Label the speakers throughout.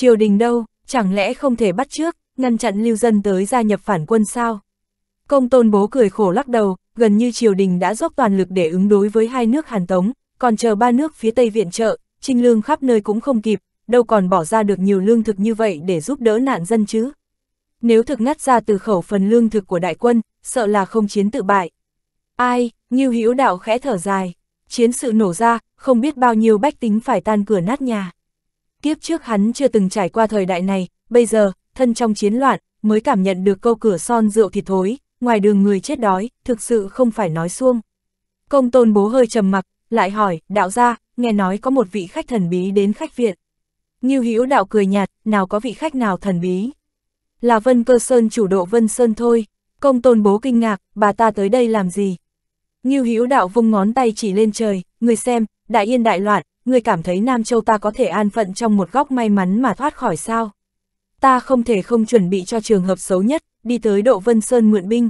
Speaker 1: triều đình đâu, chẳng lẽ không thể bắt trước, ngăn chặn lưu dân tới gia nhập phản quân sao? Công tôn bố cười khổ lắc đầu, gần như triều đình đã dốc toàn lực để ứng đối với hai nước Hàn Tống, còn chờ ba nước phía Tây viện trợ, trinh lương khắp nơi cũng không kịp, đâu còn bỏ ra được nhiều lương thực như vậy để giúp đỡ nạn dân chứ. Nếu thực ngắt ra từ khẩu phần lương thực của đại quân, sợ là không chiến tự bại. Ai, Ngưu Hữu Đạo khẽ thở dài, chiến sự nổ ra, không biết bao nhiêu bách tính phải tan cửa nát nhà. Kiếp trước hắn chưa từng trải qua thời đại này, bây giờ, thân trong chiến loạn, mới cảm nhận được câu cửa son rượu thịt thối, ngoài đường người chết đói, thực sự không phải nói xuông. Công tôn bố hơi trầm mặc, lại hỏi, đạo gia, nghe nói có một vị khách thần bí đến khách viện. Như hữu đạo cười nhạt, nào có vị khách nào thần bí. Là Vân Cơ Sơn chủ độ Vân Sơn thôi, công tôn bố kinh ngạc, bà ta tới đây làm gì. Như hữu đạo vung ngón tay chỉ lên trời, người xem, đại yên đại loạn, ngươi cảm thấy Nam Châu ta có thể an phận trong một góc may mắn mà thoát khỏi sao? Ta không thể không chuẩn bị cho trường hợp xấu nhất, đi tới Độ Vân Sơn mượn binh.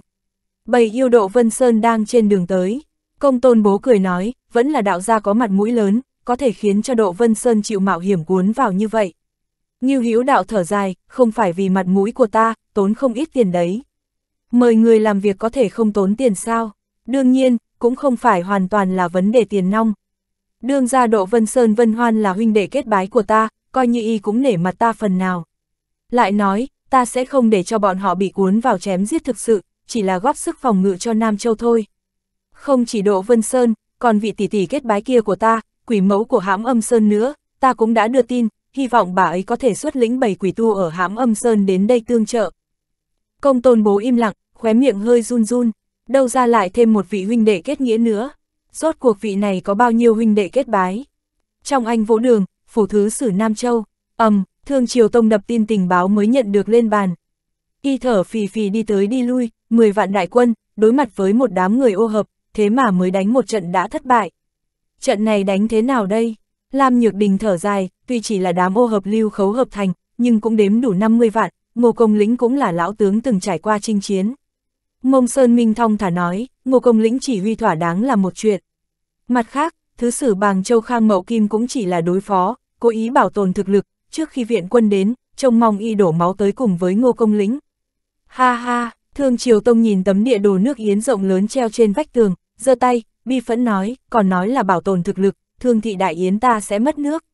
Speaker 1: Bầy yêu Độ Vân Sơn đang trên đường tới. Công tôn bố cười nói, vẫn là đạo gia có mặt mũi lớn, có thể khiến cho Độ Vân Sơn chịu mạo hiểm cuốn vào như vậy. Như hiếu đạo thở dài, không phải vì mặt mũi của ta, tốn không ít tiền đấy. Mời người làm việc có thể không tốn tiền sao? Đương nhiên, cũng không phải hoàn toàn là vấn đề tiền nong, đương ra độ Vân Sơn Vân Hoan là huynh đệ kết bái của ta, coi như y cũng nể mặt ta phần nào. Lại nói, ta sẽ không để cho bọn họ bị cuốn vào chém giết thực sự, chỉ là góp sức phòng ngự cho Nam Châu thôi. Không chỉ độ Vân Sơn, còn vị tỷ tỷ kết bái kia của ta, quỷ mẫu của hãm âm Sơn nữa, ta cũng đã đưa tin, hy vọng bà ấy có thể xuất lĩnh bảy quỷ tu ở hãm âm Sơn đến đây tương trợ. Công tôn bố im lặng, khóe miệng hơi run run, đâu ra lại thêm một vị huynh đệ kết nghĩa nữa rốt cuộc vị này có bao nhiêu huynh đệ kết bái. Trong anh vỗ đường, phủ thứ sử Nam Châu, ầm, thương triều tông đập tin tình báo mới nhận được lên bàn. Y thở phì phì đi tới đi lui, 10 vạn đại quân, đối mặt với một đám người ô hợp, thế mà mới đánh một trận đã thất bại. Trận này đánh thế nào đây? Lam Nhược Đình thở dài, tuy chỉ là đám ô hợp lưu khấu hợp thành, nhưng cũng đếm đủ 50 vạn, Ngô Công Lĩnh cũng là lão tướng từng trải qua chinh chiến. Mông Sơn Minh Thong thả nói, Ngô Công Lĩnh chỉ huy thỏa đáng là một chuyện. Mặt khác, Thứ sử Bàng Châu Khang Mậu Kim cũng chỉ là đối phó, cố ý bảo tồn thực lực, trước khi viện quân đến, trông mong y đổ máu tới cùng với ngô công lĩnh. Ha ha, Thương Triều Tông nhìn tấm địa đồ nước Yến rộng lớn treo trên vách tường, giơ tay, bi phẫn nói, còn nói là bảo tồn thực lực, thương thị đại Yến ta sẽ mất nước.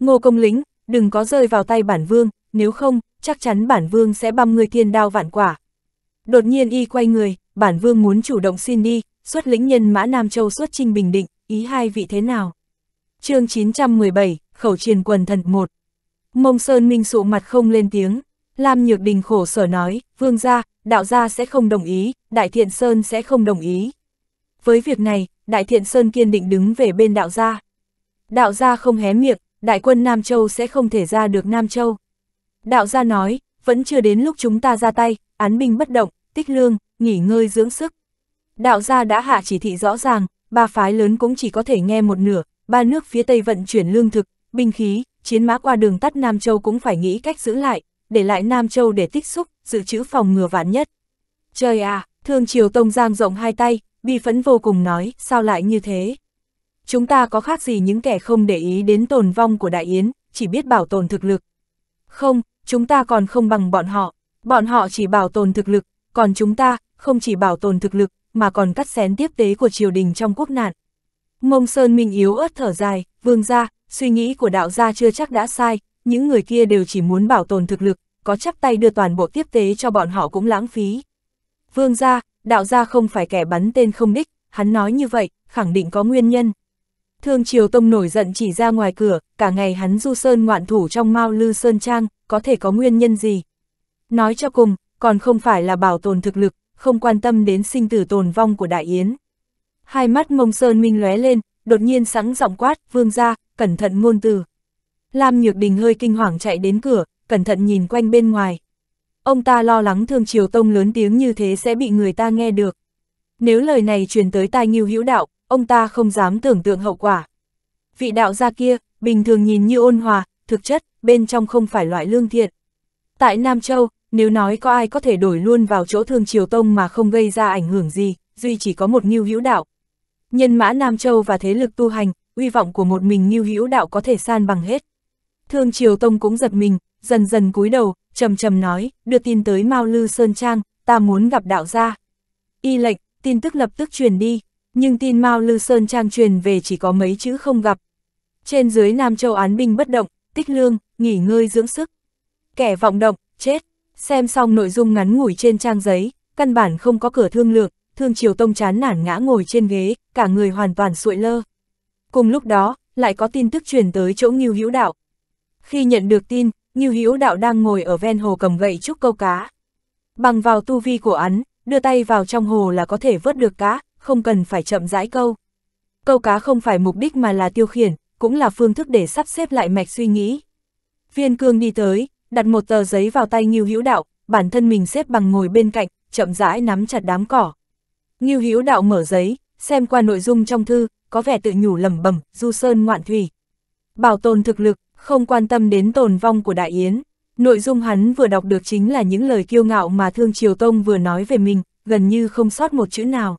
Speaker 1: Ngô công lĩnh, đừng có rơi vào tay bản vương, nếu không, chắc chắn bản vương sẽ băm người thiên đao vạn quả. Đột nhiên y quay người, bản vương muốn chủ động xin đi, xuất lĩnh nhân mã Nam Châu xuất chinh Bình Định, ý hai vị thế nào? chương 917, khẩu truyền quần thần 1 Mông Sơn Minh sụ mặt không lên tiếng, Lam Nhược Đình khổ sở nói, vương gia, đạo gia sẽ không đồng ý, Đại Thiện Sơn sẽ không đồng ý. Với việc này, Đại Thiện Sơn kiên định đứng về bên đạo gia. Đạo gia không hé miệng, đại quân Nam Châu sẽ không thể ra được Nam Châu. Đạo gia nói, vẫn chưa đến lúc chúng ta ra tay, án binh bất động, tích lương, nghỉ ngơi dưỡng sức, Đạo gia đã hạ chỉ thị rõ ràng, ba phái lớn cũng chỉ có thể nghe một nửa, ba nước phía Tây vận chuyển lương thực, binh khí, chiến mã qua đường tắt Nam Châu cũng phải nghĩ cách giữ lại, để lại Nam Châu để tích xúc, dự trữ phòng ngừa vạn nhất. Trời à, thương triều tông giang rộng hai tay, bi phấn vô cùng nói, sao lại như thế? Chúng ta có khác gì những kẻ không để ý đến tồn vong của Đại Yến, chỉ biết bảo tồn thực lực. Không, chúng ta còn không bằng bọn họ, bọn họ chỉ bảo tồn thực lực, còn chúng ta không chỉ bảo tồn thực lực, mà còn cắt xén tiếp tế của triều đình trong quốc nạn. Mông Sơn Minh yếu ớt thở dài, vương ra, suy nghĩ của đạo gia chưa chắc đã sai, những người kia đều chỉ muốn bảo tồn thực lực, có chắp tay đưa toàn bộ tiếp tế cho bọn họ cũng lãng phí. Vương gia, đạo gia không phải kẻ bắn tên không đích, hắn nói như vậy, khẳng định có nguyên nhân. Thương Triều Tông nổi giận chỉ ra ngoài cửa, cả ngày hắn du sơn ngoạn thủ trong Mao Lư Sơn Trang, có thể có nguyên nhân gì? Nói cho cùng, còn không phải là bảo tồn thực lực, không quan tâm đến sinh tử tồn vong của Đại Yến. Hai mắt mông sơn minh lóe lên, đột nhiên sẵn giọng quát, vương ra, cẩn thận ngôn từ. Lam Nhược Đình hơi kinh hoàng chạy đến cửa, cẩn thận nhìn quanh bên ngoài. Ông ta lo lắng thương triều tông lớn tiếng như thế sẽ bị người ta nghe được. Nếu lời này truyền tới tai nghiêu hữu đạo, ông ta không dám tưởng tượng hậu quả. Vị đạo gia kia, bình thường nhìn như ôn hòa, thực chất, bên trong không phải loại lương thiện. Tại Nam Châu, nếu nói có ai có thể đổi luôn vào chỗ thương triều tông mà không gây ra ảnh hưởng gì, duy chỉ có một nghiêu hữu đạo. Nhân mã Nam Châu và thế lực tu hành, uy vọng của một mình nghiêu hữu đạo có thể san bằng hết. Thương triều tông cũng giật mình, dần dần cúi đầu, trầm trầm nói, đưa tin tới Mao Lư Sơn Trang, ta muốn gặp đạo gia. Y lệnh, tin tức lập tức truyền đi, nhưng tin Mao Lư Sơn Trang truyền về chỉ có mấy chữ không gặp. Trên dưới Nam Châu án binh bất động, tích lương, nghỉ ngơi dưỡng sức. Kẻ vọng động, chết. Xem xong nội dung ngắn ngủi trên trang giấy, căn bản không có cửa thương lượng, Thương Triều Tông chán nản ngã ngồi trên ghế, cả người hoàn toàn sụi lơ. Cùng lúc đó, lại có tin tức truyền tới chỗ Ngưu Hữu Đạo. Khi nhận được tin, Ngưu Hữu Đạo đang ngồi ở ven hồ cầm gậy chúc câu cá. Bằng vào tu vi của hắn, đưa tay vào trong hồ là có thể vớt được cá, không cần phải chậm rãi câu. Câu cá không phải mục đích mà là tiêu khiển, cũng là phương thức để sắp xếp lại mạch suy nghĩ. Viên cương đi tới, đặt một tờ giấy vào tay Ngưu Hữu Đạo, bản thân mình xếp bằng ngồi bên cạnh, chậm rãi nắm chặt đám cỏ. Ngưu Hữu Đạo mở giấy, xem qua nội dung trong thư, có vẻ tự nhủ lẩm bẩm, du sơn ngoạn thủy. Bảo tồn thực lực, không quan tâm đến tồn vong của Đại Yến. Nội dung hắn vừa đọc được chính là những lời kiêu ngạo mà Thương Triều Tông vừa nói về mình, gần như không sót một chữ nào.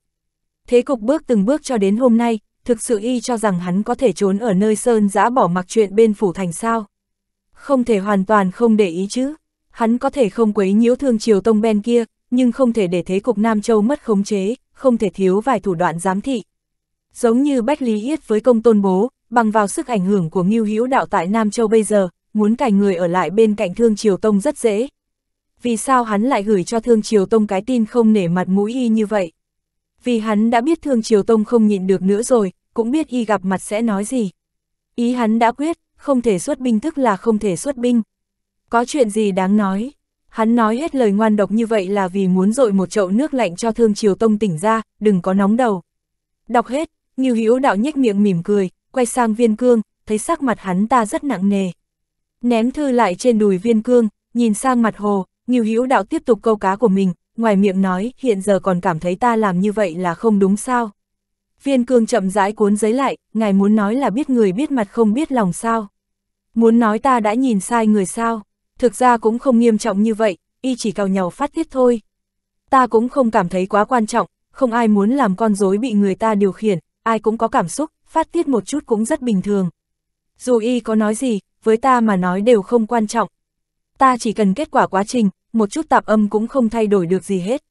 Speaker 1: Thế cục bước từng bước cho đến hôm nay, thực sự y cho rằng hắn có thể trốn ở nơi sơn giã bỏ mặc chuyện bên phủ thành sao không thể hoàn toàn không để ý chứ. Hắn có thể không quấy nhiễu thương triều tông bên kia, nhưng không thể để thế cục Nam Châu mất khống chế, không thể thiếu vài thủ đoạn giám thị. Giống như Bách Lý Yết với công tôn bố, bằng vào sức ảnh hưởng của Ngưu Hữu Đạo tại Nam Châu bây giờ, muốn cài người ở lại bên cạnh Thương Triều Tông rất dễ. Vì sao hắn lại gửi cho Thương Triều Tông cái tin không nể mặt mũi y như vậy? Vì hắn đã biết Thương Triều Tông không nhịn được nữa rồi, cũng biết y gặp mặt sẽ nói gì. Ý hắn đã quyết, không thể xuất binh tức là không thể xuất binh. Có chuyện gì đáng nói? Hắn nói hết lời ngoan độc như vậy là vì muốn dội một chậu nước lạnh cho Thương Triều Tông tỉnh ra, đừng có nóng đầu. Đọc hết, Ngưu Hữu đạo nhếch miệng mỉm cười, quay sang Viên Cương, thấy sắc mặt hắn ta rất nặng nề. Ném thư lại trên đùi Viên Cương, nhìn sang mặt hồ, Ngưu Hữu đạo tiếp tục câu cá của mình, ngoài miệng nói, hiện giờ còn cảm thấy ta làm như vậy là không đúng sao? Viên Cương chậm rãi cuốn giấy lại, ngài muốn nói là biết người biết mặt không biết lòng sao? Muốn nói ta đã nhìn sai người sao, thực ra cũng không nghiêm trọng như vậy, y chỉ cào nhau phát tiết thôi. Ta cũng không cảm thấy quá quan trọng, không ai muốn làm con rối bị người ta điều khiển, ai cũng có cảm xúc, phát tiết một chút cũng rất bình thường. Dù y có nói gì, với ta mà nói đều không quan trọng. Ta chỉ cần kết quả quá trình, một chút tạp âm cũng không thay đổi được gì hết.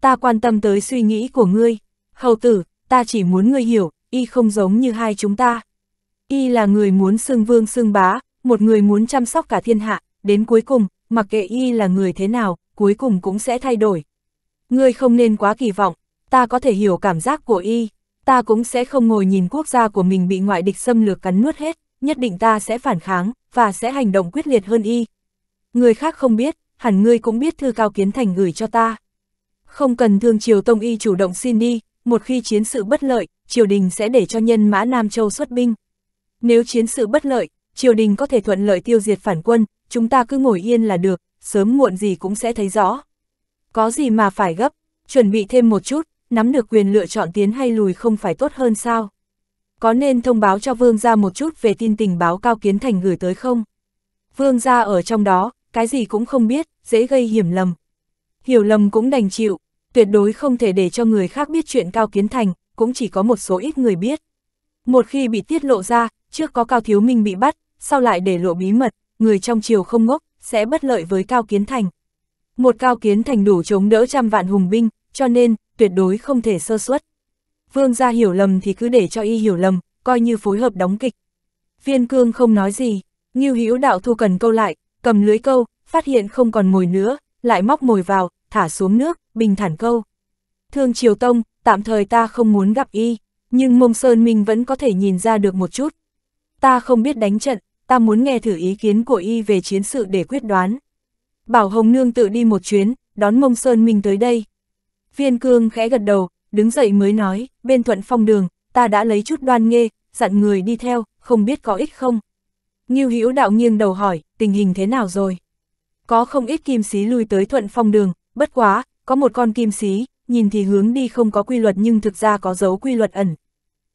Speaker 1: Ta quan tâm tới suy nghĩ của ngươi. Hầu tử, ta chỉ muốn ngươi hiểu, y không giống như hai chúng ta. Y là người muốn xưng vương xưng bá, một người muốn chăm sóc cả thiên hạ, đến cuối cùng, mặc kệ Y là người thế nào, cuối cùng cũng sẽ thay đổi. Ngươi không nên quá kỳ vọng, ta có thể hiểu cảm giác của Y, ta cũng sẽ không ngồi nhìn quốc gia của mình bị ngoại địch xâm lược cắn nuốt hết, nhất định ta sẽ phản kháng, và sẽ hành động quyết liệt hơn Y. Người khác không biết, hẳn ngươi cũng biết thư cao kiến thành gửi cho ta. Không cần thương triều Tông Y chủ động xin đi, một khi chiến sự bất lợi, triều đình sẽ để cho nhân mã Nam Châu xuất binh. Nếu chiến sự bất lợi, triều đình có thể thuận lợi tiêu diệt phản quân, chúng ta cứ ngồi yên là được, sớm muộn gì cũng sẽ thấy rõ. Có gì mà phải gấp, chuẩn bị thêm một chút, nắm được quyền lựa chọn tiến hay lùi không phải tốt hơn sao? Có nên thông báo cho vương gia một chút về tin tình báo Cao Kiến Thành gửi tới không? Vương gia ở trong đó, cái gì cũng không biết, dễ gây hiểm lầm. Hiểu lầm cũng đành chịu, tuyệt đối không thể để cho người khác biết chuyện Cao Kiến Thành, cũng chỉ có một số ít người biết. Một khi bị tiết lộ ra, trước có Cao Thiếu Minh bị bắt, sau lại để lộ bí mật, người trong triều không ngốc, sẽ bất lợi với Cao Kiến Thành. Một Cao Kiến Thành đủ chống đỡ trăm vạn hùng binh, cho nên, tuyệt đối không thể sơ suất. Vương gia hiểu lầm thì cứ để cho y hiểu lầm, coi như phối hợp đóng kịch. Viên cương không nói gì, Ngưu Hữu đạo thu cần câu lại, cầm lưới câu, phát hiện không còn mồi nữa, lại móc mồi vào, thả xuống nước, bình thản câu. Thương Triều Tông, tạm thời ta không muốn gặp y nhưng mông sơn minh vẫn có thể nhìn ra được một chút. Ta không biết đánh trận, ta muốn nghe thử ý kiến của y về chiến sự để quyết đoán. Bảo Hồng Nương tự đi một chuyến, đón mông sơn minh tới đây. Viên cương khẽ gật đầu, đứng dậy mới nói, bên thuận phong đường, ta đã lấy chút đoan nghê, dặn người đi theo, không biết có ích không. Nghiêu hữu đạo nghiêng đầu hỏi, tình hình thế nào rồi? Có không ít kim sĩ lui tới thuận phong đường, bất quá, có một con kim sĩ nhìn thì hướng đi không có quy luật nhưng thực ra có dấu quy luật ẩn,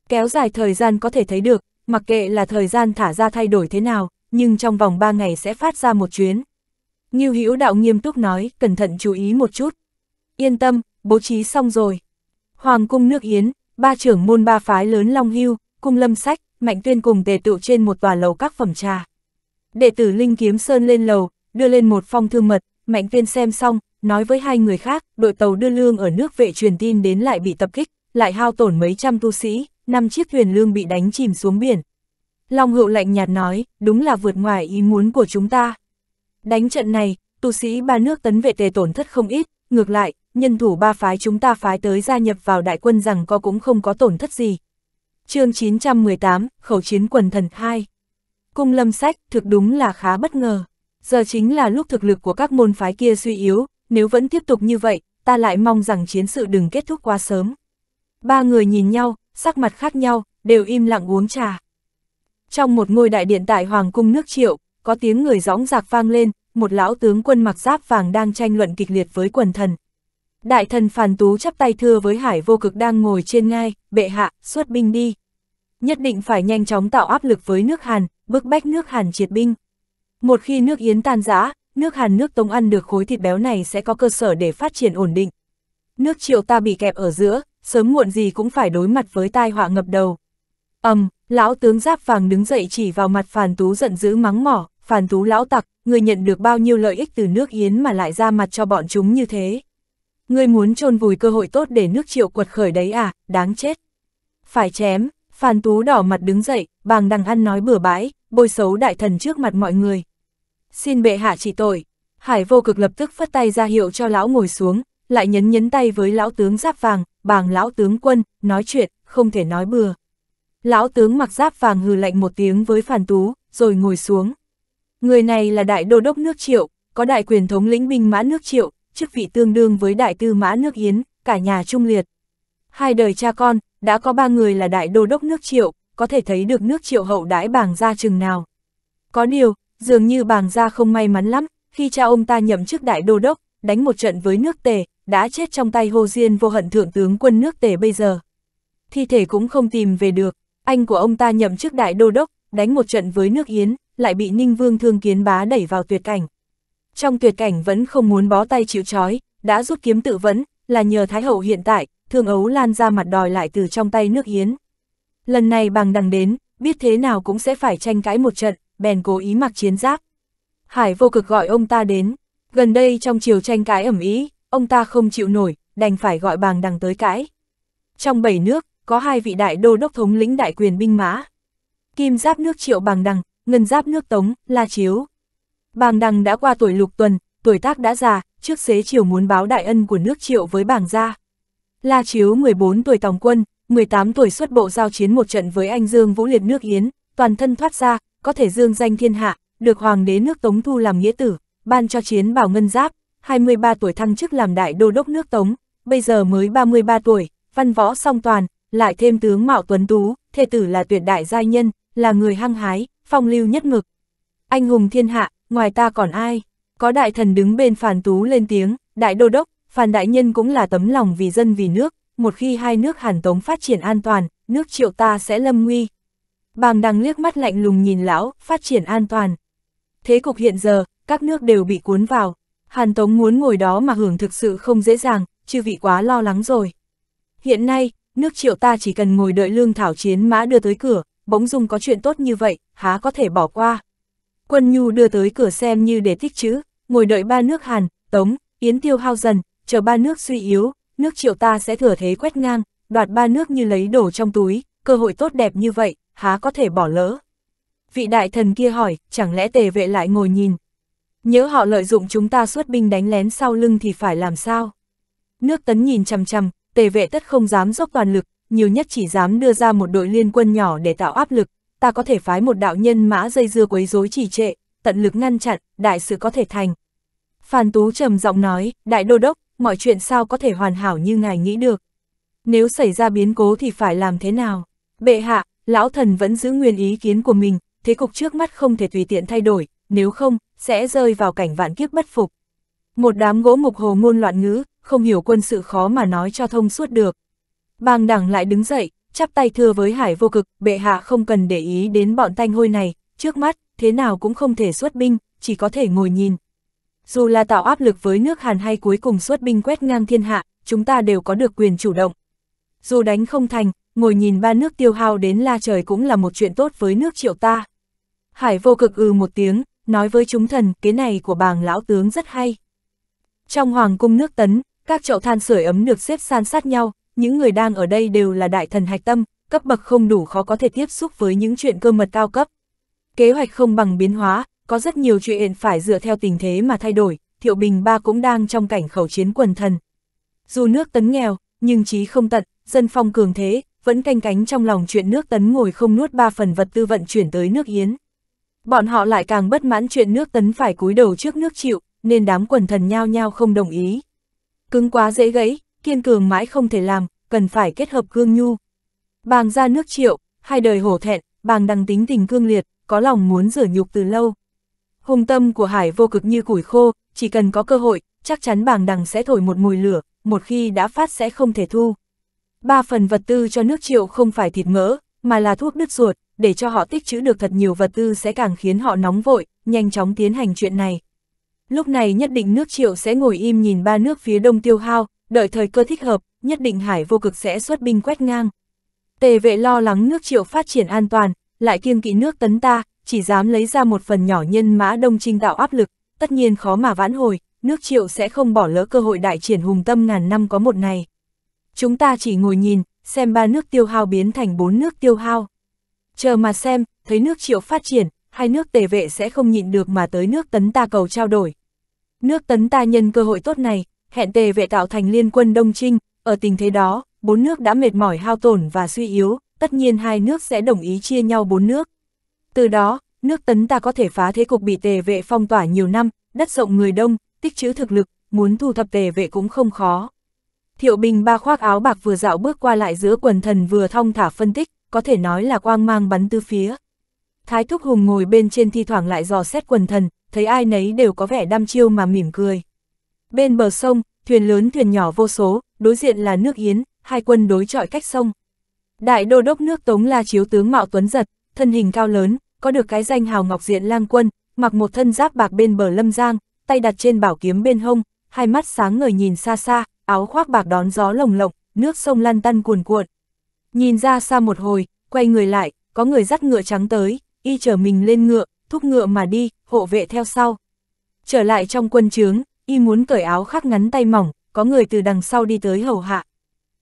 Speaker 1: Kéo dài thời gian có thể thấy được, mặc kệ là thời gian thả ra thay đổi thế nào, nhưng trong vòng 3 ngày sẽ phát ra một chuyến. Ngưu Hữu Đạo nghiêm túc nói, cẩn thận chú ý một chút. Yên tâm, bố trí xong rồi. Hoàng cung nước Yến, ba trưởng môn ba phái lớn Long Hưu, cung lâm sách, mạnh tuyên cùng tề tựu trên một tòa lầu các phẩm trà. Đệ tử Linh Kiếm Sơn lên lầu, đưa lên một phong thư mật, mạnh tuyên xem xong, nói với hai người khác, đội tàu đưa lương ở nước vệ truyền tin đến lại bị tập kích, lại hao tổn mấy trăm tu sĩ, năm chiếc thuyền lương bị đánh chìm xuống biển. Long hậu lạnh nhạt nói, đúng là vượt ngoài ý muốn của chúng ta. Đánh trận này, tu sĩ ba nước tấn vệ tề tổn thất không ít, ngược lại, nhân thủ ba phái chúng ta phái tới gia nhập vào đại quân rằng có cũng không có tổn thất gì. chương 918, Khẩu chiến quần thần 2 Cung lâm sách, thực đúng là khá bất ngờ. Giờ chính là lúc thực lực của các môn phái kia suy yếu, nếu vẫn tiếp tục như vậy, ta lại mong rằng chiến sự đừng kết thúc quá sớm. Ba người nhìn nhau, sắc mặt khác nhau, đều im lặng uống trà. Trong một ngôi đại điện tại Hoàng cung nước triệu, có tiếng người gióng giạc vang lên, một lão tướng quân mặc giáp vàng đang tranh luận kịch liệt với quần thần. Đại thần Phàn Tú chắp tay thưa với Hải vô cực đang ngồi trên ngai, bệ hạ, xuất binh đi. Nhất định phải nhanh chóng tạo áp lực với nước Hàn, bức bách nước Hàn triệt binh. Một khi nước Yến tan giã, nước Hàn nước Tống ăn được khối thịt béo này sẽ có cơ sở để phát triển ổn định. Nước triệu ta bị kẹp ở giữa, sớm muộn gì cũng phải đối mặt với tai họa ngập đầu. ầm, um, lão tướng giáp vàng đứng dậy chỉ vào mặt Phàn Tú giận dữ mắng mỏ, Phàn Tú lão tặc, người nhận được bao nhiêu lợi ích từ nước Yến mà lại ra mặt cho bọn chúng như thế. Ngươi muốn trôn vùi cơ hội tốt để nước triệu quật khởi đấy à, đáng chết. Phải chém, Phàn Tú đỏ mặt đứng dậy, bàng đằng ăn nói bừa bãi, bôi xấu đại thần trước mặt mọi người. Xin bệ hạ chỉ tội. Hải vô cực lập tức phất tay ra hiệu cho lão ngồi xuống, lại nhấn nhấn tay với lão tướng giáp vàng, bàng lão tướng quân, nói chuyện, không thể nói bừa. Lão tướng mặc giáp vàng hừ lạnh một tiếng với phản tú, rồi ngồi xuống. Người này là đại đô đốc nước triệu, có đại quyền thống lĩnh binh mã nước triệu, chức vị tương đương với đại tư mã nước Yến, cả nhà trung liệt. Hai đời cha con, đã có ba người là đại đô đốc nước triệu, có thể thấy được nước triệu hậu đãi bàng gia chừng nào. Có điều, dường như bàng gia không may mắn lắm, khi cha ông ta nhậm chức đại đô đốc, đánh một trận với nước tề, đã chết trong tay Hồ Diên vô hận thượng tướng quân nước tể bây giờ. Thi thể cũng không tìm về được, anh của ông ta nhậm chức đại đô đốc, đánh một trận với nước Yến, lại bị Ninh Vương Thương Kiến Bá đẩy vào tuyệt cảnh. Trong tuyệt cảnh vẫn không muốn bó tay chịu trói, đã rút kiếm tự vẫn, là nhờ Thái Hậu hiện tại, Thương Ấu Lan ra mặt đòi lại từ trong tay nước Yến. Lần này bằng đằng đến, biết thế nào cũng sẽ phải tranh cãi một trận, bèn cố ý mặc chiến giáp. Hải vô cực gọi ông ta đến, gần đây trong chiều tranh cãi ẩm ý, ông ta không chịu nổi, đành phải gọi bàng đằng tới cãi. Trong bảy nước, có hai vị đại đô đốc thống lĩnh đại quyền binh mã. Kim giáp nước triệu bàng đằng, ngân giáp nước tống, la chiếu. Bàng đằng đã qua tuổi lục tuần, tuổi tác đã già, trước xế chiều muốn báo đại ân của nước triệu với bàng gia. La chiếu 14 tuổi tòng quân, 18 tuổi xuất bộ giao chiến một trận với anh Dương Vũ Liệt nước Yến, toàn thân thoát ra, có thể dương danh thiên hạ, được hoàng đế nước Tống thu làm nghĩa tử, ban cho chiến bảo ngân giáp, 23 tuổi thăng chức làm đại đô đốc nước Tống, bây giờ mới 33 tuổi, văn võ song toàn, lại thêm tướng mạo tuấn tú, thê tử là tuyệt đại giai nhân, là người hăng hái, phong lưu nhất mực. Anh hùng thiên hạ, ngoài ta còn ai? Có đại thần đứng bên Phản Tú lên tiếng, đại đô đốc, Phản Đại Nhân cũng là tấm lòng vì dân vì nước, một khi hai nước Hàn Tống phát triển an toàn, nước triệu ta sẽ lâm nguy. Bàng đằng liếc mắt lạnh lùng nhìn lão, phát triển an toàn. Thế cục hiện giờ, các nước đều bị cuốn vào, Hàn Tống muốn ngồi đó mà hưởng thực sự không dễ dàng, chư vị quá lo lắng rồi. Hiện nay, nước triệu ta chỉ cần ngồi đợi lương thảo chiến mã đưa tới cửa, bỗng dung có chuyện tốt như vậy, há có thể bỏ qua. Quân Nhu đưa tới cửa xem như để tích chữ, ngồi đợi ba nước Hàn, Tống, Yến tiêu hao dần, chờ ba nước suy yếu, nước triệu ta sẽ thừa thế quét ngang, đoạt ba nước như lấy đổ trong túi, cơ hội tốt đẹp như vậy, há có thể bỏ lỡ. Vị đại thần kia hỏi, chẳng lẽ tề vệ lại ngồi nhìn, Nhớ họ lợi dụng chúng ta xuất binh đánh lén sau lưng thì phải làm sao? Nước tấn nhìn chằm chằm, tề vệ tất không dám dốc toàn lực, nhiều nhất chỉ dám đưa ra một đội liên quân nhỏ để tạo áp lực, ta có thể phái một đạo nhân mã dây dưa quấy rối trì trệ, tận lực ngăn chặn, đại sự có thể thành. Phan Tú trầm giọng nói, đại đô đốc, mọi chuyện sao có thể hoàn hảo như ngài nghĩ được. Nếu xảy ra biến cố thì phải làm thế nào? Bệ hạ, lão thần vẫn giữ nguyên ý kiến của mình, thế cục trước mắt không thể tùy tiện thay đổi, nếu không, sẽ rơi vào cảnh vạn kiếp bất phục. Một đám gỗ mục hồ ngôn loạn ngữ, không hiểu quân sự khó mà nói cho thông suốt được. Bàng đẳng lại đứng dậy, chắp tay thưa với hải vô cực, bệ hạ không cần để ý đến bọn tanh hôi này, trước mắt, thế nào cũng không thể xuất binh, chỉ có thể ngồi nhìn. Dù là tạo áp lực với nước Hàn hay cuối cùng xuất binh quét ngang thiên hạ, chúng ta đều có được quyền chủ động. Dù đánh không thành, ngồi nhìn ba nước tiêu hao đến la trời cũng là một chuyện tốt với nước triệu ta. Hải vô cực ư ừ một tiếng, nói với chúng thần, kế này của bàng lão tướng rất hay. Trong hoàng cung nước tấn, các chậu than sưởi ấm được xếp san sát nhau, những người đang ở đây đều là đại thần hạch tâm, cấp bậc không đủ khó có thể tiếp xúc với những chuyện cơ mật cao cấp. Kế hoạch không bằng biến hóa, có rất nhiều chuyện phải dựa theo tình thế mà thay đổi, Thiệu Bình Ba cũng đang trong cảnh khẩu chiến quần thần. Dù nước tấn nghèo, nhưng trí không tận, dân phong cường thế, vẫn canh cánh trong lòng chuyện nước tấn ngồi không nuốt ba phần vật tư vận chuyển tới nước Yến. Bọn họ lại càng bất mãn chuyện nước tấn phải cúi đầu trước nước chịu, nên đám quần thần nhao nhao không đồng ý. Cứng quá dễ gãy, kiên cường mãi không thể làm, cần phải kết hợp cương nhu. Bàng ra nước triệu, hai đời hổ thẹn, bàng đăng tính tình cương liệt, có lòng muốn rửa nhục từ lâu. Hùng tâm của hải vô cực như củi khô, chỉ cần có cơ hội, chắc chắn bàng đằng sẽ thổi một mùi lửa, một khi đã phát sẽ không thể thu. Ba phần vật tư cho nước triệu không phải thịt mỡ, mà là thuốc đứt ruột, để cho họ tích trữ được thật nhiều vật tư sẽ càng khiến họ nóng vội, nhanh chóng tiến hành chuyện này. Lúc này nhất định nước triệu sẽ ngồi im nhìn ba nước phía đông tiêu hao, đợi thời cơ thích hợp, nhất định hải vô cực sẽ xuất binh quét ngang. Tề vệ lo lắng nước triệu phát triển an toàn, lại kiêng kỵ nước tấn ta, chỉ dám lấy ra một phần nhỏ nhân mã đông trinh tạo áp lực, tất nhiên khó mà vãn hồi, nước triệu sẽ không bỏ lỡ cơ hội đại triển hùng tâm ngàn năm có một ngày. Chúng ta chỉ ngồi nhìn, xem ba nước tiêu hao biến thành bốn nước tiêu hao. Chờ mà xem, thấy nước triệu phát triển, hai nước tề vệ sẽ không nhịn được mà tới nước tấn ta cầu trao đổi. Nước tấn ta nhân cơ hội tốt này, hẹn tề vệ tạo thành liên quân Đông Trinh, ở tình thế đó, bốn nước đã mệt mỏi hao tổn và suy yếu, tất nhiên hai nước sẽ đồng ý chia nhau bốn nước. Từ đó, nước tấn ta có thể phá thế cục bị tề vệ phong tỏa nhiều năm, đất rộng người đông, tích trữ thực lực, muốn thu thập tề vệ cũng không khó. Thiệu Bình ba khoác áo bạc vừa dạo bước qua lại giữa quần thần vừa thong thả phân tích, có thể nói là quang mang bắn tứ phía. Thái Thúc Hùng ngồi bên trên thi thoảng lại dò xét quần thần, thấy ai nấy đều có vẻ đăm chiêu mà mỉm cười. Bên bờ sông, thuyền lớn thuyền nhỏ vô số, đối diện là nước Yến, hai quân đối chọi cách sông. Đại đô đốc nước Tống là chiếu tướng Mạo Tuấn Giật, thân hình cao lớn, có được cái danh hào ngọc diện lang quân, mặc một thân giáp bạc bên bờ lâm giang, tay đặt trên bảo kiếm bên hông, hai mắt sáng ngời nhìn xa xa, áo khoác bạc đón gió lồng lộng, nước sông lăn tăn cuồn cuộn. Nhìn ra xa một hồi, quay người lại, có người dắt ngựa trắng tới, y chở mình lên ngựa, thúc ngựa mà đi, hộ vệ theo sau. Trở lại trong quân trướng, y muốn cởi áo khắc ngắn tay mỏng, có người từ đằng sau đi tới hầu hạ.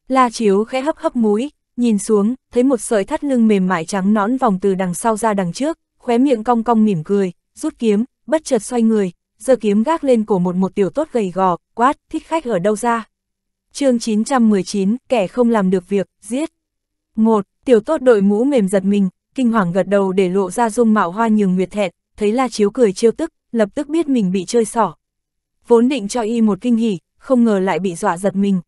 Speaker 1: La chiếu khẽ hấp hấp mũi, nhìn xuống, thấy một sợi thắt lưng mềm mại trắng nõn vòng từ đằng sau ra đằng trước, khóe miệng cong cong mỉm cười, rút kiếm, bất chợt xoay người, giơ kiếm gác lên cổ một một tiểu tốt gầy gò, quát, thích khách ở đâu ra. chương 919, kẻ không làm được việc, giết. Một, tiểu tốt đội mũ mềm giật mình, kinh hoàng gật đầu để lộ ra dung mạo hoa nhường nguyệt thẹn, thấy La Chiếu cười trêu tức, lập tức biết mình bị chơi xỏ. Vốn định cho y một kinh hỉ, không ngờ lại bị dọa giật mình.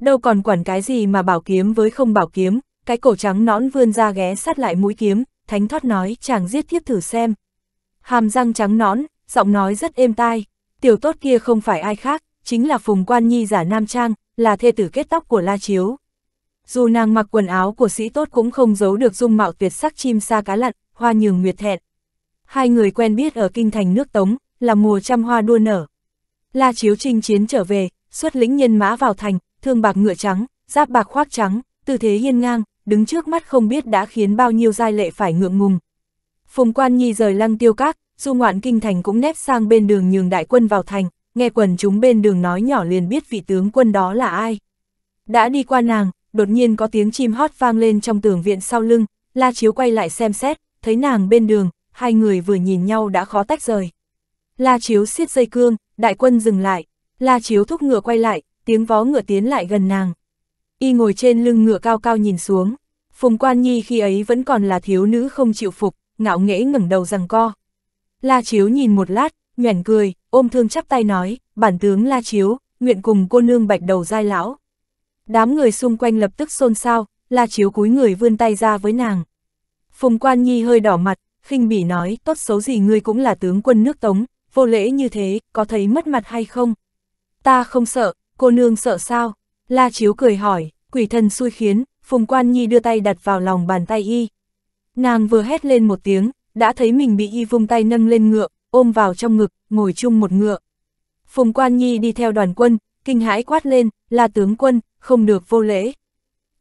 Speaker 1: Đâu còn quản cái gì mà bảo kiếm với không bảo kiếm, cái cổ trắng nõn vươn ra ghé sát lại mũi kiếm, thánh thoát nói chàng giết thiếp thử xem. Hàm răng trắng nõn, giọng nói rất êm tai, tiểu tốt kia không phải ai khác, chính là Phùng Quan Nhi giả Nam Trang, là thê tử kết tóc của La Chiếu. Dù nàng mặc quần áo của sĩ tốt cũng không giấu được dung mạo tuyệt sắc chim sa cá lặn, hoa nhường nguyệt thẹn. Hai người quen biết ở kinh thành nước Tống, là mùa trăm hoa đua nở. La Chiếu Trinh chiến trở về, xuất lĩnh nhân mã vào thành, thương bạc ngựa trắng, giáp bạc khoác trắng, tư thế hiên ngang, đứng trước mắt không biết đã khiến bao nhiêu giai lệ phải ngượng ngùng. Phùng Quan Nhi rời lăng tiêu các, du ngoạn kinh thành cũng nép sang bên đường nhường đại quân vào thành, nghe quần chúng bên đường nói nhỏ liền biết vị tướng quân đó là ai. Đã đi qua nàng, đột nhiên có tiếng chim hót vang lên trong tường viện sau lưng, La Chiếu quay lại xem xét, thấy nàng bên đường, hai người vừa nhìn nhau đã khó tách rời. La Chiếu siết dây cương, đại quân dừng lại, La Chiếu thúc ngựa quay lại, tiếng vó ngựa tiến lại gần nàng. Y ngồi trên lưng ngựa cao cao nhìn xuống, Phùng Quan Nhi khi ấy vẫn còn là thiếu nữ không chịu phục, ngạo nghễ ngẩng đầu rằng co. La Chiếu nhìn một lát, nhoẻn cười, ôm thương chắp tay nói, bản tướng La Chiếu, nguyện cùng cô nương bạch đầu giai lão, đám người xung quanh lập tức xôn xao, La Chiếu cúi người vươn tay ra với nàng. Phùng Quan Nhi hơi đỏ mặt, khinh bỉ nói, tốt xấu gì ngươi cũng là tướng quân nước Tống, vô lễ như thế, có thấy mất mặt hay không? Ta không sợ, cô nương sợ sao? La Chiếu cười hỏi, quỷ thần xui khiến, Phùng Quan Nhi đưa tay đặt vào lòng bàn tay y. Nàng vừa hét lên một tiếng, đã thấy mình bị y vung tay nâng lên ngựa, ôm vào trong ngực, ngồi chung một ngựa. Phùng Quan Nhi đi theo đoàn quân, kinh hãi quát lên, là tướng quân, không được vô lễ.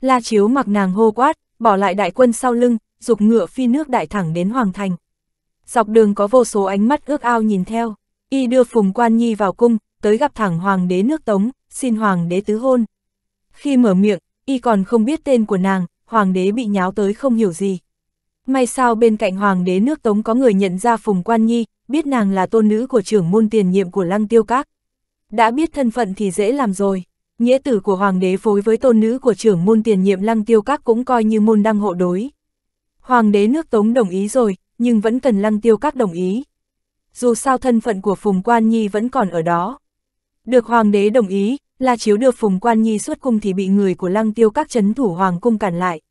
Speaker 1: La chiếu mặc nàng hô quát, bỏ lại đại quân sau lưng, dục ngựa phi nước đại thẳng đến Hoàng Thành. Dọc đường có vô số ánh mắt ước ao nhìn theo, y đưa Phùng Quan Nhi vào cung, tới gặp thẳng Hoàng đế nước Tống, xin Hoàng đế tứ hôn. Khi mở miệng, y còn không biết tên của nàng, Hoàng đế bị nháo tới không hiểu gì. May sao bên cạnh Hoàng đế nước Tống có người nhận ra Phùng Quan Nhi, biết nàng là tôn nữ của trưởng môn tiền nhiệm của Lăng Tiêu Các. Đã biết thân phận thì dễ làm rồi. Nghĩa tử của hoàng đế phối với tôn nữ của trưởng môn tiền nhiệm lăng tiêu các cũng coi như môn đăng hộ đối. Hoàng đế nước Tống đồng ý rồi, nhưng vẫn cần lăng tiêu các đồng ý. Dù sao thân phận của Phùng Quan Nhi vẫn còn ở đó. Được hoàng đế đồng ý, La Chiếu đưa Phùng Quan Nhi xuất cung thì bị người của lăng tiêu các chấn thủ hoàng cung cản lại.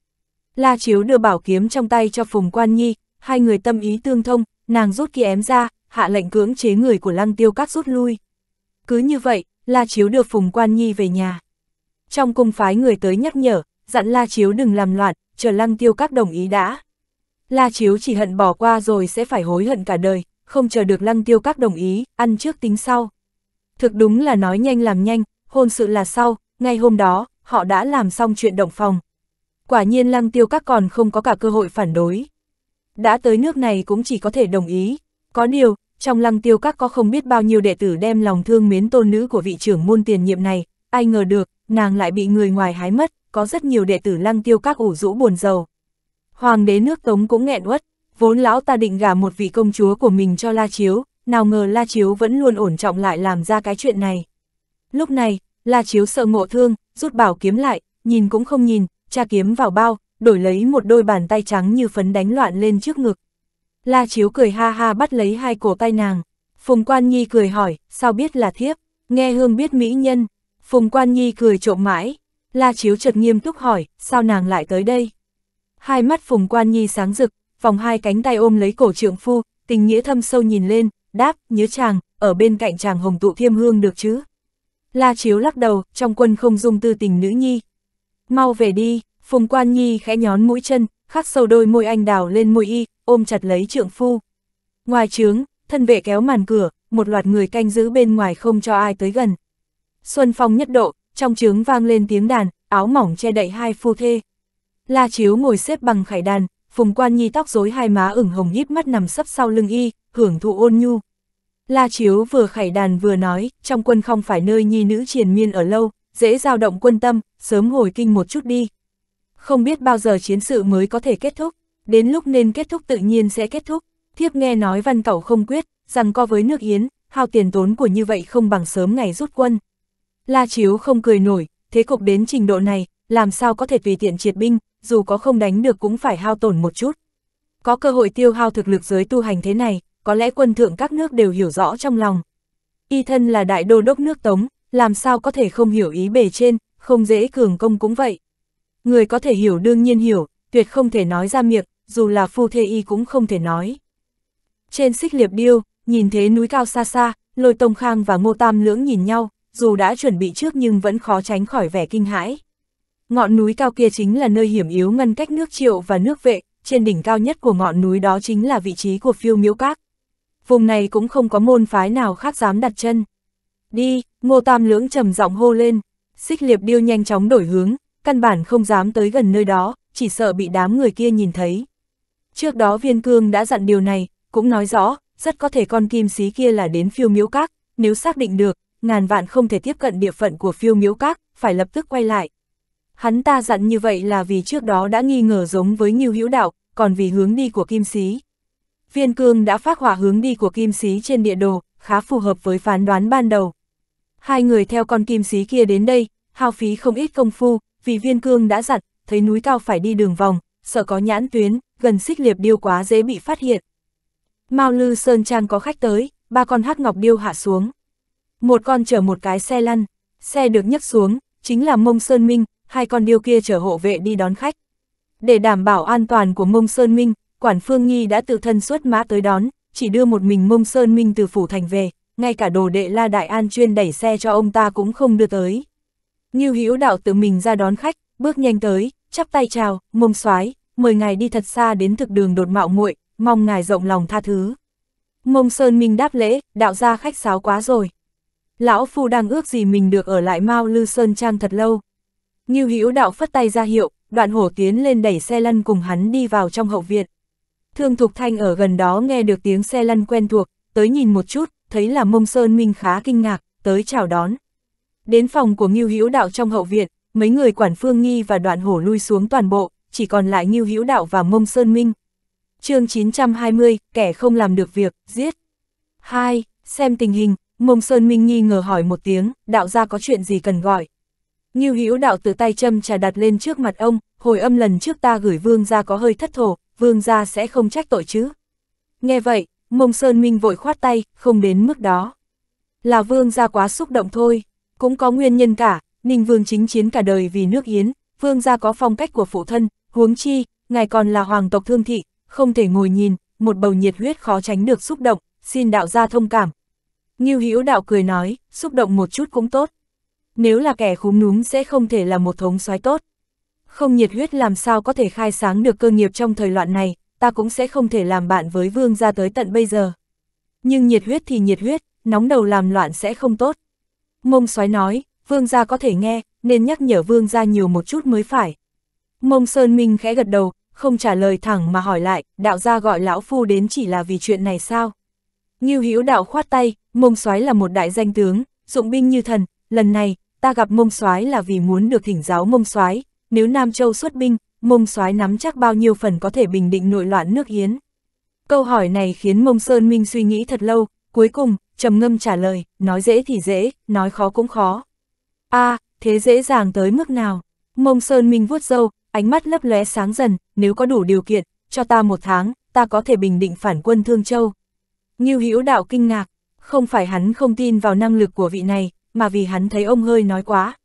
Speaker 1: La Chiếu đưa bảo kiếm trong tay cho Phùng Quan Nhi, hai người tâm ý tương thông, nàng rút kia ém ra, hạ lệnh cưỡng chế người của lăng tiêu các rút lui. Cứ như vậy, La Chiếu đưa Phùng Quan Nhi về nhà. Trong cung phái người tới nhắc nhở, dặn La Chiếu đừng làm loạn, chờ lăng tiêu các đồng ý đã. La Chiếu chỉ hận bỏ qua rồi sẽ phải hối hận cả đời, không chờ được lăng tiêu các đồng ý, ăn trước tính sau. Thực đúng là nói nhanh làm nhanh, hôn sự là sau, ngay hôm đó, họ đã làm xong chuyện động phòng. Quả nhiên lăng tiêu các còn không có cả cơ hội phản đối. Đã tới nước này cũng chỉ có thể đồng ý. Có điều, trong lăng tiêu các có không biết bao nhiêu đệ tử đem lòng thương mến tôn nữ của vị trưởng môn tiền nhiệm này, ai ngờ được, nàng lại bị người ngoài hái mất, có rất nhiều đệ tử lăng tiêu các ủ rũ buồn rầu Hoàng đế nước Tống cũng nghẹn uất, vốn lão ta định gả một vị công chúa của mình cho La Chiếu, nào ngờ La Chiếu vẫn luôn ổn trọng lại làm ra cái chuyện này. Lúc này, La Chiếu sợ ngộ thương, rút bảo kiếm lại, nhìn cũng không nhìn, tra kiếm vào bao, đổi lấy một đôi bàn tay trắng như phấn đánh loạn lên trước ngực. La Chiếu cười ha ha bắt lấy hai cổ tay nàng. Phùng Quan Nhi cười hỏi, sao biết là thiếp, nghe hương biết mỹ nhân. Phùng Quan Nhi cười trộm mãi. La Chiếu chợt nghiêm túc hỏi, sao nàng lại tới đây? Hai mắt Phùng Quan Nhi sáng rực, vòng hai cánh tay ôm lấy cổ trượng phu, tình nghĩa thâm sâu nhìn lên, đáp, nhớ chàng, ở bên cạnh chàng hồng tụ thiêm hương được chứ? La Chiếu lắc đầu, trong quân không dung tư tình nữ nhi. Mau về đi, Phùng Quan Nhi khẽ nhón mũi chân, khắc sâu đôi môi anh đào lên môi y, ôm chặt lấy trượng phu. Ngoài trướng, thân vệ kéo màn cửa, một loạt người canh giữ bên ngoài không cho ai tới gần. Xuân phong nhất độ, trong trướng vang lên tiếng đàn, áo mỏng che đậy hai phu thê. La Chiếu ngồi xếp bằng khải đàn, Phùng Quan Nhi tóc rối hai má ửng hồng nhíp mắt nằm sấp sau lưng y, hưởng thụ ôn nhu. La Chiếu vừa khải đàn vừa nói, trong quân không phải nơi nhi nữ triền miên ở lâu, dễ dao động quân tâm, sớm hồi kinh một chút đi. Không biết bao giờ chiến sự mới có thể kết thúc đến lúc nên kết thúc tự nhiên sẽ kết thúc, thiếp nghe nói văn tẩu không quyết, rằng co với nước Yến, hao tiền tốn của như vậy không bằng sớm ngày rút quân. La Chiếu không cười nổi, thế cục đến trình độ này, làm sao có thể tùy tiện triệt binh, dù có không đánh được cũng phải hao tổn một chút. Có cơ hội tiêu hao thực lực giới tu hành thế này, có lẽ quân thượng các nước đều hiểu rõ trong lòng. Y thân là đại đô đốc nước Tống, làm sao có thể không hiểu ý bề trên, không dễ cường công cũng vậy. Người có thể hiểu đương nhiên hiểu, tuyệt không thể nói ra miệng, dù là phu thê y cũng không thể nói. Trên xích liệp điêu, nhìn thế núi cao xa xa, lôi tông khang và ngô tam lưỡng nhìn nhau, dù đã chuẩn bị trước nhưng vẫn khó tránh khỏi vẻ kinh hãi. Ngọn núi cao kia chính là nơi hiểm yếu ngăn cách nước triệu và nước vệ, trên đỉnh cao nhất của ngọn núi đó chính là vị trí của phiêu miếu các. Vùng này cũng không có môn phái nào khác dám đặt chân. Đi, ngô tam lưỡng trầm giọng hô lên, xích liệp điêu nhanh chóng đổi hướng, căn bản không dám tới gần nơi đó, chỉ sợ bị đám người kia nhìn thấy. Trước đó viên cương đã dặn điều này, cũng nói rõ, rất có thể con kim xí kia là đến phiêu miếu các, nếu xác định được, ngàn vạn không thể tiếp cận địa phận của phiêu miếu các, phải lập tức quay lại. Hắn ta dặn như vậy là vì trước đó đã nghi ngờ giống với Nghiêu Hữu Đạo, còn vì hướng đi của kim xí. Viên cương đã phát hỏa hướng đi của kim xí trên địa đồ, khá phù hợp với phán đoán ban đầu. Hai người theo con kim xí kia đến đây, hao phí không ít công phu, vì viên cương đã dặn, thấy núi cao phải đi đường vòng, sợ có nhãn tuyến, gần xích liệp điêu quá dễ bị phát hiện. Mao Lư Sơn Trang có khách tới, ba con hắc ngọc điêu hạ xuống. Một con chở một cái xe lăn, xe được nhấc xuống, chính là Mông Sơn Minh, hai con điêu kia chở hộ vệ đi đón khách. Để đảm bảo an toàn của Mông Sơn Minh, Quản Phương Nghi đã tự thân xuất mã tới đón, chỉ đưa một mình Mông Sơn Minh từ Phủ Thành về, ngay cả đồ đệ La Đại An chuyên đẩy xe cho ông ta cũng không đưa tới. như Hữu Đạo tự mình ra đón khách, bước nhanh tới, chắp tay chào, mông soái mời ngài đi thật xa đến thực đường đột mạo muội mong ngài rộng lòng tha thứ. Mông Sơn Minh đáp lễ, đạo gia khách sáo quá rồi. Lão Phu đang ước gì mình được ở lại Mao Lư Sơn Trang thật lâu. Ngưu Hữu đạo phất tay ra hiệu, đoạn hổ tiến lên đẩy xe lăn cùng hắn đi vào trong hậu viện. Thương Thục Thanh ở gần đó nghe được tiếng xe lăn quen thuộc, tới nhìn một chút, thấy là mông Sơn Minh khá kinh ngạc, tới chào đón. Đến phòng của Ngưu Hữu đạo trong hậu viện, mấy người quản phương nghi và đoạn hổ lui xuống toàn bộ, chỉ còn lại Ngưu Hữu Đạo và Mông Sơn Minh. chương 920, kẻ không làm được việc, giết. 2. Xem tình hình, Mông Sơn Minh nghi ngờ hỏi một tiếng, đạo gia có chuyện gì cần gọi. Ngưu Hữu Đạo từ tay châm trà đặt lên trước mặt ông, hồi âm lần trước ta gửi vương gia có hơi thất thổ, vương gia sẽ không trách tội chứ. Nghe vậy, Mông Sơn Minh vội khoát tay, không đến mức đó. Là vương gia quá xúc động thôi, cũng có nguyên nhân cả, Ninh Vương chính chiến cả đời vì nước Yến, Vương gia có phong cách của phụ thân, huống chi, ngài còn là hoàng tộc thương thị, không thể ngồi nhìn, một bầu nhiệt huyết khó tránh được xúc động, xin đạo gia thông cảm. Ngưu Hữu đạo cười nói, xúc động một chút cũng tốt. Nếu là kẻ khúm núm sẽ không thể là một thống soái tốt. Không nhiệt huyết làm sao có thể khai sáng được cơ nghiệp trong thời loạn này, ta cũng sẽ không thể làm bạn với vương gia tới tận bây giờ. Nhưng nhiệt huyết thì nhiệt huyết, nóng đầu làm loạn sẽ không tốt. Mông soái nói, vương gia có thể nghe, nên nhắc nhở vương gia nhiều một chút mới phải. Mông Sơn Minh khẽ gật đầu, không trả lời thẳng mà hỏi lại, đạo gia gọi lão phu đến chỉ là vì chuyện này sao? Ngưu Hữu đạo khoát tay, mông soái là một đại danh tướng, dụng binh như thần, lần này, ta gặp mông soái là vì muốn được thỉnh giáo mông soái nếu Nam Châu xuất binh, mông soái nắm chắc bao nhiêu phần có thể bình định nội loạn nước Yến. Câu hỏi này khiến mông Sơn Minh suy nghĩ thật lâu, cuối cùng, trầm ngâm trả lời, nói dễ thì dễ, nói khó cũng khó a à, thế dễ dàng tới mức nào? Mông Sơn Minh vuốt râu, ánh mắt lấp lóe sáng dần, nếu có đủ điều kiện, cho ta một tháng, ta có thể bình định phản quân Thương Châu. Ngưu Hữu Đạo kinh ngạc, không phải hắn không tin vào năng lực của vị này, mà vì hắn thấy ông hơi nói quá.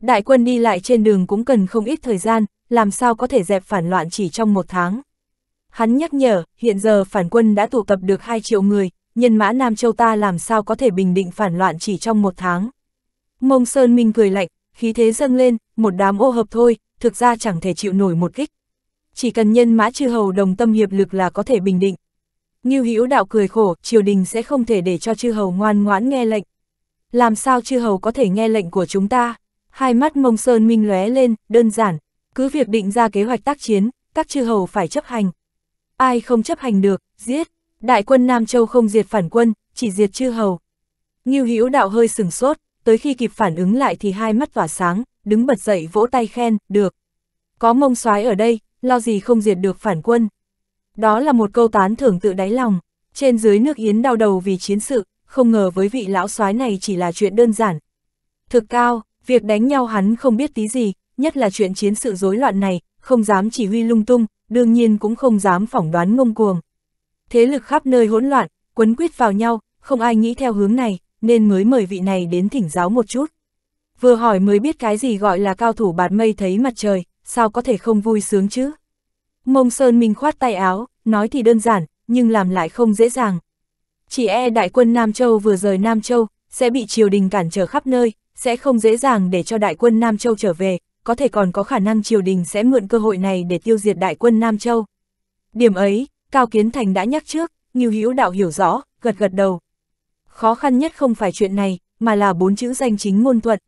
Speaker 1: Đại quân đi lại trên đường cũng cần không ít thời gian, làm sao có thể dẹp phản loạn chỉ trong một tháng. Hắn nhắc nhở, hiện giờ phản quân đã tụ tập được hai triệu người, nhân mã Nam Châu ta làm sao có thể bình định phản loạn chỉ trong một tháng. Mông Sơn Minh cười lạnh, khí thế dâng lên, một đám ô hợp thôi, thực ra chẳng thể chịu nổi một kích. Chỉ cần nhân mã chư hầu đồng tâm hiệp lực là có thể bình định. Ngưu Hữu Đạo cười khổ, triều đình sẽ không thể để cho chư hầu ngoan ngoãn nghe lệnh. Làm sao chư hầu có thể nghe lệnh của chúng ta? Hai mắt Mông Sơn Minh lóe lên, đơn giản, cứ việc định ra kế hoạch tác chiến, các chư hầu phải chấp hành. Ai không chấp hành được, giết. Đại quân Nam Châu không diệt phản quân, chỉ diệt chư hầu. Ngưu Hữu Đạo hơi sừng sốt, tới khi kịp phản ứng lại thì hai mắt tỏa sáng, đứng bật dậy vỗ tay khen, được. Có mông soái ở đây, lo gì không diệt được phản quân. Đó là một câu tán thưởng tự đáy lòng, trên dưới nước Yến đau đầu vì chiến sự, không ngờ với vị lão soái này chỉ là chuyện đơn giản. Thực cao, việc đánh nhau hắn không biết tí gì, nhất là chuyện chiến sự rối loạn này, không dám chỉ huy lung tung, đương nhiên cũng không dám phỏng đoán ngông cuồng. Thế lực khắp nơi hỗn loạn, quấn quýt vào nhau, không ai nghĩ theo hướng này, nên mới mời vị này đến thỉnh giáo một chút. Vừa hỏi mới biết cái gì gọi là cao thủ bạt mây thấy mặt trời, sao có thể không vui sướng chứ? Mông Sơn Minh khoát tay áo, nói thì đơn giản, nhưng làm lại không dễ dàng. Chỉ e đại quân Nam Châu vừa rời Nam Châu, sẽ bị triều đình cản trở khắp nơi, sẽ không dễ dàng để cho đại quân Nam Châu trở về, có thể còn có khả năng triều đình sẽ mượn cơ hội này để tiêu diệt đại quân Nam Châu. Điểm ấy, Cao Kiến Thành đã nhắc trước, Ngưu Hữu Đạo hiểu rõ, gật gật đầu, khó khăn nhất không phải chuyện này, mà là bốn chữ danh chính ngôn thuận.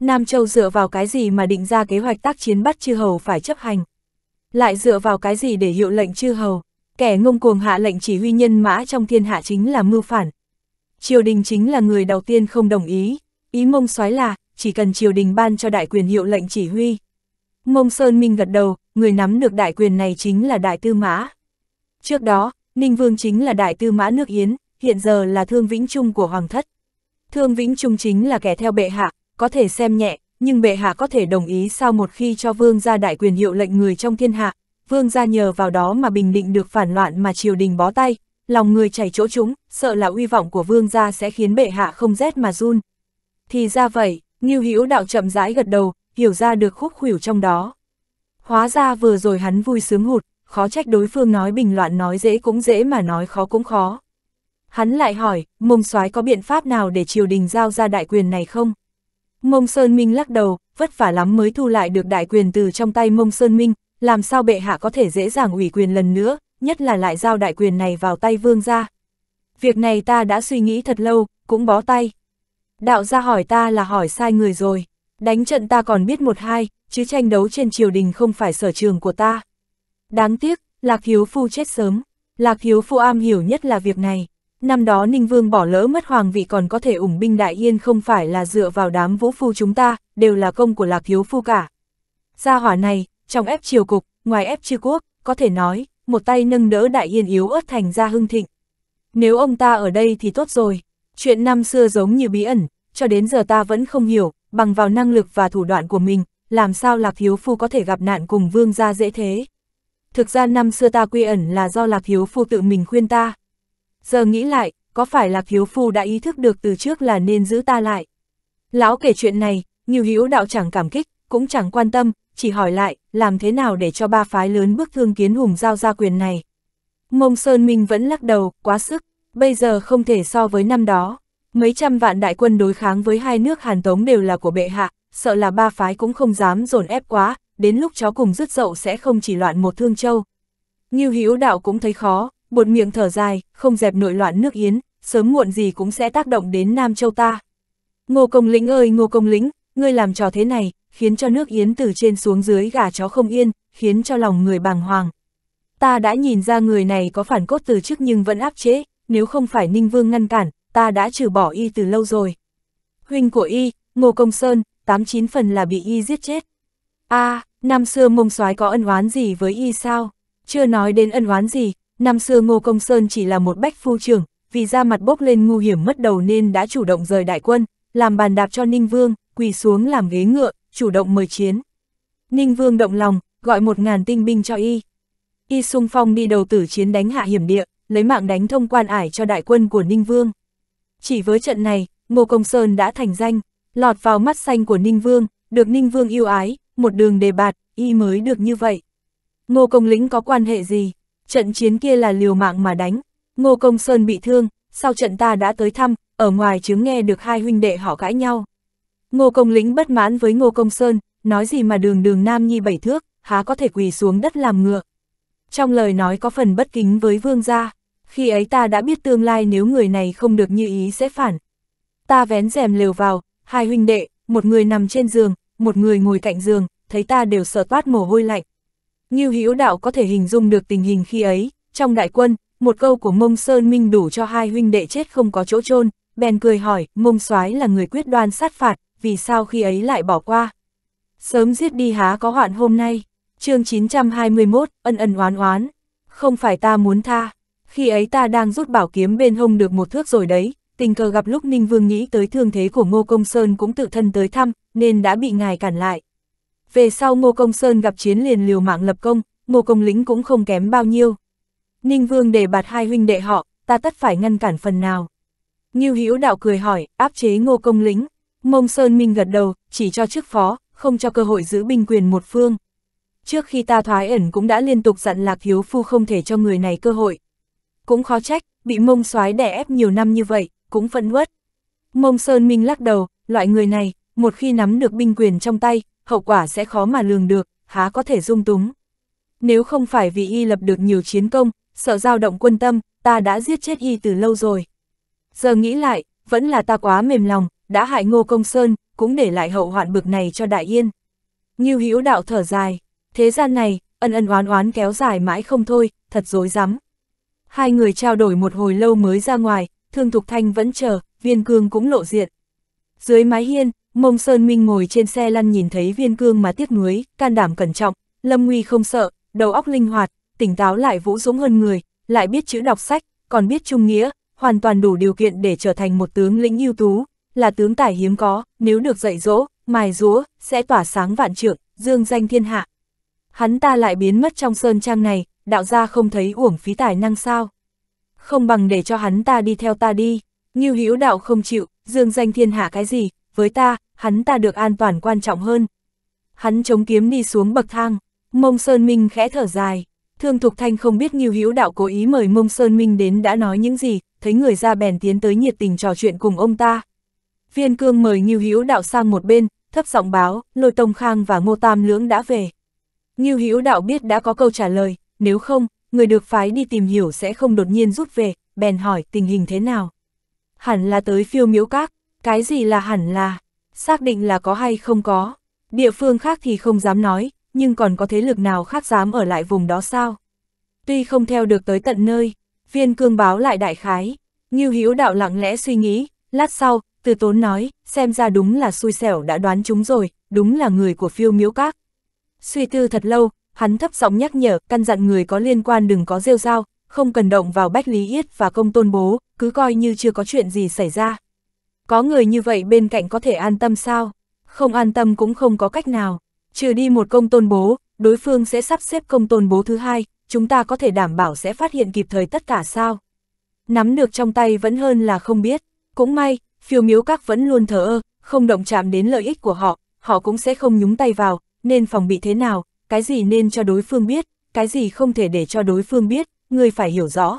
Speaker 1: Nam Châu dựa vào cái gì mà định ra kế hoạch tác chiến bắt chư hầu phải chấp hành? Lại dựa vào cái gì để hiệu lệnh chư hầu? Kẻ ngông cuồng hạ lệnh chỉ huy nhân mã trong thiên hạ chính là mưu phản. Triều đình chính là người đầu tiên không đồng ý. Ý mông soái là, chỉ cần triều đình ban cho đại quyền hiệu lệnh chỉ huy. Mông Sơn Minh gật đầu, người nắm được đại quyền này chính là đại tư mã. Trước đó, Ninh Vương chính là đại tư mã nước Yến, hiện giờ là Thương Vĩnh Trung của Hoàng Thất. Thương Vĩnh Trung chính là kẻ theo bệ hạ, có thể xem nhẹ, nhưng bệ hạ có thể đồng ý sau một khi cho vương gia đại quyền hiệu lệnh người trong thiên hạ, vương gia nhờ vào đó mà bình định được phản loạn mà triều đình bó tay, lòng người chảy chỗ chúng, sợ là uy vọng của vương gia sẽ khiến bệ hạ không rét mà run. Thì ra vậy, Ngưu Hữu đạo chậm rãi gật đầu, hiểu ra được khúc khuỷu trong đó. Hóa ra vừa rồi hắn vui sướng hụt, khó trách đối phương nói bình loạn nói dễ cũng dễ mà nói khó cũng khó. Hắn lại hỏi, mông soái có biện pháp nào để triều đình giao ra đại quyền này không? Mông Sơn Minh lắc đầu, vất vả lắm mới thu lại được đại quyền từ trong tay mông Sơn Minh, làm sao bệ hạ có thể dễ dàng ủy quyền lần nữa, nhất là lại giao đại quyền này vào tay vương gia. Việc này ta đã suy nghĩ thật lâu, cũng bó tay. Đạo gia hỏi ta là hỏi sai người rồi, đánh trận ta còn biết một hai, chứ tranh đấu trên triều đình không phải sở trường của ta. Đáng tiếc, Lạc Hiếu Phu chết sớm, Lạc Hiếu Phu am hiểu nhất là việc này. Năm đó Ninh Vương bỏ lỡ mất hoàng vị còn có thể ủng binh Đại Yên không phải là dựa vào đám vũ phu chúng ta, đều là công của lạc hiếu phu cả. Gia hỏa này, trong ép triều cục, ngoài ép chư quốc, có thể nói, một tay nâng đỡ Đại Yên yếu ớt thành ra hưng thịnh. Nếu ông ta ở đây thì tốt rồi, chuyện năm xưa giống như bí ẩn, cho đến giờ ta vẫn không hiểu, bằng vào năng lực và thủ đoạn của mình, làm sao Lạc Hiếu Phu có thể gặp nạn cùng vương gia dễ thế. Thực ra năm xưa ta quy ẩn là do Lạc Hiếu Phu tự mình khuyên ta giờ nghĩ lại, có phải là thiếu phu đã ý thức được từ trước là nên giữ ta lại. Lão kể chuyện này, như hữu đạo chẳng cảm kích, cũng chẳng quan tâm, chỉ hỏi lại, làm thế nào để cho ba phái lớn bước thương kiến hùng giao ra quyền này. Mông Sơn Minh vẫn lắc đầu, quá sức, bây giờ không thể so với năm đó. Mấy trăm vạn đại quân đối kháng với hai nước Hàn Tống đều là của bệ hạ, sợ là ba phái cũng không dám dồn ép quá, đến lúc chó cùng rứt dậu sẽ không chỉ loạn một thương châu. Như hữu đạo cũng thấy khó, buột miệng thở dài, không dẹp nội loạn nước Yến, sớm muộn gì cũng sẽ tác động đến Nam Châu ta. Ngô Công Lĩnh ơi Ngô Công Lĩnh, ngươi làm trò thế này, khiến cho nước Yến từ trên xuống dưới gà chó không yên, khiến cho lòng người bàng hoàng. Ta đã nhìn ra người này có phản cốt từ trước nhưng vẫn áp chế, nếu không phải Ninh Vương ngăn cản, ta đã trừ bỏ y từ lâu rồi. Huynh của y, Ngô Công Sơn, 89 phần là bị y giết chết. a à, năm xưa mông soái có ân oán gì với y sao? Chưa nói đến ân oán gì, Năm xưa Ngô Công Sơn chỉ là một bách phu trưởng, vì ra mặt bốc lên ngu hiểm mất đầu nên đã chủ động rời đại quân, làm bàn đạp cho Ninh Vương, quỳ xuống làm ghế ngựa, chủ động mời chiến. Ninh Vương động lòng, gọi một ngàn tinh binh cho y. Y sung phong đi đầu tử chiến đánh hạ hiểm địa, lấy mạng đánh thông quan ải cho đại quân của Ninh Vương. Chỉ với trận này, Ngô Công Sơn đã thành danh, lọt vào mắt xanh của Ninh Vương, được Ninh Vương yêu ái, một đường đề bạt, y mới được như vậy. Ngô Công Lĩnh có quan hệ gì? trận chiến kia là liều mạng mà đánh, Ngô Công Sơn bị thương, sau trận ta đã tới thăm, ở ngoài chứng nghe được hai huynh đệ họ cãi nhau. Ngô Công Lĩnh bất mãn với Ngô Công Sơn, nói gì mà đường đường nam nhi bảy thước, há có thể quỳ xuống đất làm ngựa. Trong lời nói có phần bất kính với vương gia, khi ấy ta đã biết tương lai nếu người này không được như ý sẽ phản. Ta vén rèm lều vào, hai huynh đệ, một người nằm trên giường, một người ngồi cạnh giường, thấy ta đều sợ toát mồ hôi lạnh. Ngưu Hữu Đạo có thể hình dung được tình hình khi ấy, trong đại quân, một câu của Mông Sơn Minh đủ cho hai huynh đệ chết không có chỗ chôn, bèn cười hỏi, Mông Soái là người quyết đoan sát phạt, vì sao khi ấy lại bỏ qua? Sớm giết đi há có hoạn hôm nay. Chương 921, ân ân oán oán. Không phải ta muốn tha, khi ấy ta đang rút bảo kiếm bên hông được một thước rồi đấy, tình cờ gặp lúc Ninh Vương nghĩ tới thương thế của Ngô Công Sơn cũng tự thân tới thăm, nên đã bị ngài cản lại. Về sau Ngô Công Sơn gặp chiến liền liều mạng lập công, Ngô Công Lĩnh cũng không kém bao nhiêu. Ninh Vương đề bạt hai huynh đệ họ, ta tất phải ngăn cản phần nào. Ngưu Hữu Đạo cười hỏi, áp chế Ngô Công Lĩnh. Mông Sơn Minh gật đầu, chỉ cho chức phó, không cho cơ hội giữ binh quyền một phương. Trước khi ta thoái ẩn cũng đã liên tục dặn Lạc Hiếu Phu không thể cho người này cơ hội. Cũng khó trách, bị mông soái đè ép nhiều năm như vậy, cũng phẫn uất. Mông Sơn Minh lắc đầu, loại người này, một khi nắm được binh quyền trong tay, hậu quả sẽ khó mà lường được, há có thể dung túng. Nếu không phải vì y lập được nhiều chiến công, sợ dao động quân tâm, ta đã giết chết y từ lâu rồi. Giờ nghĩ lại, vẫn là ta quá mềm lòng, đã hại Ngô Công Sơn, cũng để lại hậu hoạn bực này cho Đại Yên. Ngưu Hữu đạo thở dài, thế gian này, ân ân oán oán kéo dài mãi không thôi, thật dối rắm Hai người trao đổi một hồi lâu mới ra ngoài, Thương Thục Thanh vẫn chờ, Viên Cương cũng lộ diện. Dưới mái hiên, Mông Sơn Minh ngồi trên xe lăn nhìn thấy viên cương mà tiếc nuối, can đảm cẩn trọng, lâm nguy không sợ, đầu óc linh hoạt, tỉnh táo lại vũ dũng hơn người, lại biết chữ đọc sách, còn biết trung nghĩa, hoàn toàn đủ điều kiện để trở thành một tướng lĩnh ưu tú, là tướng tài hiếm có, nếu được dạy dỗ, mài rúa, sẽ tỏa sáng vạn trượng, dương danh thiên hạ. Hắn ta lại biến mất trong sơn trang này, đạo gia không thấy uổng phí tài năng sao. Không bằng để cho hắn ta đi theo ta đi, Ngưu Hữu đạo không chịu, dương danh thiên hạ cái gì, với ta, hắn ta được an toàn quan trọng hơn. Hắn chống kiếm đi xuống bậc thang, mông Sơn Minh khẽ thở dài. Thương Thục Thanh không biết Nghiêu Hữu Đạo cố ý mời Mông Sơn Minh đến đã nói những gì, thấy người ra bèn tiến tới nhiệt tình trò chuyện cùng ông ta. Viên Cương mời Nghiêu Hữu Đạo sang một bên, thấp giọng báo, Lôi Tông Khang và Ngô Tam Lưỡng đã về. Nghiêu Hữu Đạo biết đã có câu trả lời, nếu không, người được phái đi tìm hiểu sẽ không đột nhiên rút về, bèn hỏi tình hình thế nào. Hẳn là tới phiêu miếu các, cái gì là hẳn là, xác định là có hay không có. Địa phương khác thì không dám nói, nhưng còn có thế lực nào khác dám ở lại vùng đó sao? Tuy không theo được tới tận nơi, viên cương báo lại đại khái, Ngưu Hữu đạo lặng lẽ suy nghĩ, lát sau, từ tốn nói, xem ra đúng là xui xẻo đã đoán chúng rồi, đúng là người của phiêu miếu các. Suy tư thật lâu, hắn thấp giọng nhắc nhở, căn dặn người có liên quan đừng có rêu rao, không cần động vào Bách Lý Yết và công tôn bố, cứ coi như chưa có chuyện gì xảy ra. Có người như vậy bên cạnh có thể an tâm sao? Không an tâm cũng không có cách nào. Trừ đi một công tôn bố, đối phương sẽ sắp xếp công tôn bố thứ hai, chúng ta có thể đảm bảo sẽ phát hiện kịp thời tất cả sao? Nắm được trong tay vẫn hơn là không biết. Cũng may, phiêu miếu các vẫn luôn thờ ơ, không động chạm đến lợi ích của họ, họ cũng sẽ không nhúng tay vào, nên phòng bị thế nào, cái gì nên cho đối phương biết, cái gì không thể để cho đối phương biết, người phải hiểu rõ.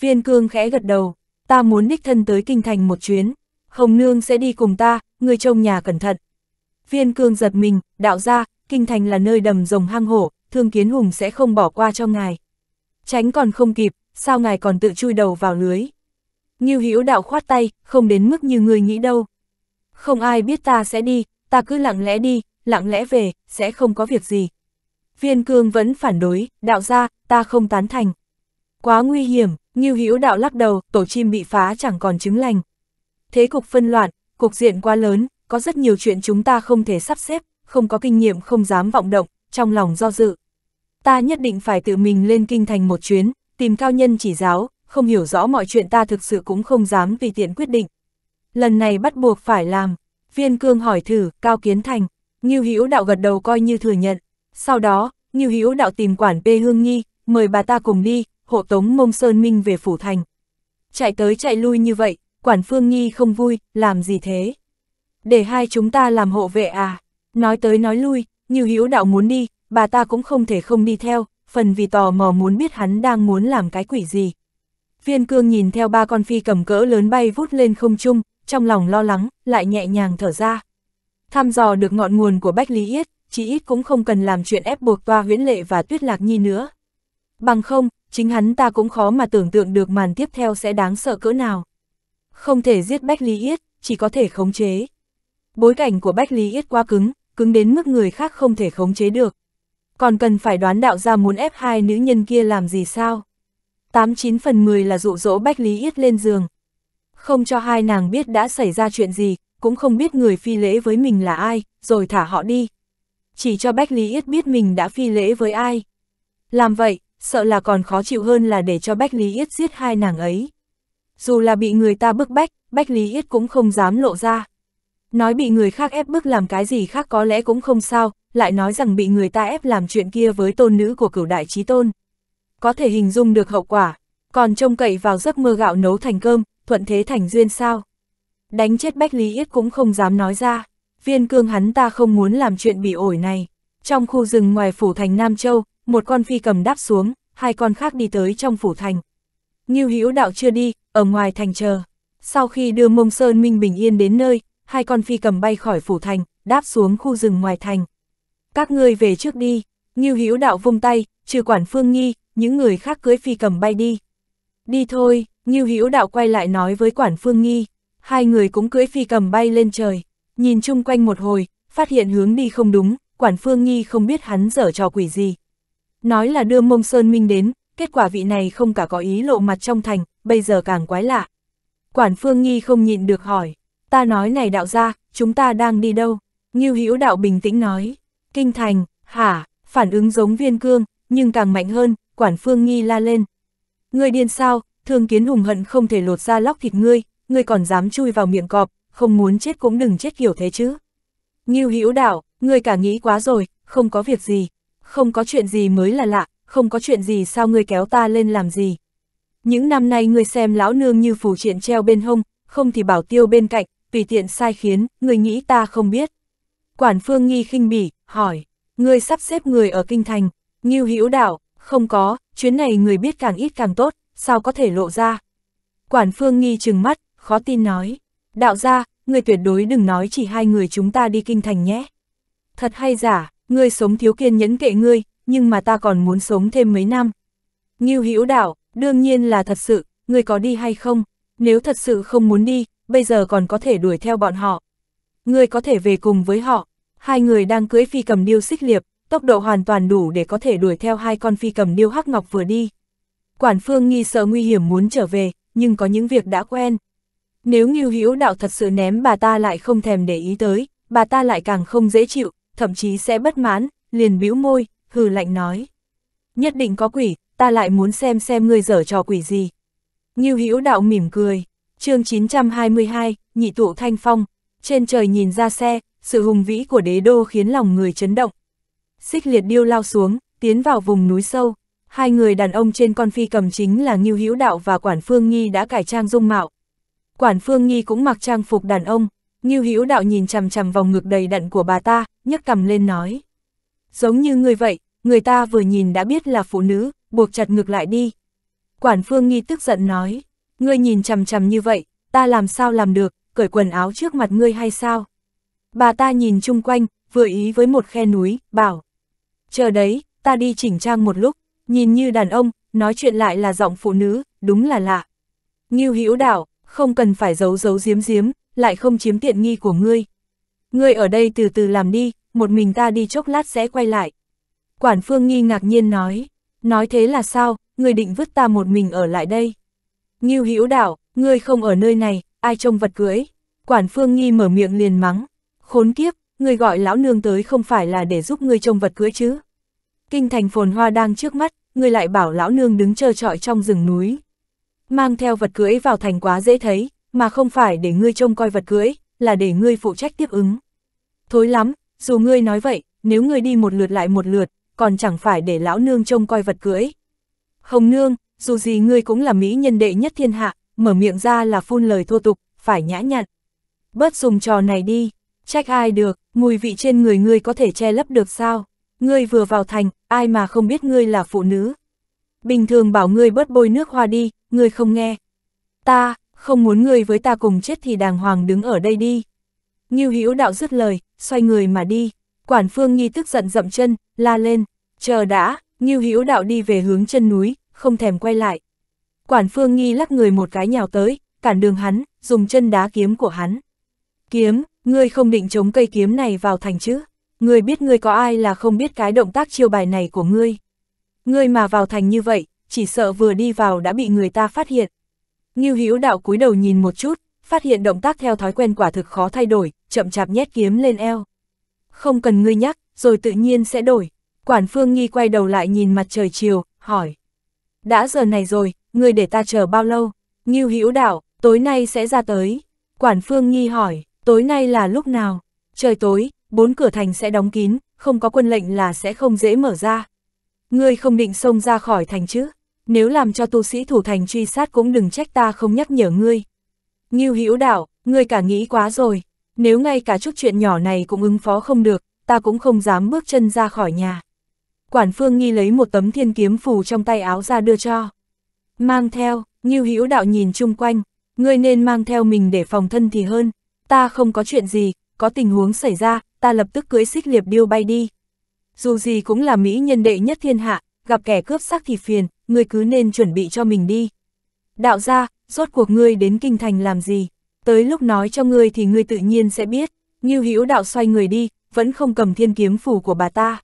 Speaker 1: Viên cương khẽ gật đầu, ta muốn đích thân tới kinh thành một chuyến, Hồng Nương sẽ đi cùng ta, người trông nhà cẩn thận. Viên cương giật mình, đạo ra, kinh thành là nơi đầm rồng hang hổ, thương kiến hùng sẽ không bỏ qua cho ngài. Tránh còn không kịp, sao ngài còn tự chui đầu vào lưới. Nghiêu Hữu đạo khoát tay, không đến mức như người nghĩ đâu. Không ai biết ta sẽ đi, ta cứ lặng lẽ đi, lặng lẽ về, sẽ không có việc gì. Viên cương vẫn phản đối, đạo ra, ta không tán thành. Quá nguy hiểm, Nghiêu Hữu đạo lắc đầu, tổ chim bị phá chẳng còn trứng lành thế cục phân loạn, cục diện quá lớn, có rất nhiều chuyện chúng ta không thể sắp xếp, không có kinh nghiệm không dám vọng động, trong lòng do dự. Ta nhất định phải tự mình lên kinh thành một chuyến, tìm cao nhân chỉ giáo, không hiểu rõ mọi chuyện ta thực sự cũng không dám vì tiện quyết định. Lần này bắt buộc phải làm, viên cương hỏi thử, cao kiến thành, Ngưu Hữu đạo gật đầu coi như thừa nhận. Sau đó, Ngưu Hữu đạo tìm quản bê Hương Nhi, mời bà ta cùng đi, hộ tống Mông Sơn Minh về phủ thành. Chạy tới chạy lui như vậy, quản phương nhi không vui, làm gì thế? Để hai chúng ta làm hộ vệ à? Nói tới nói lui, như hữu đạo muốn đi, bà ta cũng không thể không đi theo, phần vì tò mò muốn biết hắn đang muốn làm cái quỷ gì. Viên cương nhìn theo ba con phi cầm cỡ lớn bay vút lên không trung, trong lòng lo lắng, lại nhẹ nhàng thở ra. Thăm dò được ngọn nguồn của Bách Lý Yết, chỉ ít cũng không cần làm chuyện ép buộc toa huyễn lệ và tuyết lạc nhi nữa. Bằng không, chính hắn ta cũng khó mà tưởng tượng được màn tiếp theo sẽ đáng sợ cỡ nào. Không thể giết Bách Lý Yết, chỉ có thể khống chế. Bối cảnh của Bách Lý Yết quá cứng, cứng đến mức người khác không thể khống chế được. Còn cần phải đoán đạo ra muốn ép hai nữ nhân kia làm gì sao? 89 phần 10 là dụ dỗ Bách Lý Yết lên giường. Không cho hai nàng biết đã xảy ra chuyện gì, cũng không biết người phi lễ với mình là ai, rồi thả họ đi. Chỉ cho Bách Lý Yết biết mình đã phi lễ với ai. Làm vậy, sợ là còn khó chịu hơn là để cho Bách Lý Yết giết hai nàng ấy dù là bị người ta bức bách, Bách Lý Yết cũng không dám lộ ra. Nói bị người khác ép bức làm cái gì khác có lẽ cũng không sao, lại nói rằng bị người ta ép làm chuyện kia với tôn nữ của cửu đại trí tôn. Có thể hình dung được hậu quả, còn trông cậy vào giấc mơ gạo nấu thành cơm, thuận thế thành duyên sao. Đánh chết Bách Lý Yết cũng không dám nói ra, viên cương hắn ta không muốn làm chuyện bị ổi này. Trong khu rừng ngoài phủ thành Nam Châu, một con phi cầm đáp xuống, hai con khác đi tới trong phủ thành. như Hữu Đạo chưa đi, ở ngoài thành chờ. Sau khi đưa Mông Sơn Minh Bình Yên đến nơi, hai con phi cầm bay khỏi phủ thành, đáp xuống khu rừng ngoài thành. Các ngươi về trước đi, Như Hữu Đạo vung tay, trừ quản Phương Nghi, những người khác cưới phi cầm bay đi. Đi thôi, Như Hữu Đạo quay lại nói với quản Phương Nghi, hai người cũng cưỡi phi cầm bay lên trời, nhìn chung quanh một hồi, phát hiện hướng đi không đúng, quản Phương Nghi không biết hắn dở trò quỷ gì. Nói là đưa Mông Sơn Minh đến, kết quả vị này không cả có ý lộ mặt trong thành, bây giờ càng quái lạ. Quản Phương Nghi không nhịn được hỏi, ta nói này đạo gia, chúng ta đang đi đâu? Ngưu Hữu đạo bình tĩnh nói, kinh thành, hả, phản ứng giống viên cương, nhưng càng mạnh hơn, Quản Phương Nghi la lên. người điên sao, thương kiến hùng hận không thể lột ra lóc thịt ngươi, ngươi còn dám chui vào miệng cọp, không muốn chết cũng đừng chết kiểu thế chứ. Ngưu Hữu đạo, ngươi cả nghĩ quá rồi, không có việc gì, không có chuyện gì mới là lạ, không có chuyện gì sao ngươi kéo ta lên làm gì. Những năm nay ngươi xem lão nương như phù triện treo bên hông, không thì bảo tiêu bên cạnh, tùy tiện sai khiến, ngươi nghĩ ta không biết. Quản phương nghi khinh bỉ, hỏi, ngươi sắp xếp người ở kinh thành, nghiêu hữu đạo, không có, chuyến này người biết càng ít càng tốt, sao có thể lộ ra. Quản phương nghi trừng mắt, khó tin nói, đạo ra, ngươi tuyệt đối đừng nói chỉ hai người chúng ta đi kinh thành nhé. Thật hay giả, ngươi sống thiếu kiên nhẫn kệ ngươi, nhưng mà ta còn muốn sống thêm mấy năm. Ngưu Hữu Đạo, đương nhiên là thật sự, ngươi có đi hay không? Nếu thật sự không muốn đi, bây giờ còn có thể đuổi theo bọn họ. Ngươi có thể về cùng với họ. Hai người đang cưỡi phi cầm điêu xích liệp, tốc độ hoàn toàn đủ để có thể đuổi theo hai con phi cầm điêu hắc ngọc vừa đi. Quản Phương nghi sợ nguy hiểm muốn trở về, nhưng có những việc đã quen. Nếu Ngưu Hữu Đạo thật sự ném bà ta lại không thèm để ý tới, bà ta lại càng không dễ chịu, thậm chí sẽ bất mãn, liền bĩu môi, hừ lạnh nói. Nhất định có quỷ, ta lại muốn xem xem ngươi dở trò quỷ gì. Ngưu Hữu đạo mỉm cười, chương 922, nhị tụ thanh phong, trên trời nhìn ra xe, sự hùng vĩ của đế đô khiến lòng người chấn động. Xích liệt điêu lao xuống, tiến vào vùng núi sâu, hai người đàn ông trên con phi cầm chính là Ngưu Hữu đạo và Quản Phương Nghi đã cải trang dung mạo. Quản Phương Nghi cũng mặc trang phục đàn ông, Ngưu Hữu đạo nhìn chằm chằm vòng ngực đầy đặn của bà ta, nhấc cầm lên nói. Giống như người vậy, người ta vừa nhìn đã biết là phụ nữ, buộc chặt ngược lại đi. Quản phương nghi tức giận nói, ngươi nhìn chằm chằm như vậy, ta làm sao làm được, cởi quần áo trước mặt ngươi hay sao? Bà ta nhìn chung quanh, vừa ý với một khe núi, bảo. Chờ đấy, ta đi chỉnh trang một lúc, nhìn như đàn ông, nói chuyện lại là giọng phụ nữ, đúng là lạ. Nghiêu hữu đảo, không cần phải giấu giấu giếm giếm, lại không chiếm tiện nghi của ngươi. Ngươi ở đây từ từ làm đi, một mình ta đi chốc lát sẽ quay lại. Quản Phương Nghi ngạc nhiên nói, nói thế là sao, người định vứt ta một mình ở lại đây. Ngưu Hữu đảo, ngươi không ở nơi này, ai trông vật cưới. Quản Phương Nghi mở miệng liền mắng, khốn kiếp, người gọi lão nương tới không phải là để giúp ngươi trông vật cưới chứ. Kinh thành phồn hoa đang trước mắt, người lại bảo lão nương đứng chờ trọi trong rừng núi. Mang theo vật cưới vào thành quá dễ thấy, mà không phải để ngươi trông coi vật cưới, là để ngươi phụ trách tiếp ứng. Thối lắm, dù ngươi nói vậy, nếu ngươi đi một lượt lại một lượt, còn chẳng phải để lão nương trông coi vật cưới. Hồng nương, dù gì ngươi cũng là mỹ nhân đệ nhất thiên hạ, mở miệng ra là phun lời thua tục, phải nhã nhặn. Bớt dùng trò này đi, trách ai được, mùi vị trên người ngươi có thể che lấp được sao? Ngươi vừa vào thành, ai mà không biết ngươi là phụ nữ. Bình thường bảo ngươi bớt bôi nước hoa đi, ngươi không nghe. Ta, không muốn ngươi với ta cùng chết thì đàng hoàng đứng ở đây đi. Ngưu Hữu đạo dứt lời, xoay người mà đi. Quản Phương Nhi tức giận dậm chân, la lên, chờ đã, Ngưu Hữu Đạo đi về hướng chân núi, không thèm quay lại. Quản Phương Nhi lắc người một cái nhào tới, cản đường hắn, dùng chân đá kiếm của hắn. Kiếm, ngươi không định chống cây kiếm này vào thành chứ? Ngươi biết ngươi có ai là không biết cái động tác chiêu bài này của ngươi. Ngươi mà vào thành như vậy, chỉ sợ vừa đi vào đã bị người ta phát hiện. Ngưu Hữu Đạo cúi đầu nhìn một chút, phát hiện động tác theo thói quen quả thực khó thay đổi, chậm chạp nhét kiếm lên eo. Không cần ngươi nhắc, rồi tự nhiên sẽ đổi. Quản Phương Nghi quay đầu lại nhìn mặt trời chiều, hỏi. Đã giờ này rồi, ngươi để ta chờ bao lâu? Ngưu Hữu Đạo, tối nay sẽ ra tới. Quản Phương Nghi hỏi, tối nay là lúc nào? Trời tối, bốn cửa thành sẽ đóng kín, không có quân lệnh là sẽ không dễ mở ra. Ngươi không định xông ra khỏi thành chứ? Nếu làm cho tu sĩ thủ thành truy sát cũng đừng trách ta không nhắc nhở ngươi. Ngưu Hữu Đạo, ngươi cả nghĩ quá rồi. Nếu ngay cả chút chuyện nhỏ này cũng ứng phó không được, ta cũng không dám bước chân ra khỏi nhà. Quản phương nghi lấy một tấm thiên kiếm phù trong tay áo ra đưa cho. Mang theo, như hữu đạo nhìn chung quanh, ngươi nên mang theo mình để phòng thân thì hơn. Ta không có chuyện gì, có tình huống xảy ra, ta lập tức cưới xích liệp điêu bay đi. Dù gì cũng là mỹ nhân đệ nhất thiên hạ, gặp kẻ cướp sắc thì phiền, ngươi cứ nên chuẩn bị cho mình đi. Đạo gia, rốt cuộc ngươi đến kinh thành làm gì? tới lúc nói cho ngươi thì ngươi tự nhiên sẽ biết, Ngưu Hữu Đạo xoay người đi, vẫn không cầm thiên kiếm phủ của bà ta.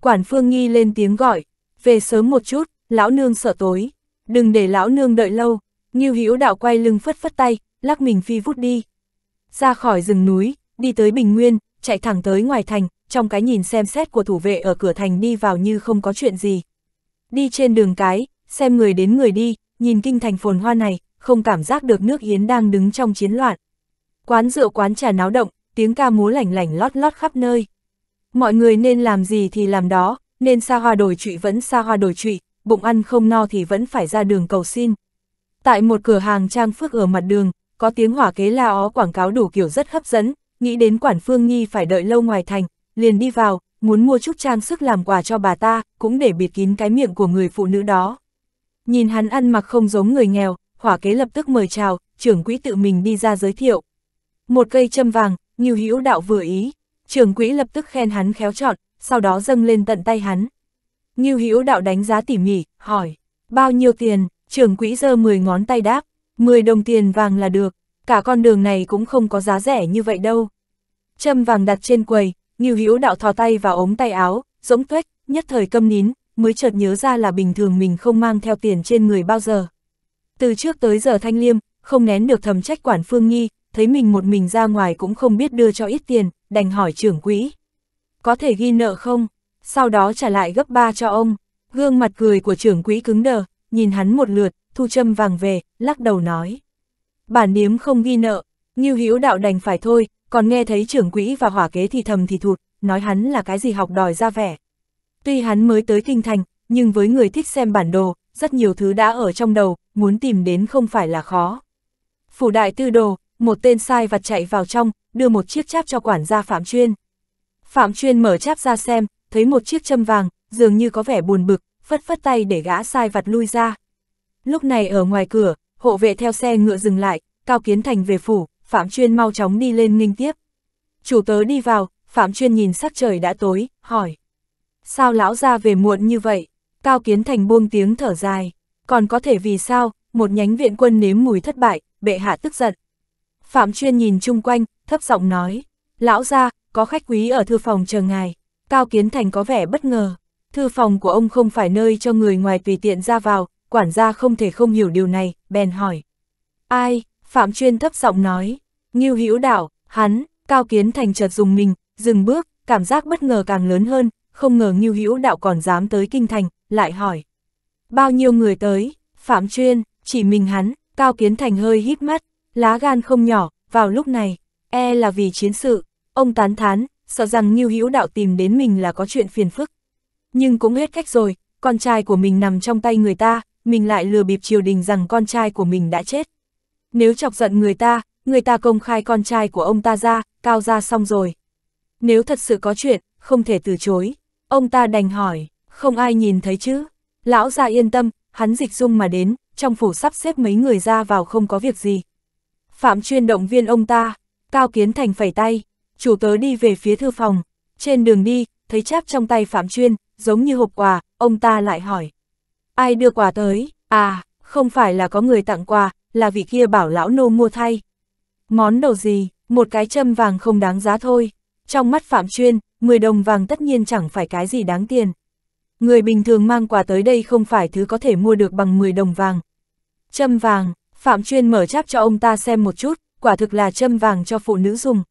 Speaker 1: Quản Phương Nghi lên tiếng gọi, về sớm một chút, lão nương sợ tối, đừng để lão nương đợi lâu, Ngưu Hữu Đạo quay lưng phất phất tay, lắc mình phi vút đi. Ra khỏi rừng núi, đi tới Bình Nguyên, chạy thẳng tới ngoài thành, trong cái nhìn xem xét của thủ vệ ở cửa thành đi vào như không có chuyện gì. Đi trên đường cái, xem người đến người đi, nhìn kinh thành phồn hoa này, không cảm giác được nước Yến đang đứng trong chiến loạn. Quán rượu quán trà náo động, tiếng ca múa lảnh lảnh lót lót khắp nơi. Mọi người nên làm gì thì làm đó, nên xa hoa đổi trụy vẫn xa hoa đổi trụy, bụng ăn không no thì vẫn phải ra đường cầu xin. Tại một cửa hàng trang phước ở mặt đường, có tiếng hỏa kế la ó quảng cáo đủ kiểu rất hấp dẫn, nghĩ đến quản phương nhi phải đợi lâu ngoài thành, liền đi vào, muốn mua chút trang sức làm quà cho bà ta, cũng để bịt kín cái miệng của người phụ nữ đó. Nhìn hắn ăn mặc không giống người nghèo, hỏa kế lập tức mời chào, trưởng quỹ tự mình đi ra giới thiệu. Một cây châm vàng, như hữu đạo vừa ý, trưởng quỹ lập tức khen hắn khéo chọn, sau đó dâng lên tận tay hắn. Như hữu đạo đánh giá tỉ mỉ, hỏi, bao nhiêu tiền, trưởng quỹ giơ 10 ngón tay đáp, 10 đồng tiền vàng là được, cả con đường này cũng không có giá rẻ như vậy đâu. Châm vàng đặt trên quầy, Ngưu Hữu đạo thò tay vào ống tay áo, rỗng tuếch, nhất thời câm nín, mới chợt nhớ ra là bình thường mình không mang theo tiền trên người bao giờ. Từ trước tới giờ Thanh Liêm, không nén được thầm trách quản Phương Nhi, thấy mình một mình ra ngoài cũng không biết đưa cho ít tiền, đành hỏi trưởng quỹ. Có thể ghi nợ không? Sau đó trả lại gấp ba cho ông. Gương mặt cười của trưởng quỹ cứng đờ, nhìn hắn một lượt, thu châm vàng về, lắc đầu nói. Bản điếm không ghi nợ, như hữu đạo đành phải thôi, còn nghe thấy trưởng quỹ và hỏa kế thì thầm thì thụt, nói hắn là cái gì học đòi ra vẻ. Tuy hắn mới tới kinh thành, nhưng với người thích xem bản đồ, rất nhiều thứ đã ở trong đầu, muốn tìm đến không phải là khó. Phủ đại tư đồ, một tên sai vặt chạy vào trong, đưa một chiếc cháp cho quản gia Phạm Chuyên. Phạm Chuyên mở cháp ra xem, thấy một chiếc châm vàng, dường như có vẻ buồn bực, phất phất tay để gã sai vặt lui ra. Lúc này ở ngoài cửa, hộ vệ theo xe ngựa dừng lại, Cao Kiến Thành về phủ, Phạm Chuyên mau chóng đi lên nghinh tiếp. Chủ tớ đi vào, Phạm Chuyên nhìn sắc trời đã tối, hỏi. Sao lão ra về muộn như vậy? Cao Kiến Thành buông tiếng thở dài. Còn có thể vì sao, một nhánh viện quân nếm mùi thất bại, bệ hạ tức giận. Phạm Chuyên nhìn chung quanh, thấp giọng nói, lão ra, có khách quý ở thư phòng chờ ngài. Cao Kiến Thành có vẻ bất ngờ, thư phòng của ông không phải nơi cho người ngoài tùy tiện ra vào, quản gia không thể không hiểu điều này, bèn hỏi. Ai, Phạm Chuyên thấp giọng nói, Ngưu Hữu đạo hắn, Cao Kiến Thành chợt dùng mình, dừng bước, cảm giác bất ngờ càng lớn hơn, không ngờ Ngưu Hữu Đạo còn dám tới kinh thành, lại hỏi. Bao nhiêu người tới, Phạm Chuyên, chỉ mình hắn, Cao Kiến Thành hơi híp mắt, lá gan không nhỏ, vào lúc này, e là vì chiến sự, ông tán thán, sợ rằng Ngưu Hữu Đạo tìm đến mình là có chuyện phiền phức. Nhưng cũng hết cách rồi, con trai của mình nằm trong tay người ta, mình lại lừa bịp triều đình rằng con trai của mình đã chết. Nếu chọc giận người ta, người ta công khai con trai của ông ta ra, cao ra xong rồi. Nếu thật sự có chuyện, không thể từ chối, ông ta đành hỏi, không ai nhìn thấy chứ. Lão ra yên tâm, hắn dịch dung mà đến, trong phủ sắp xếp mấy người ra vào không có việc gì. Phạm chuyên động viên ông ta, Cao Kiến Thành phẩy tay, chủ tớ đi về phía thư phòng, trên đường đi, thấy cháp trong tay Phạm chuyên, giống như hộp quà, ông ta lại hỏi. Ai đưa quà tới? À, không phải là có người tặng quà, là vị kia bảo lão nô mua thay. Món đồ gì, một cái châm vàng không đáng giá thôi. Trong mắt Phạm Chuyên, 10 đồng vàng tất nhiên chẳng phải cái gì đáng tiền. Người bình thường mang quà tới đây không phải thứ có thể mua được bằng 10 đồng vàng. Châm vàng, Phạm Chuyên mở cháp cho ông ta xem một chút, quả thực là châm vàng cho phụ nữ dùng.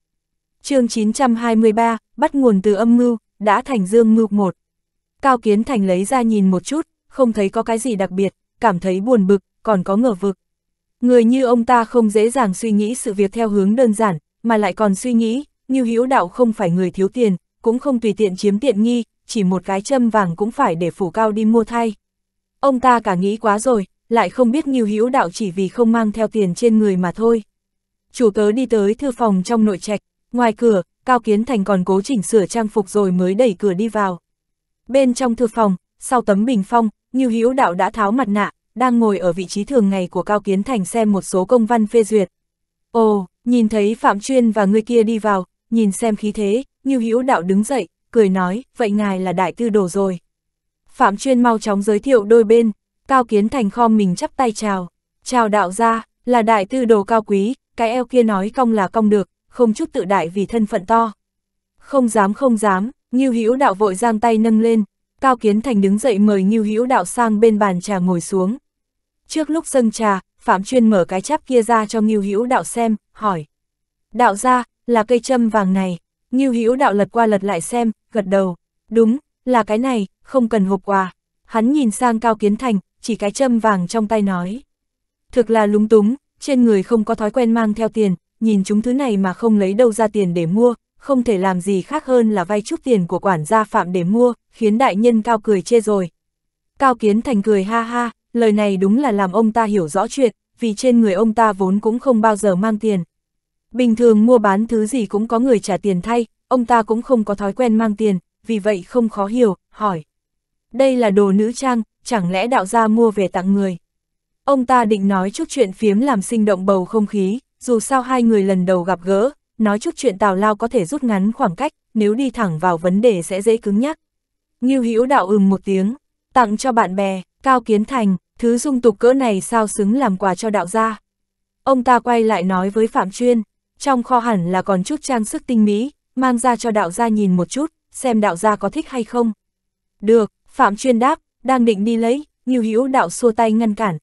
Speaker 1: chương 923, bắt nguồn từ âm mưu, đã thành dương mưu một. Cao Kiến Thành lấy ra nhìn một chút, không thấy có cái gì đặc biệt, cảm thấy buồn bực, còn có ngờ vực. Người như ông ta không dễ dàng suy nghĩ sự việc theo hướng đơn giản, mà lại còn suy nghĩ, như hữu đạo không phải người thiếu tiền, cũng không tùy tiện chiếm tiện nghi, chỉ một cái châm vàng cũng phải để phủ cao đi mua thay. Ông ta cả nghĩ quá rồi, lại không biết nghiêu hữu đạo chỉ vì không mang theo tiền trên người mà thôi. Chủ tớ đi tới thư phòng trong nội trạch, ngoài cửa, Cao Kiến Thành còn cố chỉnh sửa trang phục rồi mới đẩy cửa đi vào. Bên trong thư phòng, sau tấm bình phong, nghiêu hữu đạo đã tháo mặt nạ, đang ngồi ở vị trí thường ngày của Cao Kiến Thành xem một số công văn phê duyệt. Ồ, nhìn thấy Phạm Chuyên và người kia đi vào, nhìn xem khí thế, nghiêu hữu đạo đứng dậy, cười nói, vậy ngài là đại tư đồ rồi. Phạm Chuyên mau chóng giới thiệu đôi bên, Cao Kiến Thành khom mình chắp tay chào. Chào đạo gia, là đại tư đồ cao quý, cái eo kia nói cong là cong được, không chút tự đại vì thân phận to. Không dám không dám, Ngưu Hữu đạo vội giang tay nâng lên, Cao Kiến Thành đứng dậy mời Ngưu Hữu đạo sang bên bàn trà ngồi xuống. Trước lúc dâng trà, Phạm Chuyên mở cái chắp kia ra cho Ngưu Hữu đạo xem, hỏi: "Đạo gia, là cây châm vàng này?" Ngưu Hữu Đạo lật qua lật lại xem, gật đầu, đúng, là cái này, không cần hộp quà. Hắn nhìn sang Cao Kiến Thành, chỉ cái châm vàng trong tay nói. Thực là lúng túng, trên người không có thói quen mang theo tiền, nhìn chúng thứ này mà không lấy đâu ra tiền để mua, không thể làm gì khác hơn là vay chút tiền của quản gia Phạm để mua, khiến đại nhân Cao cười chê rồi. Cao Kiến Thành cười ha ha, lời này đúng là làm ông ta hiểu rõ chuyện, vì trên người ông ta vốn cũng không bao giờ mang tiền. Bình thường mua bán thứ gì cũng có người trả tiền thay, ông ta cũng không có thói quen mang tiền, vì vậy không khó hiểu, hỏi. Đây là đồ nữ trang, chẳng lẽ đạo gia mua về tặng người? Ông ta định nói chút chuyện phiếm làm sinh động bầu không khí, dù sao hai người lần đầu gặp gỡ, nói chút chuyện tào lao có thể rút ngắn khoảng cách, nếu đi thẳng vào vấn đề sẽ dễ cứng nhắc. Ngưu Hữu đạo ừm một tiếng, tặng cho bạn bè, Cao Kiến Thành, thứ dung tục cỡ này sao xứng làm quà cho đạo gia. Ông ta quay lại nói với Phạm Chuyên, trong kho hẳn là còn chút trang sức tinh mỹ, mang ra cho đạo gia nhìn một chút, xem đạo gia có thích hay không. Được, Phạm Chuyên đáp, đang định đi lấy, Ngưu Hữu đạo xua tay ngăn cản.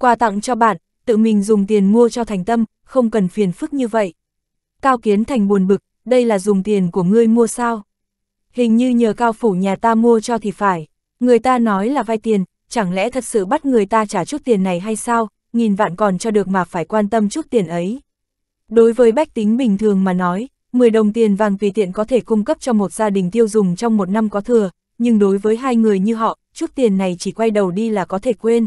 Speaker 1: Quà tặng cho bạn, tự mình dùng tiền mua cho thành tâm, không cần phiền phức như vậy. Cao Kiến Thành buồn bực, đây là dùng tiền của ngươi mua sao? Hình như nhờ cao phủ nhà ta mua cho thì phải, người ta nói là vay tiền, chẳng lẽ thật sự bắt người ta trả chút tiền này hay sao, nghìn vạn còn cho được mà phải quan tâm chút tiền ấy. Đối với bách tính bình thường mà nói, 10 đồng tiền vàng tùy tiện có thể cung cấp cho một gia đình tiêu dùng trong một năm có thừa, nhưng đối với hai người như họ, chút tiền này chỉ quay đầu đi là có thể quên.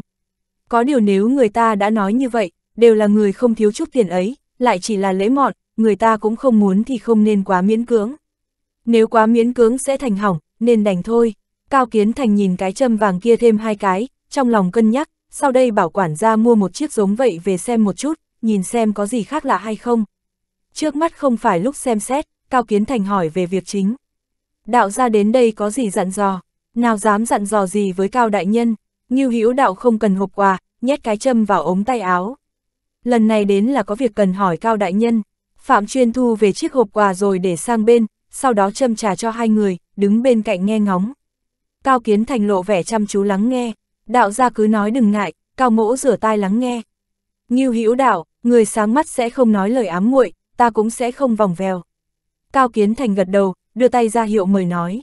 Speaker 1: Có điều nếu người ta đã nói như vậy, đều là người không thiếu chút tiền ấy, lại chỉ là lễ mọn, người ta cũng không muốn thì không nên quá miễn cưỡng. Nếu quá miễn cưỡng sẽ thành hỏng, nên đành thôi. Cao Kiến Thành nhìn cái châm vàng kia thêm hai cái, trong lòng cân nhắc, sau đây bảo quản gia mua một chiếc giống vậy về xem một chút, nhìn xem có gì khác lạ hay không. Trước mắt không phải lúc xem xét, Cao Kiến Thành hỏi về việc chính. Đạo ra đến đây có gì dặn dò, nào dám dặn dò gì với Cao Đại Nhân, như hữu đạo không cần hộp quà, nhét cái châm vào ống tay áo. Lần này đến là có việc cần hỏi Cao Đại Nhân, Phạm Chuyên thu về chiếc hộp quà rồi để sang bên, sau đó châm trà cho hai người, đứng bên cạnh nghe ngóng. Cao Kiến Thành lộ vẻ chăm chú lắng nghe, đạo gia cứ nói đừng ngại, Cao Mỗ rửa tai lắng nghe. Ngưu Hữu Đạo, người sáng mắt sẽ không nói lời ám muội, ta cũng sẽ không vòng vèo. Cao Kiến Thành gật đầu, đưa tay ra hiệu mời nói.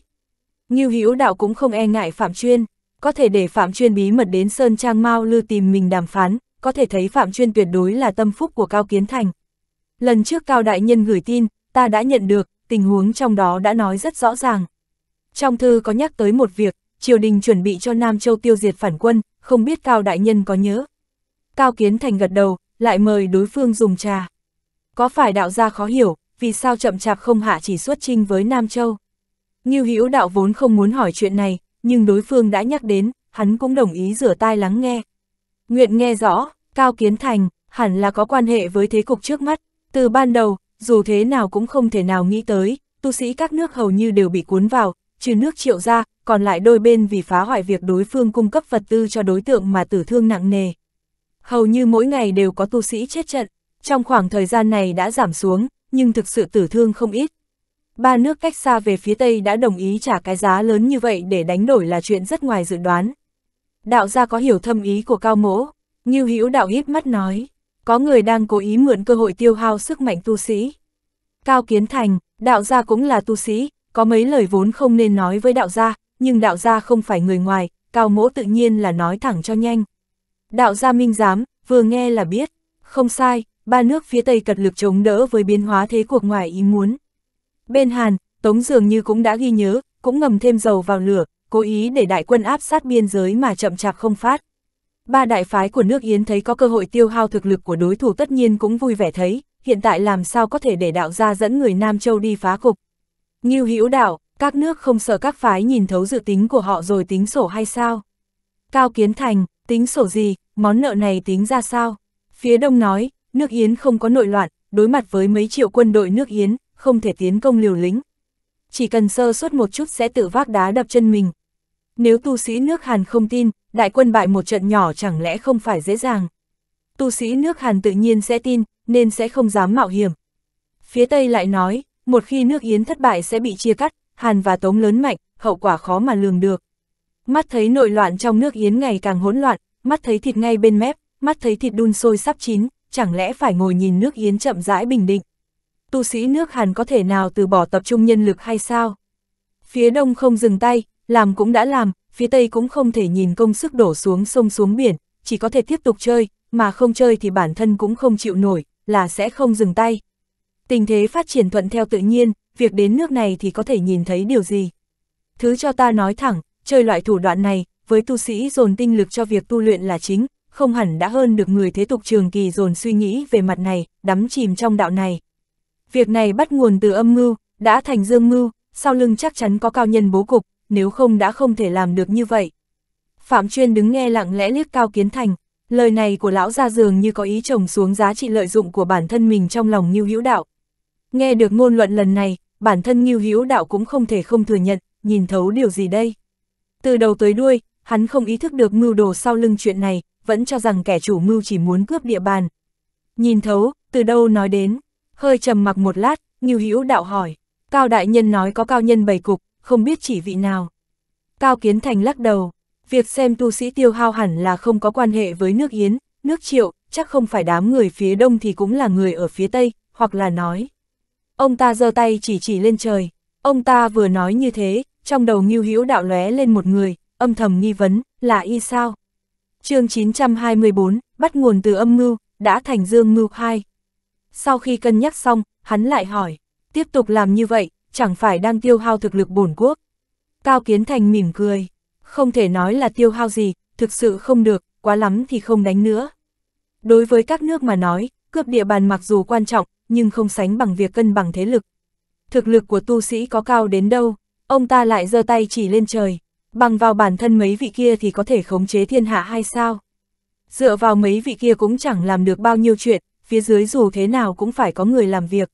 Speaker 1: Ngưu Hữu Đạo cũng không e ngại Phạm Chuyên, có thể để Phạm Chuyên bí mật đến Sơn Trang Mao Lư tìm mình đàm phán, có thể thấy Phạm Chuyên tuyệt đối là tâm phúc của Cao Kiến Thành. Lần trước Cao Đại Nhân gửi tin, ta đã nhận được, tình huống trong đó đã nói rất rõ ràng. Trong thư có nhắc tới một việc, triều đình chuẩn bị cho Nam Châu tiêu diệt phản quân, không biết Cao Đại Nhân có nhớ. Cao Kiến Thành gật đầu, lại mời đối phương dùng trà. Có phải đạo gia khó hiểu, vì sao chậm chạp không hạ chỉ xuất trinh với Nam Châu? như Hữu đạo vốn không muốn hỏi chuyện này, nhưng đối phương đã nhắc đến, hắn cũng đồng ý rửa tai lắng nghe. Nguyện nghe rõ, Cao Kiến Thành, hẳn là có quan hệ với thế cục trước mắt, từ ban đầu, dù thế nào cũng không thể nào nghĩ tới, tu sĩ các nước hầu như đều bị cuốn vào, trừ nước triệu ra, còn lại đôi bên vì phá hoại việc đối phương cung cấp vật tư cho đối tượng mà tử thương nặng nề hầu như mỗi ngày đều có tu sĩ chết trận, trong khoảng thời gian này đã giảm xuống, nhưng thực sự tử thương không ít. Ba nước cách xa về phía Tây đã đồng ý trả cái giá lớn như vậy để đánh đổi là chuyện rất ngoài dự đoán. Đạo gia có hiểu thâm ý của cao mỗ, như hữu đạo híp mắt nói, có người đang cố ý mượn cơ hội tiêu hao sức mạnh tu sĩ. Cao Kiến Thành, đạo gia cũng là tu sĩ, có mấy lời vốn không nên nói với đạo gia, nhưng đạo gia không phải người ngoài, cao mỗ tự nhiên là nói thẳng cho nhanh. Đạo gia minh giám, vừa nghe là biết, không sai, ba nước phía Tây cật lực chống đỡ với biến hóa thế cuộc ngoài ý muốn. Bên Hàn, Tống dường như cũng đã ghi nhớ, cũng ngầm thêm dầu vào lửa, cố ý để đại quân áp sát biên giới mà chậm chạp không phát. Ba đại phái của nước Yến thấy có cơ hội tiêu hao thực lực của đối thủ tất nhiên cũng vui vẻ thấy, hiện tại làm sao có thể để đạo gia dẫn người Nam Châu đi phá cục. Nghiêu hữu đạo, các nước không sợ các phái nhìn thấu dự tính của họ rồi tính sổ hay sao? Cao Kiến Thành, tính sổ gì, món nợ này tính ra sao? Phía đông nói, nước Yến không có nội loạn, đối mặt với mấy triệu quân đội nước Yến, không thể tiến công liều lĩnh. Chỉ cần sơ suất một chút sẽ tự vác đá đập chân mình. Nếu tu sĩ nước Hàn không tin, đại quân bại một trận nhỏ chẳng lẽ không phải dễ dàng. Tu sĩ nước Hàn tự nhiên sẽ tin, nên sẽ không dám mạo hiểm. Phía Tây lại nói, một khi nước Yến thất bại sẽ bị chia cắt, Hàn và Tống lớn mạnh, hậu quả khó mà lường được. Mắt thấy nội loạn trong nước Yến ngày càng hỗn loạn, mắt thấy thịt ngay bên mép, mắt thấy thịt đun sôi sắp chín, chẳng lẽ phải ngồi nhìn nước yến chậm rãi bình định. Tu sĩ nước Hàn có thể nào từ bỏ tập trung nhân lực hay sao? Phía đông không dừng tay, làm cũng đã làm, phía tây cũng không thể nhìn công sức đổ xuống sông xuống biển, chỉ có thể tiếp tục chơi, mà không chơi thì bản thân cũng không chịu nổi, là sẽ không dừng tay. Tình thế phát triển thuận theo tự nhiên, việc đến nước này thì có thể nhìn thấy điều gì? Thứ cho ta nói thẳng, chơi loại thủ đoạn này, với tu sĩ dồn tinh lực cho việc tu luyện là chính, không hẳn đã hơn được người thế tục trường kỳ dồn suy nghĩ về mặt này, đắm chìm trong đạo này. Việc này bắt nguồn từ âm mưu, đã thành dương mưu, sau lưng chắc chắn có cao nhân bố cục, nếu không đã không thể làm được như vậy. Phạm Chuyên đứng nghe lặng lẽ liếc Cao Kiến Thành, lời này của lão ra dường như có ý trồng xuống giá trị lợi dụng của bản thân mình trong lòng Ngưu Hữu Đạo. Nghe được ngôn luận lần này, bản thân Ngưu Hữu Đạo cũng không thể không thừa nhận, nhìn thấu điều gì đây. Từ đầu tới đuôi, hắn không ý thức được mưu đồ sau lưng chuyện này, vẫn cho rằng kẻ chủ mưu chỉ muốn cướp địa bàn. Nhìn thấu, từ đâu nói đến, hơi trầm mặc một lát, Ngưu Hữu đạo hỏi, Cao đại nhân nói có cao nhân bày cục, không biết chỉ vị nào. Cao Kiến Thành lắc đầu, việc xem tu sĩ tiêu hao hẳn là không có quan hệ với nước Yến, nước Triệu, chắc không phải đám người phía đông thì cũng là người ở phía tây, hoặc là nói. Ông ta giơ tay chỉ chỉ lên trời, ông ta vừa nói như thế, trong đầu Ngưu Hữu đạo lóe lên một người, âm thầm nghi vấn, là y sao? chương 924, bắt nguồn từ âm mưu, đã thành dương mưu hai. Sau khi cân nhắc xong, hắn lại hỏi, tiếp tục làm như vậy, chẳng phải đang tiêu hao thực lực bổn quốc. Cao Kiến Thành mỉm cười, không thể nói là tiêu hao gì, thực sự không được, quá lắm thì không đánh nữa. Đối với các nước mà nói, cướp địa bàn mặc dù quan trọng, nhưng không sánh bằng việc cân bằng thế lực. Thực lực của tu sĩ có cao đến đâu, ông ta lại giơ tay chỉ lên trời, bằng vào bản thân mấy vị kia thì có thể khống chế thiên hạ hay sao? Dựa vào mấy vị kia cũng chẳng làm được bao nhiêu chuyện, phía dưới dù thế nào cũng phải có người làm việc.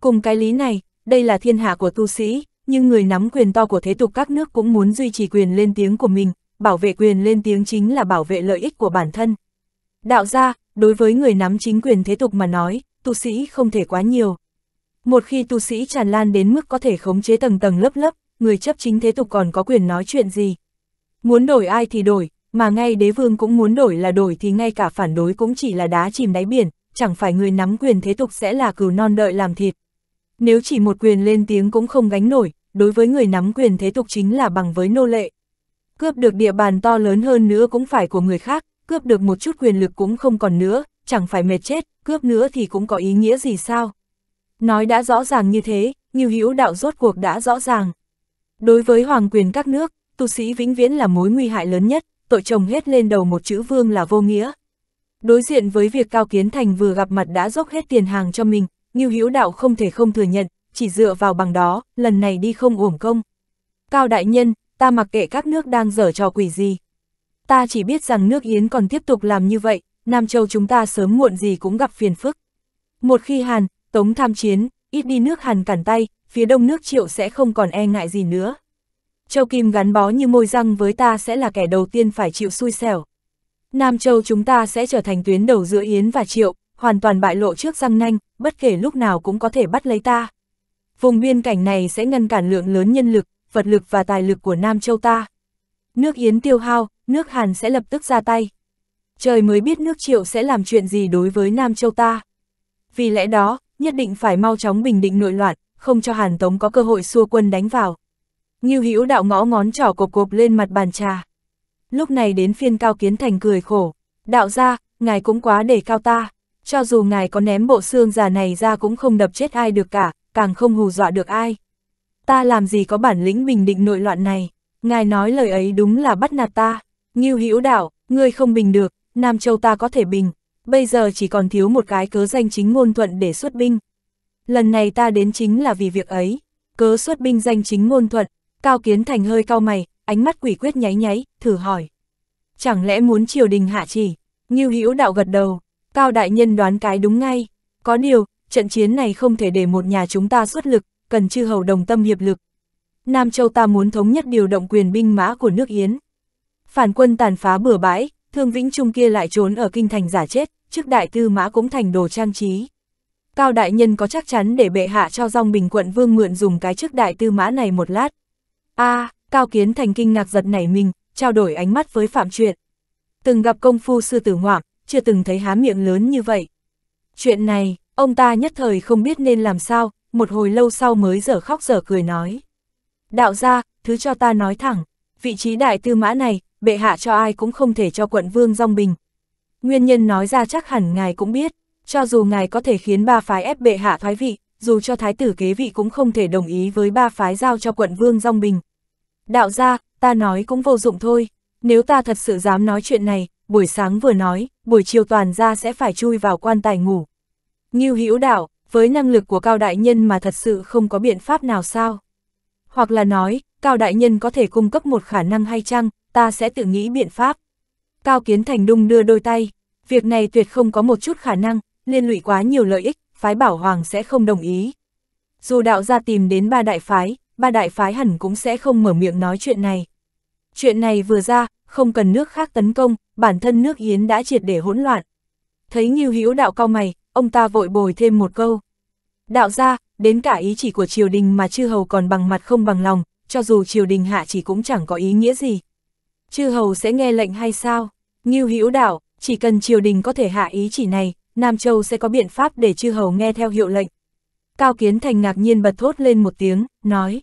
Speaker 1: Cùng cái lý này, đây là thiên hạ của tu sĩ, nhưng người nắm quyền to của thế tục các nước cũng muốn duy trì quyền lên tiếng của mình, bảo vệ quyền lên tiếng chính là bảo vệ lợi ích của bản thân. Đạo ra, đối với người nắm chính quyền thế tục mà nói, tu sĩ không thể quá nhiều. Một khi tu sĩ tràn lan đến mức có thể khống chế tầng tầng lớp lớp, người chấp chính thế tục còn có quyền nói chuyện gì. Muốn đổi ai thì đổi, mà ngay đế vương cũng muốn đổi là đổi thì ngay cả phản đối cũng chỉ là đá chìm đáy biển, chẳng phải người nắm quyền thế tục sẽ là cừu non đợi làm thịt. Nếu chỉ một quyền lên tiếng cũng không gánh nổi, đối với người nắm quyền thế tục chính là bằng với nô lệ. Cướp được địa bàn to lớn hơn nữa cũng phải của người khác, cướp được một chút quyền lực cũng không còn nữa, chẳng phải mệt chết, cướp nữa thì cũng có ý nghĩa gì sao? Nói đã rõ ràng như thế, như hữu đạo rốt cuộc đã rõ ràng. Đối với hoàng quyền các nước, tu sĩ vĩnh viễn là mối nguy hại lớn nhất, tội chồng hết lên đầu một chữ vương là vô nghĩa. Đối diện với việc Cao Kiến Thành vừa gặp mặt đã dốc hết tiền hàng cho mình, Ngưu Hữu Đạo không thể không thừa nhận, chỉ dựa vào bằng đó, lần này đi không uổng công. Cao đại nhân, ta mặc kệ các nước đang dở trò quỷ gì. Ta chỉ biết rằng nước Yến còn tiếp tục làm như vậy, Nam Châu chúng ta sớm muộn gì cũng gặp phiền phức. Một khi Hàn, Tống tham chiến, ít đi nước Hàn cản tay, phía đông nước triệu sẽ không còn e ngại gì nữa. Châu Kim gắn bó như môi răng với ta sẽ là kẻ đầu tiên phải chịu xui xẻo. Nam Châu chúng ta sẽ trở thành tuyến đầu giữa Yến và Triệu, hoàn toàn bại lộ trước răng nanh, bất kể lúc nào cũng có thể bắt lấy ta. Vùng biên cảnh này sẽ ngăn cản lượng lớn nhân lực, vật lực và tài lực của Nam Châu ta. Nước Yến tiêu hao, nước Hàn sẽ lập tức ra tay. Trời mới biết nước Triệu sẽ làm chuyện gì đối với Nam Châu ta. Vì lẽ đó, nhất định phải mau chóng bình định nội loạn, không cho Hàn Tống có cơ hội xua quân đánh vào. Ngưu Hữu đạo ngõ ngón trỏ cộp cộp lên mặt bàn trà. Lúc này đến phiên Cao Kiến Thành cười khổ, đạo gia, ngài cũng quá để cao ta, cho dù ngài có ném bộ xương già này ra cũng không đập chết ai được cả, càng không hù dọa được ai. Ta làm gì có bản lĩnh bình định nội loạn này, ngài nói lời ấy đúng là bắt nạt ta, Ngưu Hữu đạo, ngươi không bình được, Nam Châu ta có thể bình, bây giờ chỉ còn thiếu một cái cớ danh chính ngôn thuận để xuất binh lần này ta đến chính là vì việc ấy, cớ xuất binh danh chính ngôn thuận, Cao Kiến Thành hơi cao mày, ánh mắt quỷ quyết nháy nháy, thử hỏi. Chẳng lẽ muốn triều đình hạ chỉ, Ngưu Hữu đạo gật đầu, Cao Đại Nhân đoán cái đúng ngay, có điều, trận chiến này không thể để một nhà chúng ta xuất lực, cần chư hầu đồng tâm hiệp lực. Nam Châu ta muốn thống nhất điều động quyền binh mã của nước Yến. Phản quân tàn phá bừa bãi, Thương Vĩnh Trung kia lại trốn ở kinh thành giả chết, trước đại tư mã cũng thành đồ trang trí. Cao đại nhân có chắc chắn để bệ hạ cho dòng bình quận vương mượn dùng cái chức đại tư mã này một lát. a à, Cao Kiến Thành kinh ngạc giật nảy mình, trao đổi ánh mắt với Phạm Truyện. Từng gặp công phu sư tử ngoạm, chưa từng thấy há miệng lớn như vậy. Chuyện này, ông ta nhất thời không biết nên làm sao, một hồi lâu sau mới dở khóc dở cười nói. Đạo gia thứ cho ta nói thẳng, vị trí đại tư mã này, bệ hạ cho ai cũng không thể cho quận vương rong bình. Nguyên nhân nói ra chắc hẳn ngài cũng biết cho dù ngài có thể khiến ba phái ép bệ hạ thoái vị, dù cho thái tử kế vị cũng không thể đồng ý với ba phái giao cho quận vương Dòng Bình. Đạo gia ta nói cũng vô dụng thôi, nếu ta thật sự dám nói chuyện này, buổi sáng vừa nói, buổi chiều toàn gia sẽ phải chui vào quan tài ngủ. Ngưu hữu đạo, với năng lực của Cao Đại Nhân mà thật sự không có biện pháp nào sao? Hoặc là nói, Cao Đại Nhân có thể cung cấp một khả năng hay chăng, ta sẽ tự nghĩ biện pháp. Cao Kiến Thành đung đưa đôi tay, việc này tuyệt không có một chút khả năng, liên lụy quá nhiều lợi ích, phái bảo hoàng sẽ không đồng ý. Dù đạo gia tìm đến ba đại phái, ba đại phái hẳn cũng sẽ không mở miệng nói chuyện này. Chuyện này vừa ra, không cần nước khác tấn công, bản thân nước Yến đã triệt để hỗn loạn. Thấy như Hữu đạo cao mày, ông ta vội bồi thêm một câu. Đạo gia, đến cả ý chỉ của triều đình mà chư hầu còn bằng mặt không bằng lòng, cho dù triều đình hạ chỉ cũng chẳng có ý nghĩa gì. Chư hầu sẽ nghe lệnh hay sao? như Hữu đạo, chỉ cần triều đình có thể hạ ý chỉ này, Nam Châu sẽ có biện pháp để chư hầu nghe theo hiệu lệnh. Cao Kiến Thành ngạc nhiên bật thốt lên một tiếng, nói.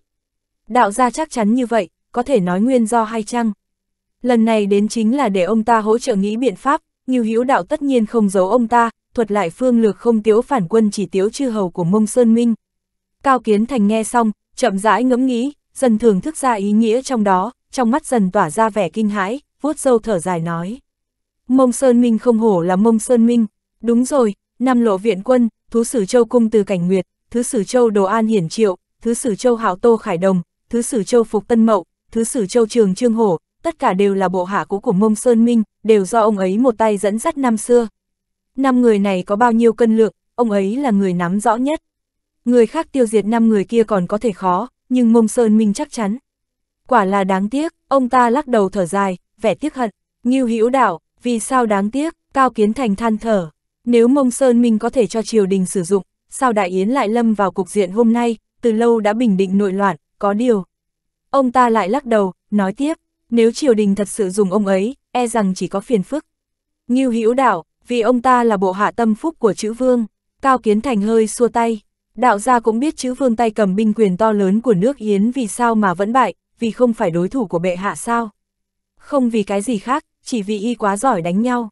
Speaker 1: Đạo gia chắc chắn như vậy, có thể nói nguyên do hay chăng? Lần này đến chính là để ông ta hỗ trợ nghĩ biện pháp, như hữu đạo tất nhiên không giấu ông ta, thuật lại phương lược không tiếu phản quân chỉ tiếu chư hầu của mông Sơn Minh. Cao Kiến Thành nghe xong, chậm rãi ngẫm nghĩ, dần thưởng thức ra ý nghĩa trong đó, trong mắt dần tỏa ra vẻ kinh hãi, vuốt sâu thở dài nói. Mông Sơn Minh không hổ là Mông Sơn Minh, Đúng rồi, năm lộ viện quân, Thứ Sử Châu Cung từ Cảnh Nguyệt, Thứ Sử Châu Đồ An Hiển Triệu, Thứ Sử Châu hảo Tô Khải Đồng, Thứ Sử Châu Phục Tân Mậu, Thứ Sử Châu Trường Trương Hổ, tất cả đều là bộ hạ cũ của Mông Sơn Minh, đều do ông ấy một tay dẫn dắt năm xưa. Năm người này có bao nhiêu cân lượng, ông ấy là người nắm rõ nhất. Người khác tiêu diệt năm người kia còn có thể khó, nhưng Mông Sơn Minh chắc chắn. Quả là đáng tiếc, ông ta lắc đầu thở dài, vẻ tiếc hận. Ngưu Hữu Đạo, vì sao đáng tiếc? Cao Kiến Thành than thở, nếu Mông Sơn Minh có thể cho triều đình sử dụng, sao Đại Yến lại lâm vào cục diện hôm nay, từ lâu đã bình định nội loạn, có điều. Ông ta lại lắc đầu, nói tiếp, nếu triều đình thật sự dùng ông ấy, e rằng chỉ có phiền phức. Ngưu Hữu Đạo, vì ông ta là bộ hạ tâm phúc của chữ vương, Cao Kiến Thành hơi xua tay. Đạo gia cũng biết chữ vương tay cầm binh quyền to lớn của nước Yến vì sao mà vẫn bại, vì không phải đối thủ của bệ hạ sao. Không vì cái gì khác, chỉ vì y quá giỏi đánh nhau.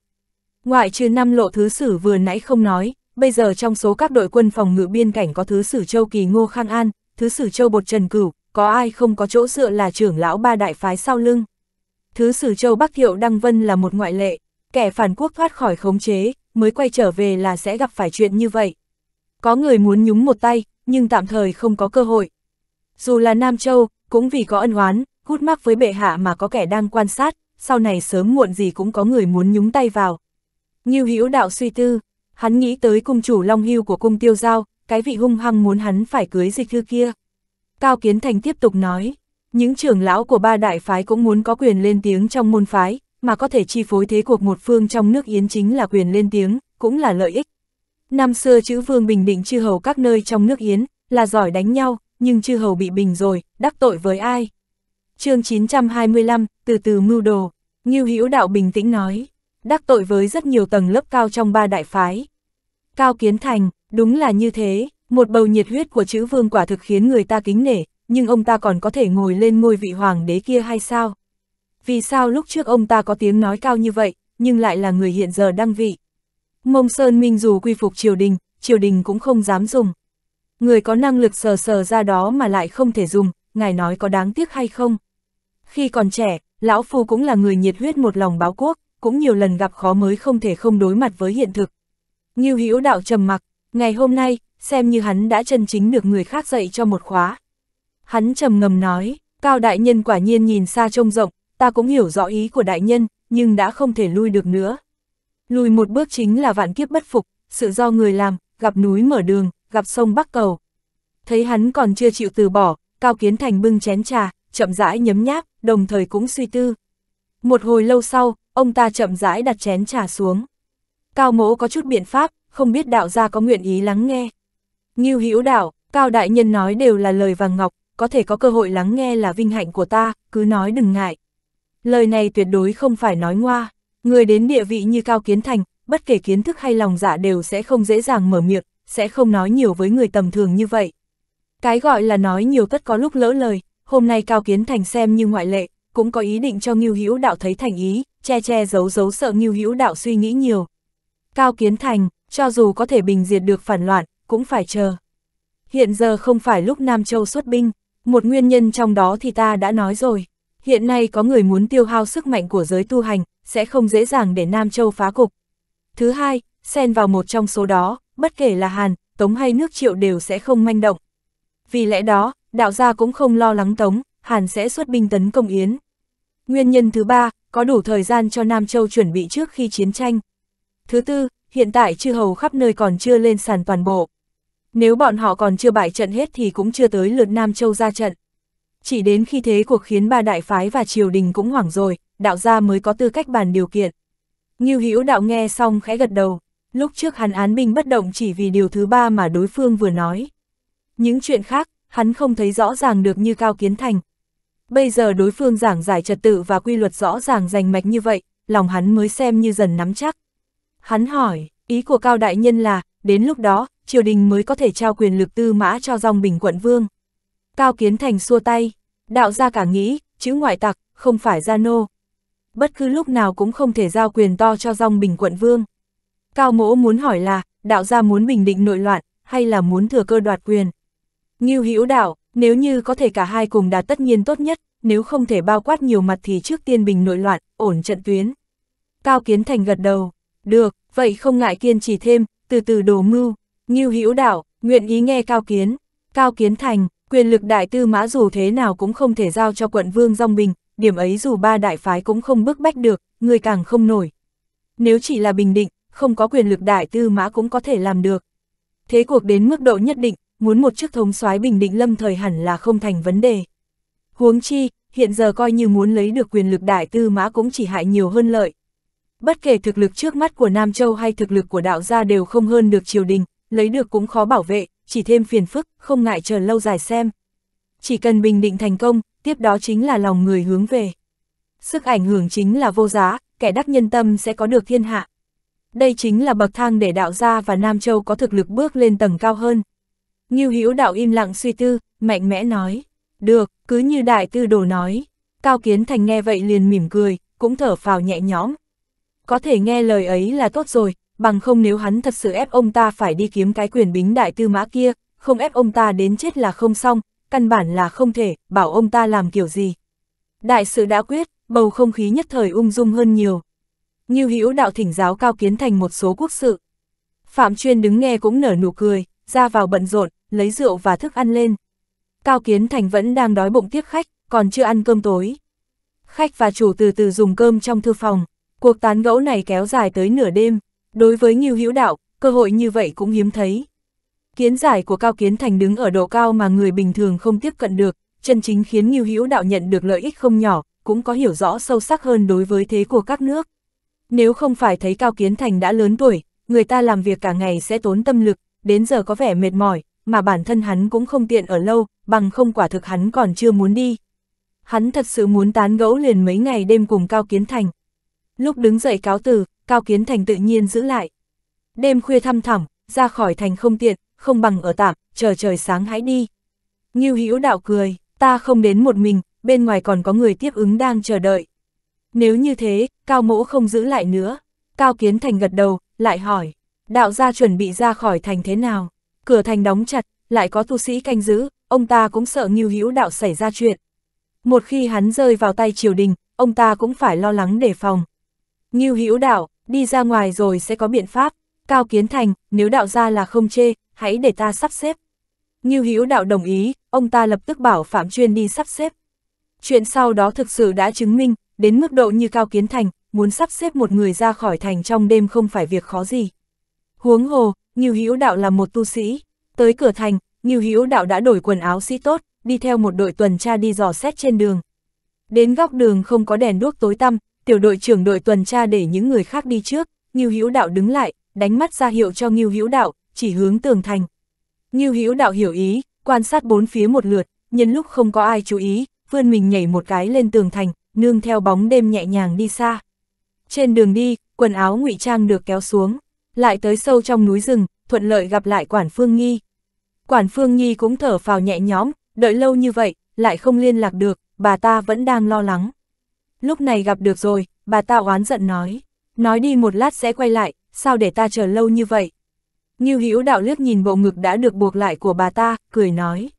Speaker 1: Ngoại trừ năm lộ thứ sử vừa nãy không nói, bây giờ trong số các đội quân phòng ngự biên cảnh có thứ sử Châu Kỳ Ngô Khang An, thứ sử Châu Bột Trần Cửu, có ai không có chỗ dựa là trưởng lão ba đại phái sau lưng. Thứ sử Châu Bắc Thiệu Đăng Vân là một ngoại lệ, kẻ phản quốc thoát khỏi khống chế, mới quay trở về là sẽ gặp phải chuyện như vậy. Có người muốn nhúng một tay, nhưng tạm thời không có cơ hội. Dù là Nam Châu, cũng vì có ân oán, hút mắc với bệ hạ mà có kẻ đang quan sát, sau này sớm muộn gì cũng có người muốn nhúng tay vào. Ngưu Hữu Đạo suy tư, hắn nghĩ tới cung chủ Long Hưu của cung Tiêu Giao, cái vị hung hăng muốn hắn phải cưới dịch thư kia. Cao Kiến Thành tiếp tục nói, những trưởng lão của ba đại phái cũng muốn có quyền lên tiếng trong môn phái, mà có thể chi phối thế cuộc một phương trong nước Yến chính là quyền lên tiếng, cũng là lợi ích. Năm xưa chữ vương bình định chư hầu các nơi trong nước Yến, là giỏi đánh nhau, nhưng chư hầu bị bình rồi, đắc tội với ai? chương 925, từ từ mưu đồ, Ngưu Hữu Đạo bình tĩnh nói đắc tội với rất nhiều tầng lớp cao trong ba đại phái. Cao Kiến Thành, đúng là như thế, một bầu nhiệt huyết của chữ vương quả thực khiến người ta kính nể, nhưng ông ta còn có thể ngồi lên ngôi vị hoàng đế kia hay sao? Vì sao lúc trước ông ta có tiếng nói cao như vậy, nhưng lại là người hiện giờ đăng vị? Mông Sơn Minh dù quy phục triều đình, triều đình cũng không dám dùng. Người có năng lực sờ sờ ra đó mà lại không thể dùng, ngài nói có đáng tiếc hay không? Khi còn trẻ, Lão Phu cũng là người nhiệt huyết một lòng báo quốc cũng nhiều lần gặp khó mới không thể không đối mặt với hiện thực. như Hữu Đạo trầm mặc, ngày hôm nay, xem như hắn đã chân chính được người khác dạy cho một khóa. Hắn trầm ngầm nói, Cao đại nhân quả nhiên nhìn xa trông rộng, ta cũng hiểu rõ ý của đại nhân, nhưng đã không thể lui được nữa. Lùi một bước chính là vạn kiếp bất phục, sự do người làm, gặp núi mở đường, gặp sông bắc cầu. Thấy hắn còn chưa chịu từ bỏ, Cao Kiến Thành bưng chén trà, chậm rãi nhấm nháp, đồng thời cũng suy tư. Một hồi lâu sau, ông ta chậm rãi đặt chén trà xuống. Cao mỗ có chút biện pháp, không biết đạo gia có nguyện ý lắng nghe. Ngưu hữu đạo, Cao đại nhân nói đều là lời vàng ngọc, có thể có cơ hội lắng nghe là vinh hạnh của ta, cứ nói đừng ngại. Lời này tuyệt đối không phải nói ngoa, người đến địa vị như Cao Kiến Thành, bất kể kiến thức hay lòng dạ đều sẽ không dễ dàng mở miệng, sẽ không nói nhiều với người tầm thường như vậy. Cái gọi là nói nhiều tất có lúc lỡ lời, hôm nay Cao Kiến Thành xem như ngoại lệ, cũng có ý định cho Ngưu Hữu đạo thấy thành ý, che che giấu giấu sợ nghiêu hữu đạo suy nghĩ nhiều. Cao Kiến Thành, cho dù có thể bình diệt được phản loạn, cũng phải chờ. Hiện giờ không phải lúc Nam Châu xuất binh, một nguyên nhân trong đó thì ta đã nói rồi. Hiện nay có người muốn tiêu hao sức mạnh của giới tu hành, sẽ không dễ dàng để Nam Châu phá cục. Thứ hai, xen vào một trong số đó, bất kể là Hàn, Tống hay nước triệu đều sẽ không manh động. Vì lẽ đó, đạo gia cũng không lo lắng Tống, Hàn sẽ xuất binh tấn công Yến. Nguyên nhân thứ ba, có đủ thời gian cho Nam Châu chuẩn bị trước khi chiến tranh. Thứ tư, hiện tại chư hầu khắp nơi còn chưa lên sàn toàn bộ. Nếu bọn họ còn chưa bại trận hết thì cũng chưa tới lượt Nam Châu ra trận. Chỉ đến khi thế cuộc khiến ba đại phái và triều đình cũng hoảng rồi, đạo gia mới có tư cách bàn điều kiện. Ngưu Hữu đạo nghe xong khẽ gật đầu, lúc trước hắn án binh bất động chỉ vì điều thứ ba mà đối phương vừa nói. Những chuyện khác, hắn không thấy rõ ràng được như Cao Kiến Thành, Bây giờ đối phương giảng giải trật tự và quy luật rõ ràng rành mạch như vậy, lòng hắn mới xem như dần nắm chắc. Hắn hỏi, ý của Cao Đại Nhân là, đến lúc đó, triều đình mới có thể trao quyền lực tư mã cho dòng bình quận vương. Cao Kiến Thành xua tay, đạo ra cả nghĩ, chữ ngoại tặc, không phải gia nô. Bất cứ lúc nào cũng không thể giao quyền to cho dòng bình quận vương. Cao mỗ muốn hỏi là, đạo gia muốn bình định nội loạn, hay là muốn thừa cơ đoạt quyền. Nghiêu hữu đạo, nếu như có thể cả hai cùng đạt tất nhiên tốt nhất, nếu không thể bao quát nhiều mặt thì trước tiên bình nội loạn, ổn trận tuyến. Cao Kiến Thành gật đầu, được, vậy không ngại kiên trì thêm, từ từ đồ mưu, nghiêu hữu đạo, nguyện ý nghe Cao Kiến. Cao Kiến Thành, quyền lực đại tư mã dù thế nào cũng không thể giao cho quận vương Dòng Bình, điểm ấy dù ba đại phái cũng không bức bách được, người càng không nổi. Nếu chỉ là bình định, không có quyền lực đại tư mã cũng có thể làm được. Thế cuộc đến mức độ nhất định, muốn một chức thống soái Bình Định lâm thời hẳn là không thành vấn đề. Huống chi, hiện giờ coi như muốn lấy được quyền lực đại tư mã cũng chỉ hại nhiều hơn lợi. Bất kể thực lực trước mắt của Nam Châu hay thực lực của đạo gia đều không hơn được triều đình, lấy được cũng khó bảo vệ, chỉ thêm phiền phức, không ngại chờ lâu dài xem. Chỉ cần Bình Định thành công, tiếp đó chính là lòng người hướng về. Sức ảnh hưởng chính là vô giá, kẻ đắc nhân tâm sẽ có được thiên hạ. Đây chính là bậc thang để đạo gia và Nam Châu có thực lực bước lên tầng cao hơn. Ngưu Hữu Đạo im lặng suy tư, mạnh mẽ nói, "Được, cứ như đại tư đồ nói." Cao Kiến Thành nghe vậy liền mỉm cười, cũng thở phào nhẹ nhõm. Có thể nghe lời ấy là tốt rồi, bằng không nếu hắn thật sự ép ông ta phải đi kiếm cái quyền bính đại tư mã kia, không ép ông ta đến chết là không xong, căn bản là không thể, bảo ông ta làm kiểu gì. Đại sự đã quyết, bầu không khí nhất thời ung dung hơn nhiều. Như hữu đạo thỉnh giáo cao kiến thành một số quốc sự. Phạm Chuyên đứng nghe cũng nở nụ cười, ra vào bận rộn, lấy rượu và thức ăn lên. Cao Kiến Thành vẫn đang đói bụng tiếp khách, còn chưa ăn cơm tối. Khách và chủ từ từ dùng cơm trong thư phòng, cuộc tán gẫu này kéo dài tới nửa đêm, đối với Ngưu Hữu Đạo, cơ hội như vậy cũng hiếm thấy. Kiến giải của Cao Kiến Thành đứng ở độ cao mà người bình thường không tiếp cận được, chân chính khiến Ngưu Hữu Đạo nhận được lợi ích không nhỏ, cũng có hiểu rõ sâu sắc hơn đối với thế của các nước. Nếu không phải thấy Cao Kiến Thành đã lớn tuổi, người ta làm việc cả ngày sẽ tốn tâm lực, đến giờ có vẻ mệt mỏi, mà bản thân hắn cũng không tiện ở lâu, bằng không quả thực hắn còn chưa muốn đi. Hắn thật sự muốn tán gẫu liền mấy ngày đêm cùng Cao Kiến Thành. Lúc đứng dậy cáo từ, Cao Kiến Thành tự nhiên giữ lại. Đêm khuya thăm thẳm, ra khỏi thành không tiện, không bằng ở tạm, chờ trời sáng hãy đi. Ngưu Hữu Đạo cười, ta không đến một mình, bên ngoài còn có người tiếp ứng đang chờ đợi. Nếu như thế, Cao Mỗ không giữ lại nữa. Cao Kiến Thành gật đầu, lại hỏi, đạo gia chuẩn bị ra khỏi thành thế nào? cửa thành đóng chặt, lại có tu sĩ canh giữ, ông ta cũng sợ Ngưu Hữu Đạo xảy ra chuyện. Một khi hắn rơi vào tay triều đình, ông ta cũng phải lo lắng đề phòng. Ngưu Hữu Đạo, đi ra ngoài rồi sẽ có biện pháp, Cao Kiến Thành, nếu đạo ra là không chê, hãy để ta sắp xếp. Ngưu Hữu Đạo đồng ý, ông ta lập tức bảo Phạm Chuyên đi sắp xếp. Chuyện sau đó thực sự đã chứng minh, đến mức độ như Cao Kiến Thành, muốn sắp xếp một người ra khỏi thành trong đêm không phải việc khó gì. Huống hồ, Ngưu Hữu Đạo là một tu sĩ, tới cửa thành, Ngưu Hữu Đạo đã đổi quần áo sĩ tốt, đi theo một đội tuần tra đi dò xét trên đường. Đến góc đường không có đèn đuốc tối tăm, tiểu đội trưởng đội tuần tra để những người khác đi trước, Ngưu Hữu Đạo đứng lại, đánh mắt ra hiệu cho Ngưu Hữu Đạo, chỉ hướng tường thành. Ngưu Hữu Đạo hiểu ý, quan sát bốn phía một lượt, nhân lúc không có ai chú ý, vươn mình nhảy một cái lên tường thành, nương theo bóng đêm nhẹ nhàng đi xa. Trên đường đi, quần áo ngụy trang được kéo xuống lại tới sâu trong núi rừng, thuận lợi gặp lại Quản Phương nghi Quản Phương nghi cũng thở phào nhẹ nhõm, đợi lâu như vậy, lại không liên lạc được, bà ta vẫn đang lo lắng. Lúc này gặp được rồi, bà ta oán giận nói, nói đi một lát sẽ quay lại, sao để ta chờ lâu như vậy. Như hữu đạo liếc nhìn bộ ngực đã được buộc lại của bà ta, cười nói.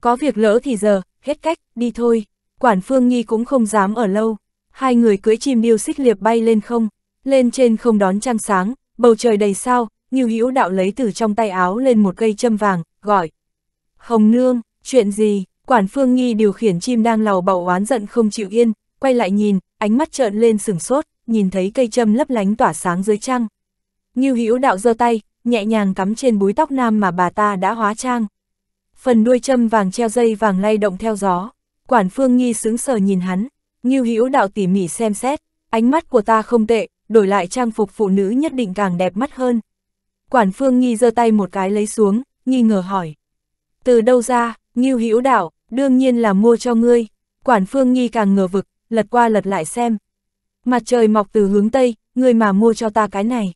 Speaker 1: Có việc lỡ thì giờ, hết cách, đi thôi. Quản Phương nghi cũng không dám ở lâu. Hai người cưỡi chim điêu xích liệp bay lên không, lên trên không đón trăng sáng, bầu trời đầy sao, Ngưu Hữu Đạo lấy từ trong tay áo lên một cây châm vàng, gọi. Hồng Nương, chuyện gì? Quản Phương Nghi điều khiển chim đang làu bầu oán giận không chịu yên, quay lại nhìn, ánh mắt trợn lên sửng sốt, nhìn thấy cây châm lấp lánh tỏa sáng dưới trăng. Ngưu Hữu Đạo giơ tay, nhẹ nhàng cắm trên búi tóc nam mà bà ta đã hóa trang. Phần đuôi châm vàng treo dây vàng lay động theo gió. Quản Phương Nghi sững sờ nhìn hắn, Ngưu Hữu Đạo tỉ mỉ xem xét, ánh mắt của ta không tệ, đổi lại trang phục phụ nữ nhất định càng đẹp mắt hơn. Quản Phương Nghi giơ tay một cái lấy xuống, nghi ngờ hỏi. Từ đâu ra, Ngưu Hữu Đạo, đương nhiên là mua cho ngươi. Quản Phương Nghi càng ngờ vực, lật qua lật lại xem. Mặt trời mọc từ hướng Tây, ngươi mà mua cho ta cái này.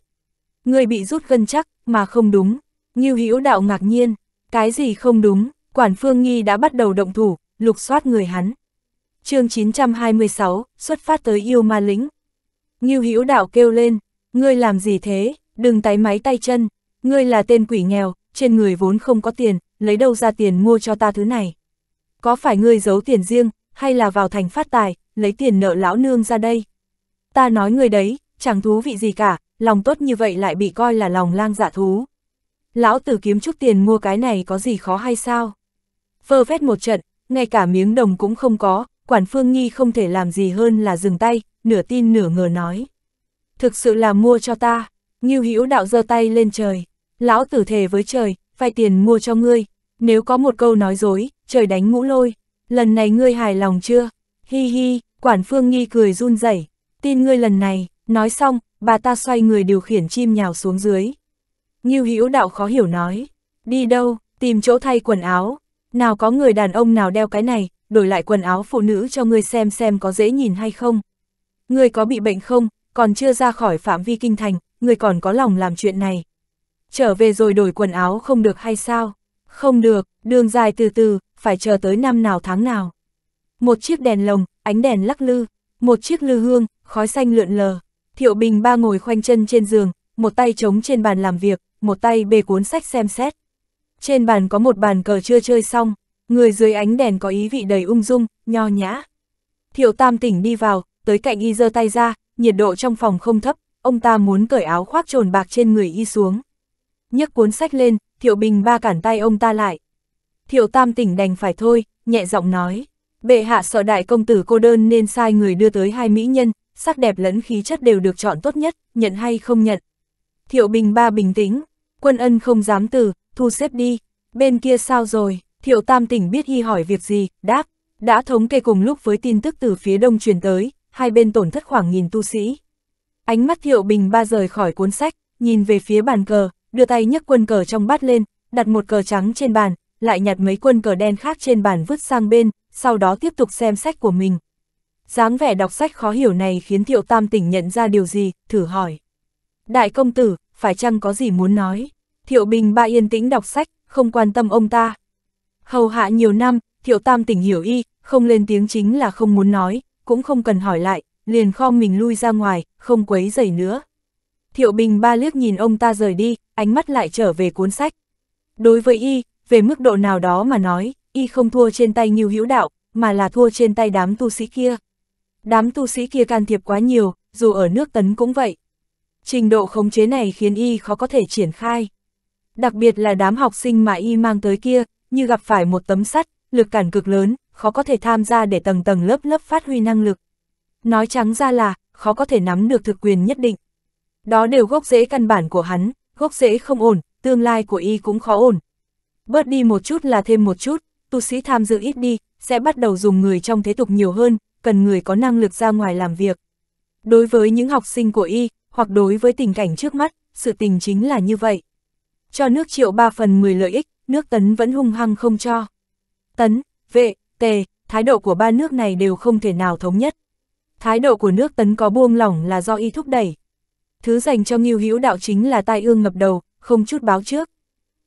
Speaker 1: Ngươi bị rút gân chắc, mà không đúng. Ngưu Hữu Đạo ngạc nhiên, cái gì không đúng, Quản Phương Nghi đã bắt đầu động thủ, lục soát người hắn. chương 926, xuất phát tới yêu ma lĩnh. Ngưu Hữu Đạo kêu lên, ngươi làm gì thế, đừng tái máy tay chân, ngươi là tên quỷ nghèo, trên người vốn không có tiền, lấy đâu ra tiền mua cho ta thứ này. Có phải ngươi giấu tiền riêng, hay là vào thành phát tài, lấy tiền nợ lão nương ra đây? Ta nói ngươi đấy, chẳng thú vị gì cả, lòng tốt như vậy lại bị coi là lòng lang dạ thú. Lão tử kiếm chút tiền mua cái này có gì khó hay sao? Phơ vét một trận, ngay cả miếng đồng cũng không có, quản phương nghi không thể làm gì hơn là dừng tay, nửa tin nửa ngờ nói. Thực sự là mua cho ta, Ngưu Hữu đạo giơ tay lên trời, lão tử thề với trời, phải tiền mua cho ngươi, nếu có một câu nói dối, trời đánh ngũ lôi, lần này ngươi hài lòng chưa? Hi hi, quản phương nghi cười run rẩy, tin ngươi lần này, nói xong, bà ta xoay người điều khiển chim nhào xuống dưới. Ngưu Hữu đạo khó hiểu nói, đi đâu, tìm chỗ thay quần áo, nào có người đàn ông nào đeo cái này, đổi lại quần áo phụ nữ cho ngươi xem xem có dễ nhìn hay không. Ngươi có bị bệnh không, còn chưa ra khỏi phạm vi kinh thành, ngươi còn có lòng làm chuyện này. Trở về rồi đổi quần áo không được hay sao? Không được, đường dài từ từ, phải chờ tới năm nào tháng nào. Một chiếc đèn lồng, ánh đèn lắc lư, một chiếc lư hương, khói xanh lượn lờ. Thiệu Bình ba ngồi khoanh chân trên giường, một tay chống trên bàn làm việc, một tay bê cuốn sách xem xét. Trên bàn có một bàn cờ chưa chơi xong, Người dưới ánh đèn có ý vị đầy ung dung, nho nhã. Thiệu Tam tỉnh đi vào, tới cạnh y giơ tay ra, nhiệt độ trong phòng không thấp, ông ta muốn cởi áo khoác trồn bạc trên người y xuống. nhấc cuốn sách lên, Thiệu Bình ba cản tay ông ta lại. Thiệu Tam tỉnh đành phải thôi, nhẹ giọng nói. Bệ hạ sợ đại công tử cô đơn nên sai người đưa tới hai mỹ nhân, sắc đẹp lẫn khí chất đều được chọn tốt nhất, nhận hay không nhận. Thiệu Bình ba bình tĩnh, quân ân không dám từ, thu xếp đi, bên kia sao rồi? Thiệu Tam Tỉnh biết y hỏi việc gì, đáp, đã thống kê cùng lúc với tin tức từ phía đông truyền tới, hai bên tổn thất khoảng nghìn tu sĩ. Ánh mắt Thiệu Bình ba rời khỏi cuốn sách, nhìn về phía bàn cờ, đưa tay nhấc quân cờ trong bát lên, đặt một cờ trắng trên bàn, lại nhặt mấy quân cờ đen khác trên bàn vứt sang bên, sau đó tiếp tục xem sách của mình. dáng vẻ đọc sách khó hiểu này khiến Thiệu Tam Tỉnh nhận ra điều gì, thử hỏi. Đại công tử, phải chăng có gì muốn nói? Thiệu Bình ba yên tĩnh đọc sách, không quan tâm ông ta. Hầu hạ nhiều năm, thiệu tam tỉnh hiểu y, không lên tiếng chính là không muốn nói, cũng không cần hỏi lại, liền khom mình lui ra ngoài, không quấy dày nữa. Thiệu Bình ba liếc nhìn ông ta rời đi, ánh mắt lại trở về cuốn sách. Đối với y, về mức độ nào đó mà nói, y không thua trên tay Nhiêu Hữu Đạo, mà là thua trên tay đám tu sĩ kia. Đám tu sĩ kia can thiệp quá nhiều, dù ở nước tấn cũng vậy. Trình độ khống chế này khiến y khó có thể triển khai. Đặc biệt là đám học sinh mà y mang tới kia, như gặp phải một tấm sắt, lực cản cực lớn, khó có thể tham gia để tầng tầng lớp lớp phát huy năng lực. Nói trắng ra là, khó có thể nắm được thực quyền nhất định. Đó đều gốc rễ căn bản của hắn, gốc rễ không ổn, tương lai của y cũng khó ổn. Bớt đi một chút là thêm một chút, tu sĩ tham dự ít đi, sẽ bắt đầu dùng người trong thế tục nhiều hơn, cần người có năng lực ra ngoài làm việc. Đối với những học sinh của y, hoặc đối với tình cảnh trước mắt, sự tình chính là như vậy. Cho nước triệu 3 phần 10 lợi ích, nước tấn vẫn hung hăng không cho. Tấn, vệ, tề, thái độ của ba nước này đều không thể nào thống nhất. Thái độ của nước tấn có buông lỏng là do y thúc đẩy. Thứ dành cho nghiêu hữu đạo chính là tai ương ngập đầu, không chút báo trước.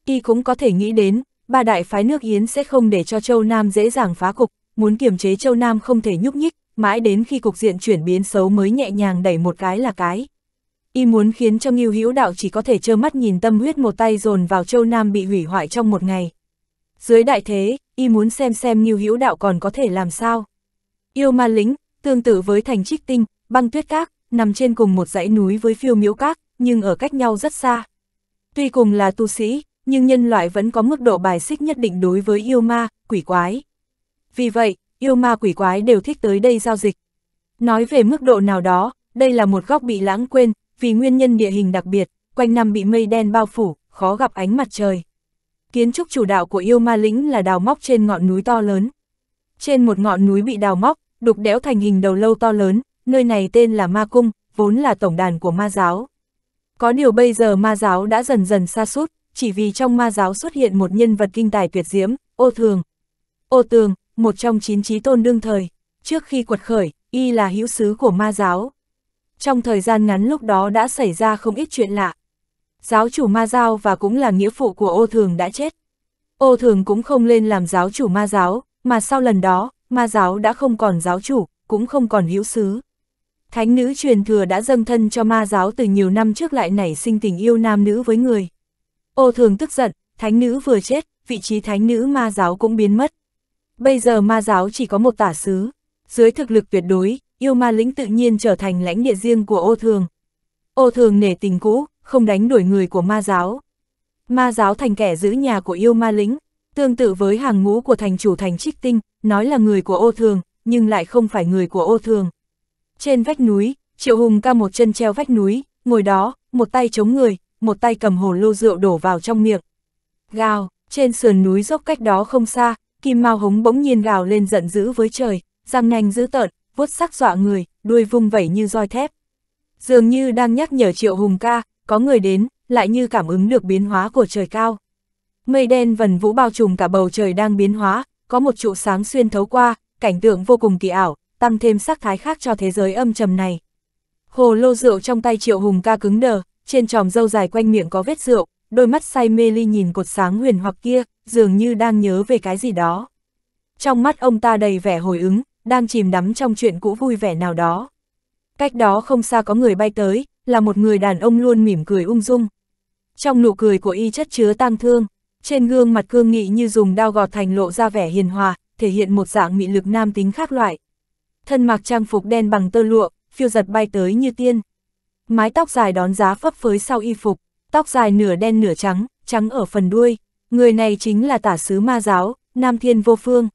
Speaker 1: Y cũng có thể nghĩ đến, ba đại phái nước Yến sẽ không để cho châu Nam dễ dàng phá cục, muốn kiềm chế châu Nam không thể nhúc nhích, mãi đến khi cục diện chuyển biến xấu mới nhẹ nhàng đẩy một cái là cái. Y muốn khiến cho Ngưu Hữu Đạo chỉ có thể trơ mắt nhìn tâm huyết một tay dồn vào Châu Nam bị hủy hoại trong một ngày. Dưới đại thế, y muốn xem xem Ngưu Hữu Đạo còn có thể làm sao. Yêu ma lính, tương tự với thành trích tinh, băng tuyết các, nằm trên cùng một dãy núi với phiêu miễu các, nhưng ở cách nhau rất xa. Tuy cùng là tu sĩ, nhưng nhân loại vẫn có mức độ bài xích nhất định đối với yêu ma, quỷ quái. Vì vậy, yêu ma quỷ quái đều thích tới đây giao dịch. Nói về mức độ nào đó, đây là một góc bị lãng quên, vì nguyên nhân địa hình đặc biệt, quanh năm bị mây đen bao phủ, khó gặp ánh mặt trời. Kiến trúc chủ đạo của yêu ma lĩnh là đào móc trên ngọn núi to lớn. Trên một ngọn núi bị đào móc, đục đẽo thành hình đầu lâu to lớn, nơi này tên là Ma Cung, vốn là tổng đàn của ma giáo. Có điều bây giờ ma giáo đã dần dần xa sút chỉ vì trong ma giáo xuất hiện một nhân vật kinh tài tuyệt diễm, ô thường. Ô tường, một trong chín trí tôn đương thời, trước khi quật khởi, y là hữu sứ của ma giáo trong thời gian ngắn lúc đó đã xảy ra không ít chuyện lạ. Giáo chủ ma giáo và cũng là nghĩa phụ của ô thường đã chết. Ô thường cũng không lên làm giáo chủ ma giáo, mà sau lần đó, ma giáo đã không còn giáo chủ, cũng không còn hữu sứ. Thánh nữ truyền thừa đã dâng thân cho ma giáo từ nhiều năm trước lại nảy sinh tình yêu nam nữ với người. Ô thường tức giận, thánh nữ vừa chết, vị trí thánh nữ ma giáo cũng biến mất. Bây giờ ma giáo chỉ có một tả sứ, dưới thực lực tuyệt đối, yêu ma lĩnh tự nhiên trở thành lãnh địa riêng của ô thường. Ô thường nể tình cũ, không đánh đuổi người của ma giáo. Ma giáo thành kẻ giữ nhà của yêu ma lĩnh, tương tự với hàng ngũ của thành chủ thành trích tinh, nói là người của ô thường, nhưng lại không phải người của ô thường. Trên vách núi, Triệu Hùng ca một chân treo vách núi, ngồi đó, một tay chống người, một tay cầm hồ lô rượu đổ vào trong miệng. Gào, trên sườn núi dốc cách đó không xa, Kim Mao Hống bỗng nhiên gào lên giận dữ với trời, răng nanh dữ tợn, vuốt sắc dọa người, đuôi vung vẩy như roi thép. Dường như đang nhắc nhở Triệu Hùng ca, có người đến, lại như cảm ứng được biến hóa của trời cao. Mây đen vần vũ bao trùm cả bầu trời đang biến hóa, có một trụ sáng xuyên thấu qua, cảnh tượng vô cùng kỳ ảo, tăng thêm sắc thái khác cho thế giới âm trầm này. Hồ lô rượu trong tay Triệu Hùng ca cứng đờ, trên tròm dâu dài quanh miệng có vết rượu, đôi mắt say mê ly nhìn cột sáng huyền hoặc kia, dường như đang nhớ về cái gì đó. Trong mắt ông ta đầy vẻ hồi ứng, đang chìm đắm trong chuyện cũ vui vẻ nào đó. Cách đó không xa có người bay tới, là một người đàn ông luôn mỉm cười ung dung. Trong nụ cười của y chất chứa tang thương, trên gương mặt cương nghị như dùng đao gọt thành lộ ra vẻ hiền hòa, thể hiện một dạng mị lực nam tính khác loại. Thân mặc trang phục đen bằng tơ lụa, phiêu giật bay tới như tiên. Mái tóc dài đón giá phấp phới sau y phục, tóc dài nửa đen nửa trắng, trắng ở phần đuôi. Người này chính là tả sứ ma giáo, Nam Thiên Vô Phương.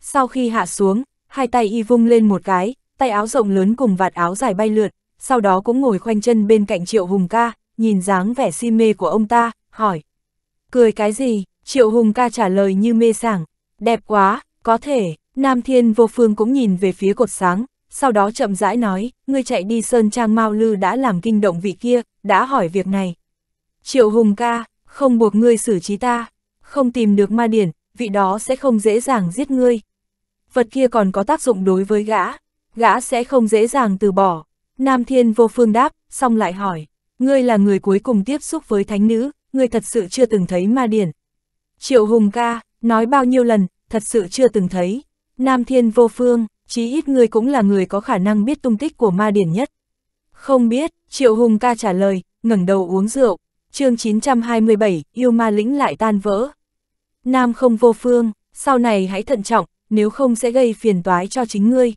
Speaker 1: Sau khi hạ xuống, hai tay y vung lên một cái, tay áo rộng lớn cùng vạt áo dài bay lượt, sau đó cũng ngồi khoanh chân bên cạnh Triệu Hùng ca, nhìn dáng vẻ si mê của ông ta, hỏi. Cười cái gì? Triệu Hùng ca trả lời như mê sảng, đẹp quá, có thể, Nam Thiên vô phương cũng nhìn về phía cột sáng, sau đó chậm rãi nói, ngươi chạy đi Sơn Trang Mao Lư đã làm kinh động vị kia, đã hỏi việc này. Triệu Hùng ca, không buộc ngươi xử trí ta, không tìm được ma điển, vị đó sẽ không dễ dàng giết ngươi, vật kia còn có tác dụng đối với gã, gã sẽ không dễ dàng từ bỏ. Nam Thiên vô phương đáp, xong lại hỏi, ngươi là người cuối cùng tiếp xúc với thánh nữ, ngươi thật sự chưa từng thấy ma điển. Triệu Hùng ca, nói bao nhiêu lần, thật sự chưa từng thấy. Nam Thiên vô phương, chí ít ngươi cũng là người có khả năng biết tung tích của ma điển nhất. Không biết, Triệu Hùng ca trả lời, ngẩng đầu uống rượu. chương 927, yêu ma lĩnh lại tan vỡ. Nam không vô phương, sau này hãy thận trọng, nếu không sẽ gây phiền toái cho chính ngươi.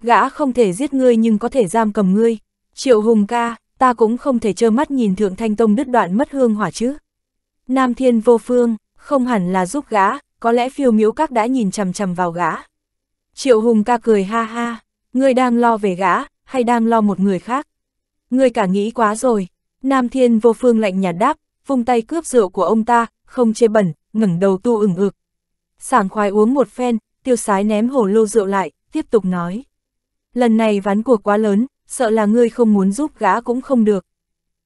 Speaker 1: Gã không thể giết ngươi nhưng có thể giam cầm ngươi. Triệu Hùng ca, ta cũng không thể trơ mắt nhìn Thượng Thanh Tông đứt đoạn mất hương hỏa chứ. Nam Thiên vô phương, không hẳn là giúp gã, có lẽ phiêu miếu các đã nhìn chằm chằm vào gã. Triệu Hùng ca cười ha ha, ngươi đang lo về gã, hay đang lo một người khác? Ngươi cả nghĩ quá rồi. Nam Thiên vô phương lạnh nhạt đáp, vung tay cướp rượu của ông ta, không chê bẩn, ngẩng đầu tu ửng ực. Sảng khoái uống một phen, tiêu sái ném hồ lô rượu lại, tiếp tục nói. Lần này ván cuộc quá lớn, sợ là ngươi không muốn giúp gã cũng không được.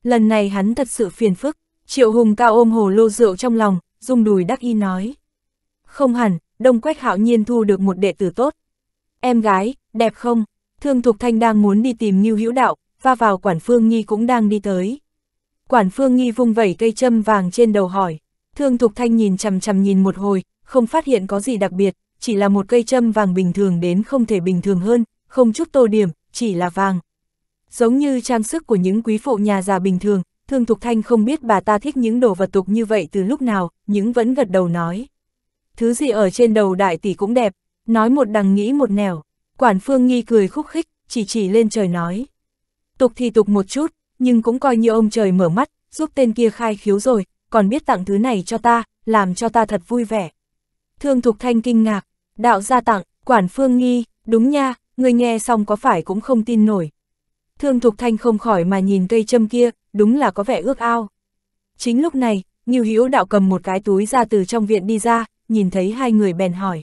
Speaker 1: Lần này hắn thật sự phiền phức, triệu hùng cao ôm hồ lô rượu trong lòng, rung đùi đắc y nói. Không hẳn, đông quách hạo nhiên thu được một đệ tử tốt. Em gái, đẹp không? Thương Thục Thanh đang muốn đi tìm Ngưu Hữu Đạo, va vào Quản Phương Nhi cũng đang đi tới. Quản Phương Nhi vung vẩy cây châm vàng trên đầu hỏi. Thương Thục Thanh nhìn chằm chằm nhìn một hồi, không phát hiện có gì đặc biệt, chỉ là một cây châm vàng bình thường đến không thể bình thường hơn, không chút tô điểm, chỉ là vàng. Giống như trang sức của những quý phụ nhà già bình thường, Thương Thục Thanh không biết bà ta thích những đồ vật tục như vậy từ lúc nào, nhưng vẫn gật đầu nói. Thứ gì ở trên đầu đại tỷ cũng đẹp, nói một đằng nghĩ một nẻo. Quản Phương Nghi cười khúc khích, chỉ chỉ lên trời nói. Tục thì tục một chút, nhưng cũng coi như ông trời mở mắt, giúp tên kia khai khiếu rồi, còn biết tặng thứ này cho ta, làm cho ta thật vui vẻ. Thương Thục Thanh kinh ngạc, Đạo gia tặng, quản phương nghi, đúng nha, người nghe xong có phải cũng không tin nổi. Thương Thục Thanh không khỏi mà nhìn cây châm kia, đúng là có vẻ ước ao. Chính lúc này, Nghiêu Hiếu đạo cầm một cái túi ra từ trong viện đi ra, nhìn thấy hai người bèn hỏi.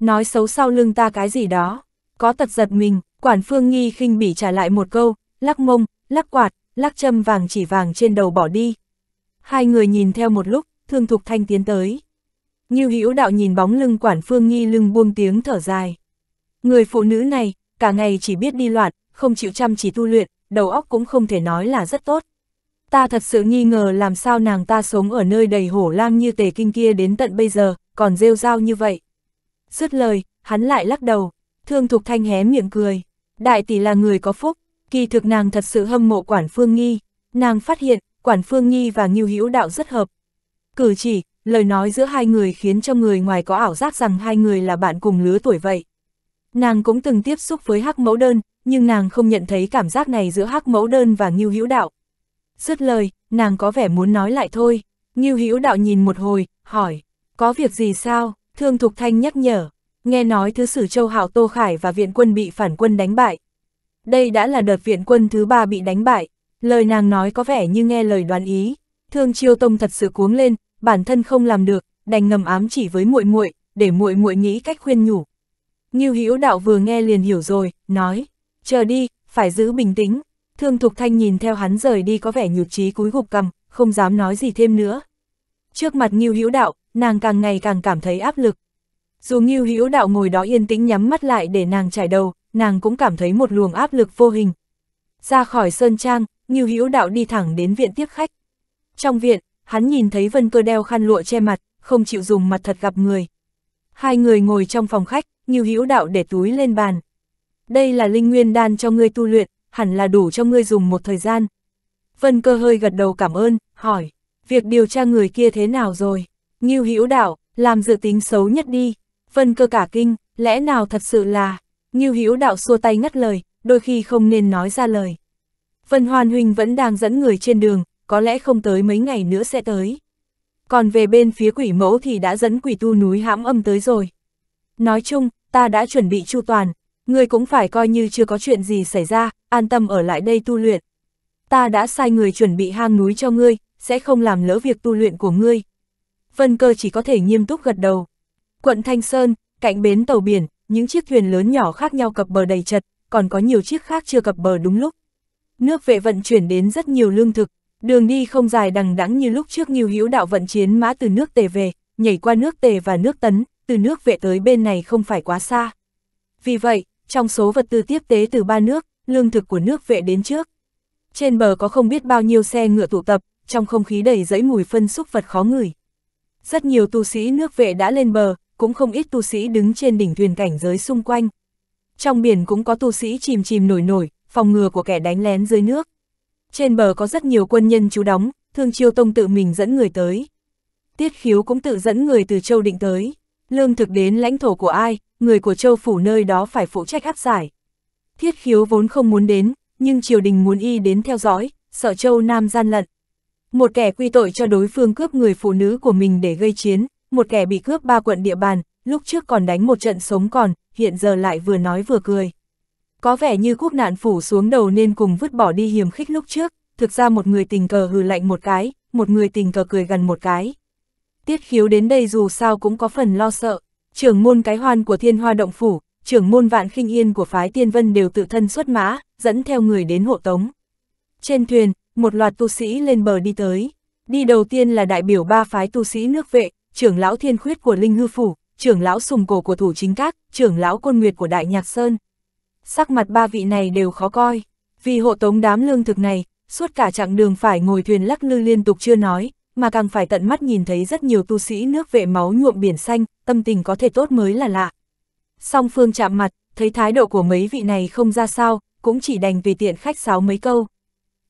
Speaker 1: Nói xấu sau lưng ta cái gì đó, có tật giật mình, quản phương nghi khinh bỉ trả lại một câu, lắc mông, lắc quạt, lắc châm vàng chỉ vàng trên đầu bỏ đi. Hai người nhìn theo một lúc, Thương Thục Thanh tiến tới. Như hữu đạo nhìn bóng lưng quản phương nghi lưng buông tiếng thở dài. Người phụ nữ này, cả ngày chỉ biết đi loạn, không chịu chăm chỉ tu luyện, đầu óc cũng không thể nói là rất tốt. Ta thật sự nghi ngờ làm sao nàng ta sống ở nơi đầy hổ lang như tề kinh kia đến tận bây giờ, còn rêu rao như vậy. Dứt lời, hắn lại lắc đầu, thương thục thanh hé miệng cười. Đại tỷ là người có phúc, kỳ thực nàng thật sự hâm mộ quản phương nghi. Nàng phát hiện, quản phương nghi và nghiêu hữu đạo rất hợp. Cử chỉ, lời nói giữa hai người khiến cho người ngoài có ảo giác rằng hai người là bạn cùng lứa tuổi vậy. Nàng cũng từng tiếp xúc với hắc mẫu đơn, nhưng nàng không nhận thấy cảm giác này giữa hắc mẫu đơn và Ngưu Hữu Đạo. Dứt lời, nàng có vẻ muốn nói lại thôi. Ngưu Hữu Đạo nhìn một hồi, hỏi, có việc gì sao? Thương Thục Thanh nhắc nhở, nghe nói thứ sử Châu Hạo Tô Khải và viện quân bị phản quân đánh bại. Đây đã là đợt viện quân thứ ba bị đánh bại, lời nàng nói có vẻ như nghe lời đoán ý. Thương Chiêu Tông thật sự cuống lên, bản thân không làm được, đành ngầm ám chỉ với muội muội, để muội muội nghĩ cách khuyên nhủ. Ngưu Hữu Đạo vừa nghe liền hiểu rồi, nói: "Chờ đi, phải giữ bình tĩnh." Thương Thục Thanh nhìn theo hắn rời đi có vẻ nhụt chí cúi gục cằm, không dám nói gì thêm nữa. Trước mặt Ngưu Hữu Đạo, nàng càng ngày càng cảm thấy áp lực. Dù Ngưu Hữu Đạo ngồi đó yên tĩnh nhắm mắt lại để nàng trải đầu, nàng cũng cảm thấy một luồng áp lực vô hình. Ra khỏi sơn trang, Ngưu Hữu Đạo đi thẳng đến viện tiếp khách. Trong viện, hắn nhìn thấy Vân Cơ đeo khăn lụa che mặt, không chịu dùng mặt thật gặp người. Hai người ngồi trong phòng khách, như hữu đạo để túi lên bàn. Đây là linh nguyên đan cho ngươi tu luyện, hẳn là đủ cho ngươi dùng một thời gian. Vân Cơ hơi gật đầu cảm ơn, hỏi, việc điều tra người kia thế nào rồi? Ngưu Hữu Đạo, làm dự tính xấu nhất đi. Vân Cơ cả kinh, lẽ nào thật sự là? Ngưu Hữu Đạo xua tay ngắt lời, đôi khi không nên nói ra lời. Vân hoàn huynh vẫn đang dẫn người trên đường, có lẽ không tới mấy ngày nữa sẽ tới. Còn về bên phía quỷ mẫu thì đã dẫn quỷ tu núi hãm âm tới rồi. Nói chung, ta đã chuẩn bị chu toàn, ngươi cũng phải coi như chưa có chuyện gì xảy ra, an tâm ở lại đây tu luyện. Ta đã sai người chuẩn bị hang núi cho ngươi, sẽ không làm lỡ việc tu luyện của ngươi. Vân cơ chỉ có thể nghiêm túc gật đầu. Quận Thanh Sơn, cạnh bến tàu biển, những chiếc thuyền lớn nhỏ khác nhau cập bờ đầy chật, còn có nhiều chiếc khác chưa cập bờ đúng lúc. Nước vệ vận chuyển đến rất nhiều lương thực, Đường đi không dài đằng đẵng như lúc trước Ngưu Hữu Đạo vận chiến mã từ nước Tề về, nhảy qua nước Tề và nước Tấn, từ nước Vệ tới bên này không phải quá xa. Vì vậy, trong số vật tư tiếp tế từ ba nước, lương thực của nước Vệ đến trước. Trên bờ có không biết bao nhiêu xe ngựa tụ tập, trong không khí đầy dẫy mùi phân xúc vật khó ngửi. Rất nhiều tu sĩ nước Vệ đã lên bờ, cũng không ít tu sĩ đứng trên đỉnh thuyền cảnh giới xung quanh. Trong biển cũng có tu sĩ chìm chìm nổi nổi, phòng ngừa của kẻ đánh lén dưới nước trên bờ có rất nhiều quân nhân chú đóng, Thương Chiêu Tông tự mình dẫn người tới. Tiết khiếu cũng tự dẫn người từ châu định tới. Lương thực đến lãnh thổ của ai, người của châu phủ nơi đó phải phụ trách áp giải. Tiết khiếu vốn không muốn đến, nhưng triều đình muốn y đến theo dõi, sợ châu Nam gian lận. Một kẻ quy tội cho đối phương cướp người phụ nữ của mình để gây chiến, một kẻ bị cướp ba quận địa bàn, lúc trước còn đánh một trận sống còn, hiện giờ lại vừa nói vừa cười. Có vẻ như quốc nạn phủ xuống đầu nên cùng vứt bỏ đi hiểm khích lúc trước, thực ra một người tình cờ hừ lạnh một cái, một người tình cờ cười gần một cái. Tiết khiếu đến đây dù sao cũng có phần lo sợ, trưởng môn cái hoan của thiên hoa động phủ, trưởng môn vạn khinh yên của phái tiên vân đều tự thân xuất mã, dẫn theo người đến hộ tống. Trên thuyền, một loạt tu sĩ lên bờ đi tới. Đi đầu tiên là đại biểu ba phái tu sĩ nước vệ, trưởng lão thiên khuyết của Linh Hư Phủ, trưởng lão sùng cổ của Thủ Chính Các, trưởng lão quân nguyệt của Đại Nhạc Sơn, sắc mặt ba vị này đều khó coi. Vì hộ tống đám lương thực này, suốt cả chặng đường phải ngồi thuyền lắc lư liên tục chưa nói, mà càng phải tận mắt nhìn thấy rất nhiều tu sĩ nước vệ máu nhuộm biển xanh, tâm tình có thể tốt mới là lạ. Song phương chạm mặt, thấy thái độ của mấy vị này không ra sao, cũng chỉ đành tùy tiện khách sáo mấy câu.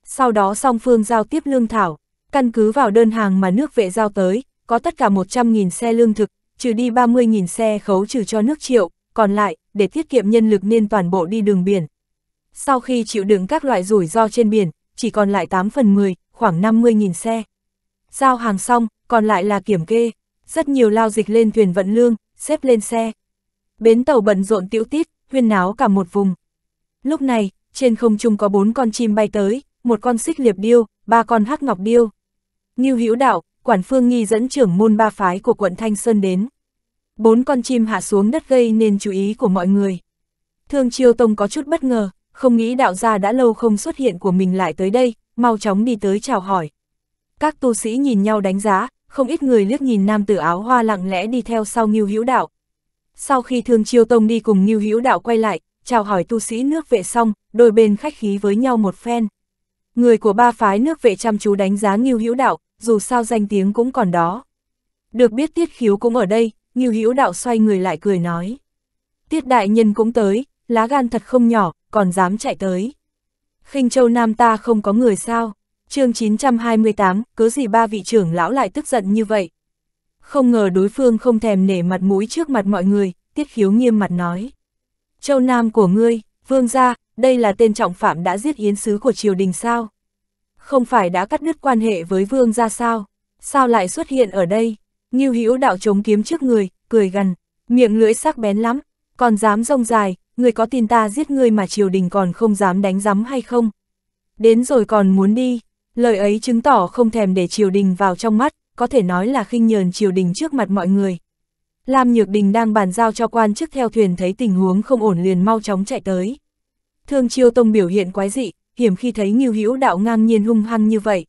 Speaker 1: Sau đó song phương giao tiếp lương thảo, căn cứ vào đơn hàng mà nước vệ giao tới, có tất cả 100.000 xe lương thực, trừ đi 30.000 xe khấu trừ cho nước triệu, còn lại, để tiết kiệm nhân lực nên toàn bộ đi đường biển. Sau khi chịu đựng các loại rủi ro trên biển, chỉ còn lại 8 phần 10, khoảng 50.000 xe. Giao hàng xong, còn lại là kiểm kê. Rất nhiều lao dịch lên thuyền vận lương, xếp lên xe. Bến tàu bận rộn tiễu tít, huyên náo cả một vùng. Lúc này, trên không trung có bốn con chim bay tới, một con xích liệp điêu, ba con hắc ngọc điêu. Ngưu Hữu Đạo, quản phương nghi dẫn trưởng môn ba phái của quận Thanh Sơn đến bốn con chim hạ xuống đất gây nên chú ý của mọi người. Thương Chiêu Tông có chút bất ngờ, không nghĩ đạo gia đã lâu không xuất hiện của mình lại tới đây, mau chóng đi tới chào hỏi. Các tu sĩ nhìn nhau đánh giá, không ít người liếc nhìn nam tử áo hoa lặng lẽ đi theo sau Ngưu Hữu Đạo. Sau khi Thương Chiêu Tông đi cùng Ngưu Hữu Đạo quay lại, chào hỏi tu sĩ nước vệ xong, đôi bên khách khí với nhau một phen. Người của ba phái nước vệ chăm chú đánh giá Ngưu Hữu Đạo, dù sao danh tiếng cũng còn đó. Được biết Tiết Khiếu cũng ở đây, Ngưu Hữu Đạo xoay người lại cười nói. Tiết đại nhân cũng tới, lá gan thật không nhỏ, còn dám chạy tới. khinh châu Nam ta không có người sao? chương 928, cứ gì ba vị trưởng lão lại tức giận như vậy? Không ngờ đối phương không thèm nể mặt mũi trước mặt mọi người, tiết khiếu nghiêm mặt nói. Châu Nam của ngươi, vương gia, đây là tên trọng phạm đã giết yến sứ của triều đình sao? Không phải đã cắt đứt quan hệ với vương gia sao? Sao lại xuất hiện ở đây? Ngưu Hữu đạo chống kiếm trước người, cười gần, miệng lưỡi sắc bén lắm, còn dám rông dài, người có tin ta giết ngươi mà triều đình còn không dám đánh rắm hay không? Đến rồi còn muốn đi, lời ấy chứng tỏ không thèm để triều đình vào trong mắt, có thể nói là khinh nhờn triều đình trước mặt mọi người. Lam Nhược Đình đang bàn giao cho quan chức theo thuyền thấy tình huống không ổn liền mau chóng chạy tới. Thương Chiêu Tông biểu hiện quái dị, hiểm khi thấy Ngưu Hữu đạo ngang nhiên hung hăng như vậy.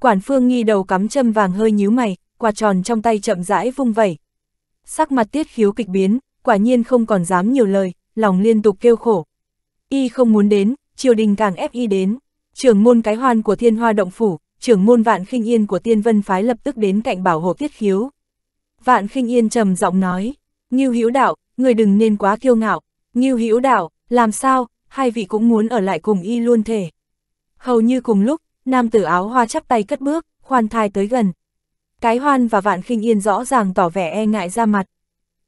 Speaker 1: Quản Phương nghi đầu cắm châm vàng hơi nhíu mày, quạt tròn trong tay chậm rãi vung vẩy. Sắc mặt tiết khiếu kịch biến, quả nhiên không còn dám nhiều lời, lòng liên tục kêu khổ. Y không muốn đến, triều đình càng ép y đến. Trưởng môn cái hoan của thiên hoa động phủ, trưởng môn vạn khinh yên của tiên vân phái lập tức đến cạnh bảo hộ tiết khiếu. Vạn khinh yên trầm giọng nói, Ngưu Hữu Đạo, người đừng nên quá kiêu ngạo. Ngưu Hữu Đạo, làm sao, hai vị cũng muốn ở lại cùng y luôn thể. Hầu như cùng lúc, nam tử áo hoa chắp tay cất bước, khoan thai tới gần. Cái hoan và vạn khinh yên rõ ràng tỏ vẻ e ngại ra mặt.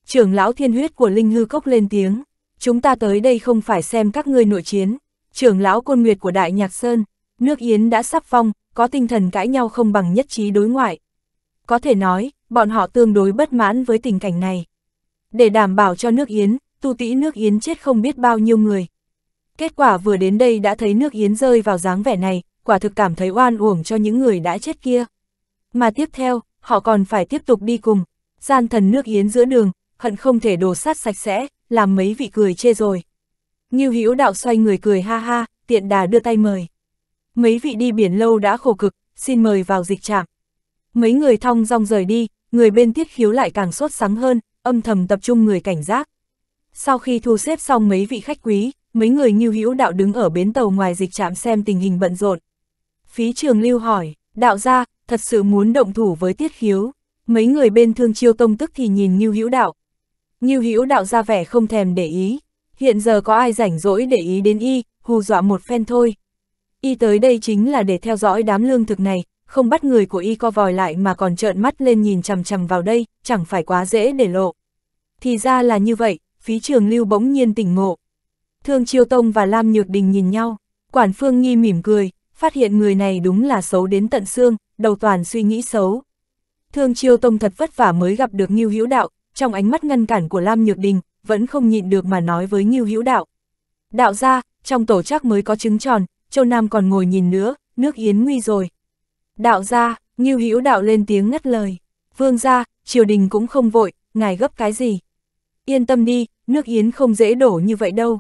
Speaker 1: Trưởng lão thiên huyết của Linh Hư Cốc lên tiếng, chúng ta tới đây không phải xem các ngươi nội chiến. Trưởng lão côn nguyệt của Đại Nhạc Sơn, nước Yến đã sắp phong, có tinh thần cãi nhau không bằng nhất trí đối ngoại. Có thể nói, bọn họ tương đối bất mãn với tình cảnh này. Để đảm bảo cho nước Yến, tu tĩ nước Yến chết không biết bao nhiêu người. Kết quả vừa đến đây đã thấy nước Yến rơi vào dáng vẻ này, quả thực cảm thấy oan uổng cho những người đã chết kia mà tiếp theo, họ còn phải tiếp tục đi cùng. Gian thần nước yến giữa đường, hận không thể đổ sát sạch sẽ, làm mấy vị cười chê rồi. Ngưu Hữu đạo xoay người cười ha ha, tiện đà đưa tay mời. Mấy vị đi biển lâu đã khổ cực, xin mời vào dịch trạm. Mấy người thong dong rời đi, người bên tiết khiếu lại càng sốt sắng hơn, âm thầm tập trung người cảnh giác. Sau khi thu xếp xong mấy vị khách quý, mấy người Ngưu Hữu đạo đứng ở bến tàu ngoài dịch trạm xem tình hình bận rộn. Phí Trường Lưu hỏi, đạo gia, thật sự muốn động thủ với tiết khiếu. Mấy người bên thương chiêu tông tức thì nhìn Ngưu Hữu Đạo. Ngưu Hữu Đạo ra vẻ không thèm để ý, hiện giờ có ai rảnh rỗi để ý đến y, hù dọa một phen thôi. Y tới đây chính là để theo dõi đám lương thực này, không bắt người của y co vòi lại mà còn trợn mắt lên nhìn chằm chằm vào đây, chẳng phải quá dễ để lộ. Thì ra là như vậy, phí trường lưu bỗng nhiên tỉnh ngộ. Thương Chiêu Tông và Lam Nhược Đình nhìn nhau, Quản Phương Nghi mỉm cười, phát hiện người này đúng là xấu đến tận xương, đầu toàn suy nghĩ xấu. Thương Chiêu Tông thật vất vả mới gặp được Ngưu Hữu Đạo, trong ánh mắt ngăn cản của Lam Nhược Đình, vẫn không nhịn được mà nói với Ngưu Hữu Đạo. Đạo ra, trong tổ chắc mới có trứng tròn, Châu Nam còn ngồi nhìn nữa, nước yến nguy rồi. Đạo ra, Ngưu Hữu Đạo lên tiếng ngắt lời. Vương ra, triều đình cũng không vội, ngài gấp cái gì. Yên tâm đi, nước yến không dễ đổ như vậy đâu.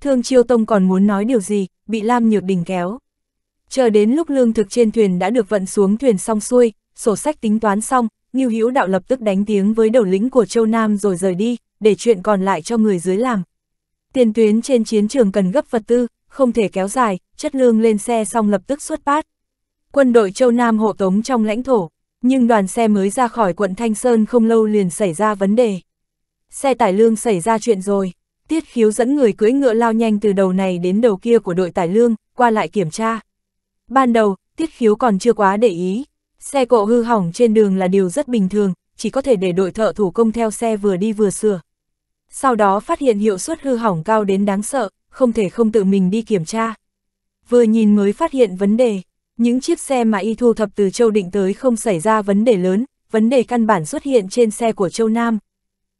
Speaker 1: Thương Chiêu Tông còn muốn nói điều gì, bị Lam Nhược Đình kéo. Chờ đến lúc lương thực trên thuyền đã được vận xuống thuyền xong xuôi, sổ sách tính toán xong, Ngưu Hữu Đạo lập tức đánh tiếng với đầu lĩnh của Châu Nam rồi rời đi, để chuyện còn lại cho người dưới làm. Tiền tuyến trên chiến trường cần gấp vật tư, không thể kéo dài, chất lương lên xe xong lập tức xuất phát. Quân đội Châu Nam hộ tống trong lãnh thổ, nhưng đoàn xe mới ra khỏi quận Thanh Sơn không lâu liền xảy ra vấn đề. Xe tải lương xảy ra chuyện rồi, tiết khiếu dẫn người cưỡi ngựa lao nhanh từ đầu này đến đầu kia của đội tải lương, qua lại kiểm tra. Ban đầu, Tiết Khiếu còn chưa quá để ý. Xe cộ hư hỏng trên đường là điều rất bình thường, chỉ có thể để đội thợ thủ công theo xe vừa đi vừa sửa. Sau đó phát hiện hiệu suất hư hỏng cao đến đáng sợ, không thể không tự mình đi kiểm tra. Vừa nhìn mới phát hiện vấn đề, những chiếc xe mà y thu thập từ Châu Định tới không xảy ra vấn đề lớn, vấn đề căn bản xuất hiện trên xe của Châu Nam.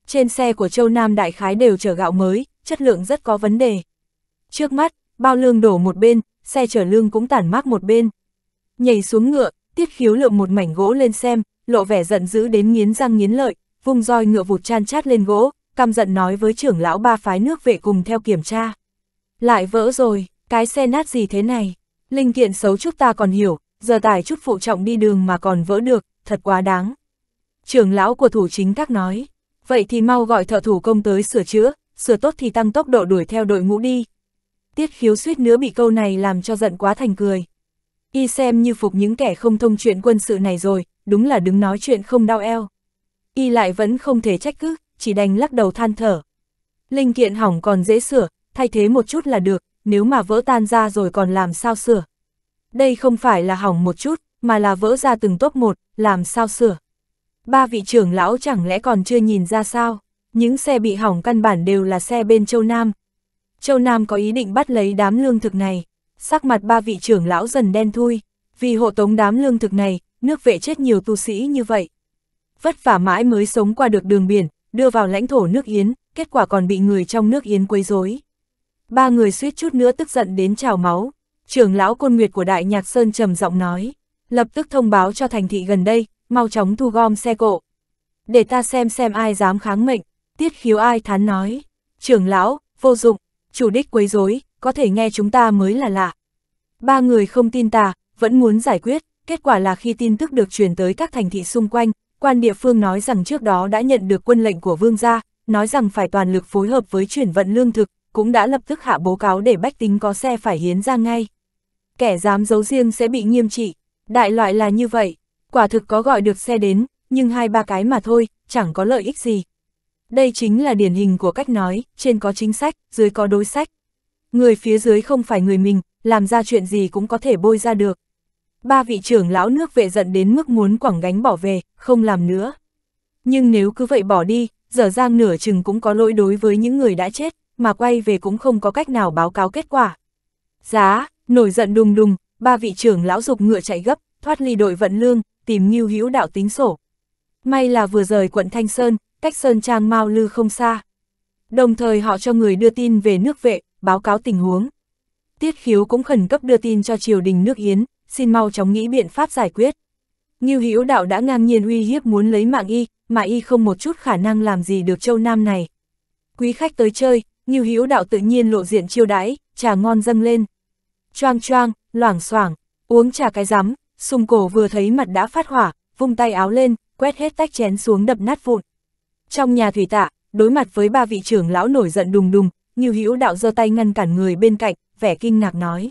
Speaker 1: Trên xe của Châu Nam đại khái đều chở gạo mới, chất lượng rất có vấn đề. Trước mắt, bao lương đổ một bên, xe chở lương cũng tản mát một bên. Nhảy xuống ngựa, tiết khiếu lượm một mảnh gỗ lên xem, lộ vẻ giận dữ đến nghiến răng nghiến lợi, vùng roi ngựa vụt chan chát lên gỗ, căm giận nói với trưởng lão ba phái nước vệ cùng theo kiểm tra. Lại vỡ rồi, cái xe nát gì thế này? Linh kiện xấu chút ta còn hiểu, giờ tải chút phụ trọng đi đường mà còn vỡ được, thật quá đáng. Trưởng lão của thủ chính các nói, vậy thì mau gọi thợ thủ công tới sửa chữa, sửa tốt thì tăng tốc độ đuổi theo đội ngũ đi, tiết khiếu suýt nữa bị câu này làm cho giận quá thành cười. Y xem như phục những kẻ không thông chuyện quân sự này rồi, đúng là đứng nói chuyện không đau eo. Y lại vẫn không thể trách cứ, chỉ đành lắc đầu than thở. Linh kiện hỏng còn dễ sửa, thay thế một chút là được, nếu mà vỡ tan ra rồi còn làm sao sửa. Đây không phải là hỏng một chút, mà là vỡ ra từng tốp một, làm sao sửa. Ba vị trưởng lão chẳng lẽ còn chưa nhìn ra sao, những xe bị hỏng căn bản đều là xe bên châu Nam, Châu Nam có ý định bắt lấy đám lương thực này, sắc mặt ba vị trưởng lão dần đen thui, vì hộ tống đám lương thực này, nước vệ chết nhiều tu sĩ như vậy. Vất vả mãi mới sống qua được đường biển, đưa vào lãnh thổ nước Yến, kết quả còn bị người trong nước Yến quấy rối. Ba người suýt chút nữa tức giận đến trào máu, trưởng lão côn nguyệt của Đại Nhạc Sơn trầm giọng nói, lập tức thông báo cho thành thị gần đây, mau chóng thu gom xe cộ. Để ta xem xem ai dám kháng mệnh, tiết khiếu ai thán nói, trưởng lão, vô dụng, chủ đích quấy rối, có thể nghe chúng ta mới là lạ. Ba người không tin ta vẫn muốn giải quyết, kết quả là khi tin tức được truyền tới các thành thị xung quanh, quan địa phương nói rằng trước đó đã nhận được quân lệnh của vương gia, nói rằng phải toàn lực phối hợp với chuyển vận lương thực, cũng đã lập tức hạ bố cáo để bách tính có xe phải hiến ra ngay. Kẻ dám giấu riêng sẽ bị nghiêm trị, đại loại là như vậy, quả thực có gọi được xe đến, nhưng hai ba cái mà thôi, chẳng có lợi ích gì, đây chính là điển hình của cách nói, trên có chính sách, dưới có đối sách. Người phía dưới không phải người mình, làm ra chuyện gì cũng có thể bôi ra được. Ba vị trưởng lão nước vệ giận đến mức muốn quẳng gánh bỏ về, không làm nữa. Nhưng nếu cứ vậy bỏ đi, dở dang nửa chừng cũng có lỗi đối với những người đã chết, mà quay về cũng không có cách nào báo cáo kết quả. Giá, nổi giận đùng đùng, ba vị trưởng lão dục ngựa chạy gấp, thoát ly đội vận lương, tìm Ngưu Hữu đạo tính sổ. May là vừa rời quận Thanh Sơn, cách Sơn Trang Mao Lư không xa. Đồng thời họ cho người đưa tin về nước vệ, báo cáo tình huống. Tiết khiếu cũng khẩn cấp đưa tin cho triều đình nước Yến, xin mau chóng nghĩ biện pháp giải quyết. Ngưu Hữu Đạo đã ngang nhiên uy hiếp muốn lấy mạng y, mà y không một chút khả năng làm gì được Châu Nam này. Quý khách tới chơi, Ngưu Hữu Đạo tự nhiên lộ diện chiêu đãi, trà ngon dâng lên. Choang choang, loảng xoảng, uống trà cái rắm, sung cổ vừa thấy mặt đã phát hỏa, vung tay áo lên, quét hết tách chén xuống đập nát vụn. Trong nhà thủy tạ, đối mặt với ba vị trưởng lão nổi giận đùng đùng, như hữu đạo giơ tay ngăn cản người bên cạnh, vẻ kinh ngạc nói.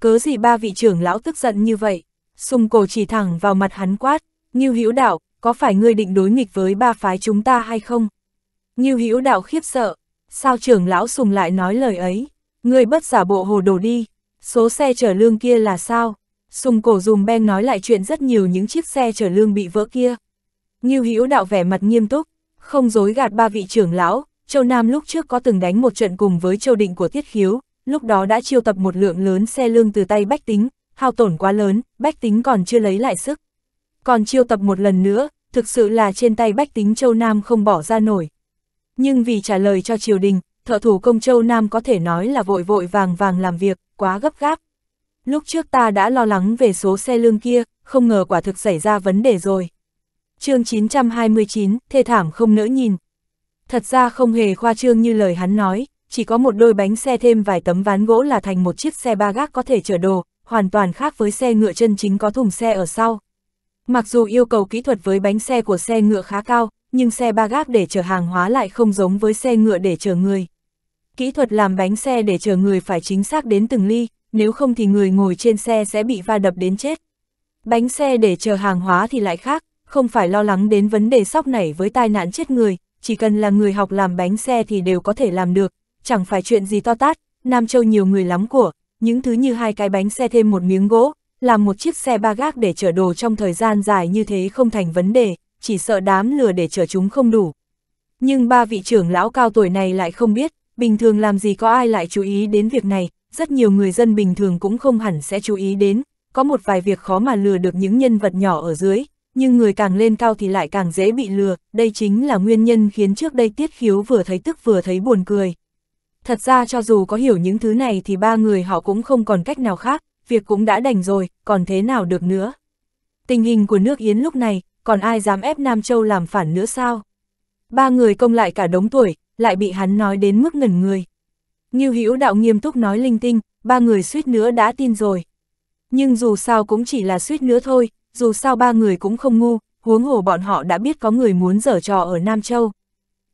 Speaker 1: Cớ gì ba vị trưởng lão tức giận như vậy? Sùng cổ chỉ thẳng vào mặt hắn quát, như hữu đạo, có phải ngươi định đối nghịch với ba phái chúng ta hay không? Như hữu đạo khiếp sợ, sao trưởng lão sùng lại nói lời ấy? Ngươi bất giả bộ hồ đồ đi, số xe chở lương kia là sao? Sùng cổ dùng beng nói lại chuyện rất nhiều những chiếc xe chở lương bị vỡ kia. Như hữu đạo vẻ mặt nghiêm túc, không dối gạt ba vị trưởng lão, Châu Nam lúc trước có từng đánh một trận cùng với Châu Định của Tiết Khiếu, lúc đó đã chiêu tập một lượng lớn xe lương từ tay Bách Tính, hao tổn quá lớn, Bách Tính còn chưa lấy lại sức. Còn chiêu tập một lần nữa, thực sự là trên tay Bách Tính Châu Nam không bỏ ra nổi. Nhưng vì trả lời cho triều đình, thợ thủ công Châu Nam có thể nói là vội vội vàng vàng làm việc, quá gấp gáp. Lúc trước ta đã lo lắng về số xe lương kia, không ngờ quả thực xảy ra vấn đề rồi chương 929, thê thảm không nỡ nhìn. Thật ra không hề khoa trương như lời hắn nói, chỉ có một đôi bánh xe thêm vài tấm ván gỗ là thành một chiếc xe ba gác có thể chở đồ, hoàn toàn khác với xe ngựa chân chính có thùng xe ở sau. Mặc dù yêu cầu kỹ thuật với bánh xe của xe ngựa khá cao, nhưng xe ba gác để chở hàng hóa lại không giống với xe ngựa để chở người. Kỹ thuật làm bánh xe để chở người phải chính xác đến từng ly, nếu không thì người ngồi trên xe sẽ bị va đập đến chết. Bánh xe để chở hàng hóa thì lại khác, không phải lo lắng đến vấn đề sóc nảy với tai nạn chết người, chỉ cần là người học làm bánh xe thì đều có thể làm được, chẳng phải chuyện gì to tát, Nam Châu nhiều người lắm của, những thứ như hai cái bánh xe thêm một miếng gỗ, làm một chiếc xe ba gác để chở đồ trong thời gian dài như thế không thành vấn đề, chỉ sợ đám lừa để chở chúng không đủ. Nhưng ba vị trưởng lão cao tuổi này lại không biết, bình thường làm gì có ai lại chú ý đến việc này, rất nhiều người dân bình thường cũng không hẳn sẽ chú ý đến, có một vài việc khó mà lừa được những nhân vật nhỏ ở dưới, nhưng người càng lên cao thì lại càng dễ bị lừa, đây chính là nguyên nhân khiến trước đây Tiết Khiếu vừa thấy tức vừa thấy buồn cười. Thật ra cho dù có hiểu những thứ này thì ba người họ cũng không còn cách nào khác, việc cũng đã đành rồi, còn thế nào được nữa. Tình hình của nước Yến lúc này, còn ai dám ép Nam Châu làm phản nữa sao? Ba người công lại cả đống tuổi, lại bị hắn nói đến mức ngẩn người. như Hữu đạo nghiêm túc nói linh tinh, ba người suýt nữa đã tin rồi. Nhưng dù sao cũng chỉ là suýt nữa thôi, dù sao ba người cũng không ngu, huống hồ bọn họ đã biết có người muốn dở trò ở Nam Châu.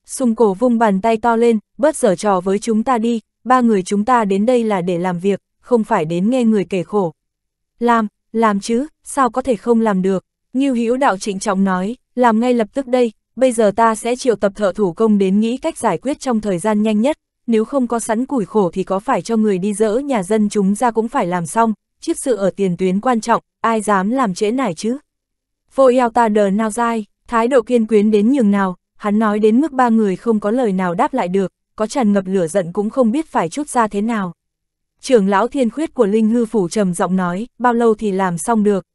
Speaker 1: Sùng cổ vung bàn tay to lên, bớt dở trò với chúng ta đi, ba người chúng ta đến đây là để làm việc, không phải đến nghe người kể khổ. Làm, làm chứ, sao có thể không làm được, Ngưu Hữu đạo trịnh trọng nói, làm ngay lập tức đây, bây giờ ta sẽ triệu tập thợ thủ công đến nghĩ cách giải quyết trong thời gian nhanh nhất, nếu không có sẵn củi khổ thì có phải cho người đi dỡ nhà dân chúng ra cũng phải làm xong, chiếc sự ở tiền tuyến quan trọng, ai dám làm trễ nải chứ? Vô eo ta đờ nao dai, thái độ kiên quyến đến nhường nào, hắn nói đến mức ba người không có lời nào đáp lại được, có tràn ngập lửa giận cũng không biết phải chút ra thế nào. Trưởng lão thiên khuyết của Linh Hư Phủ trầm giọng nói, bao lâu thì làm xong được.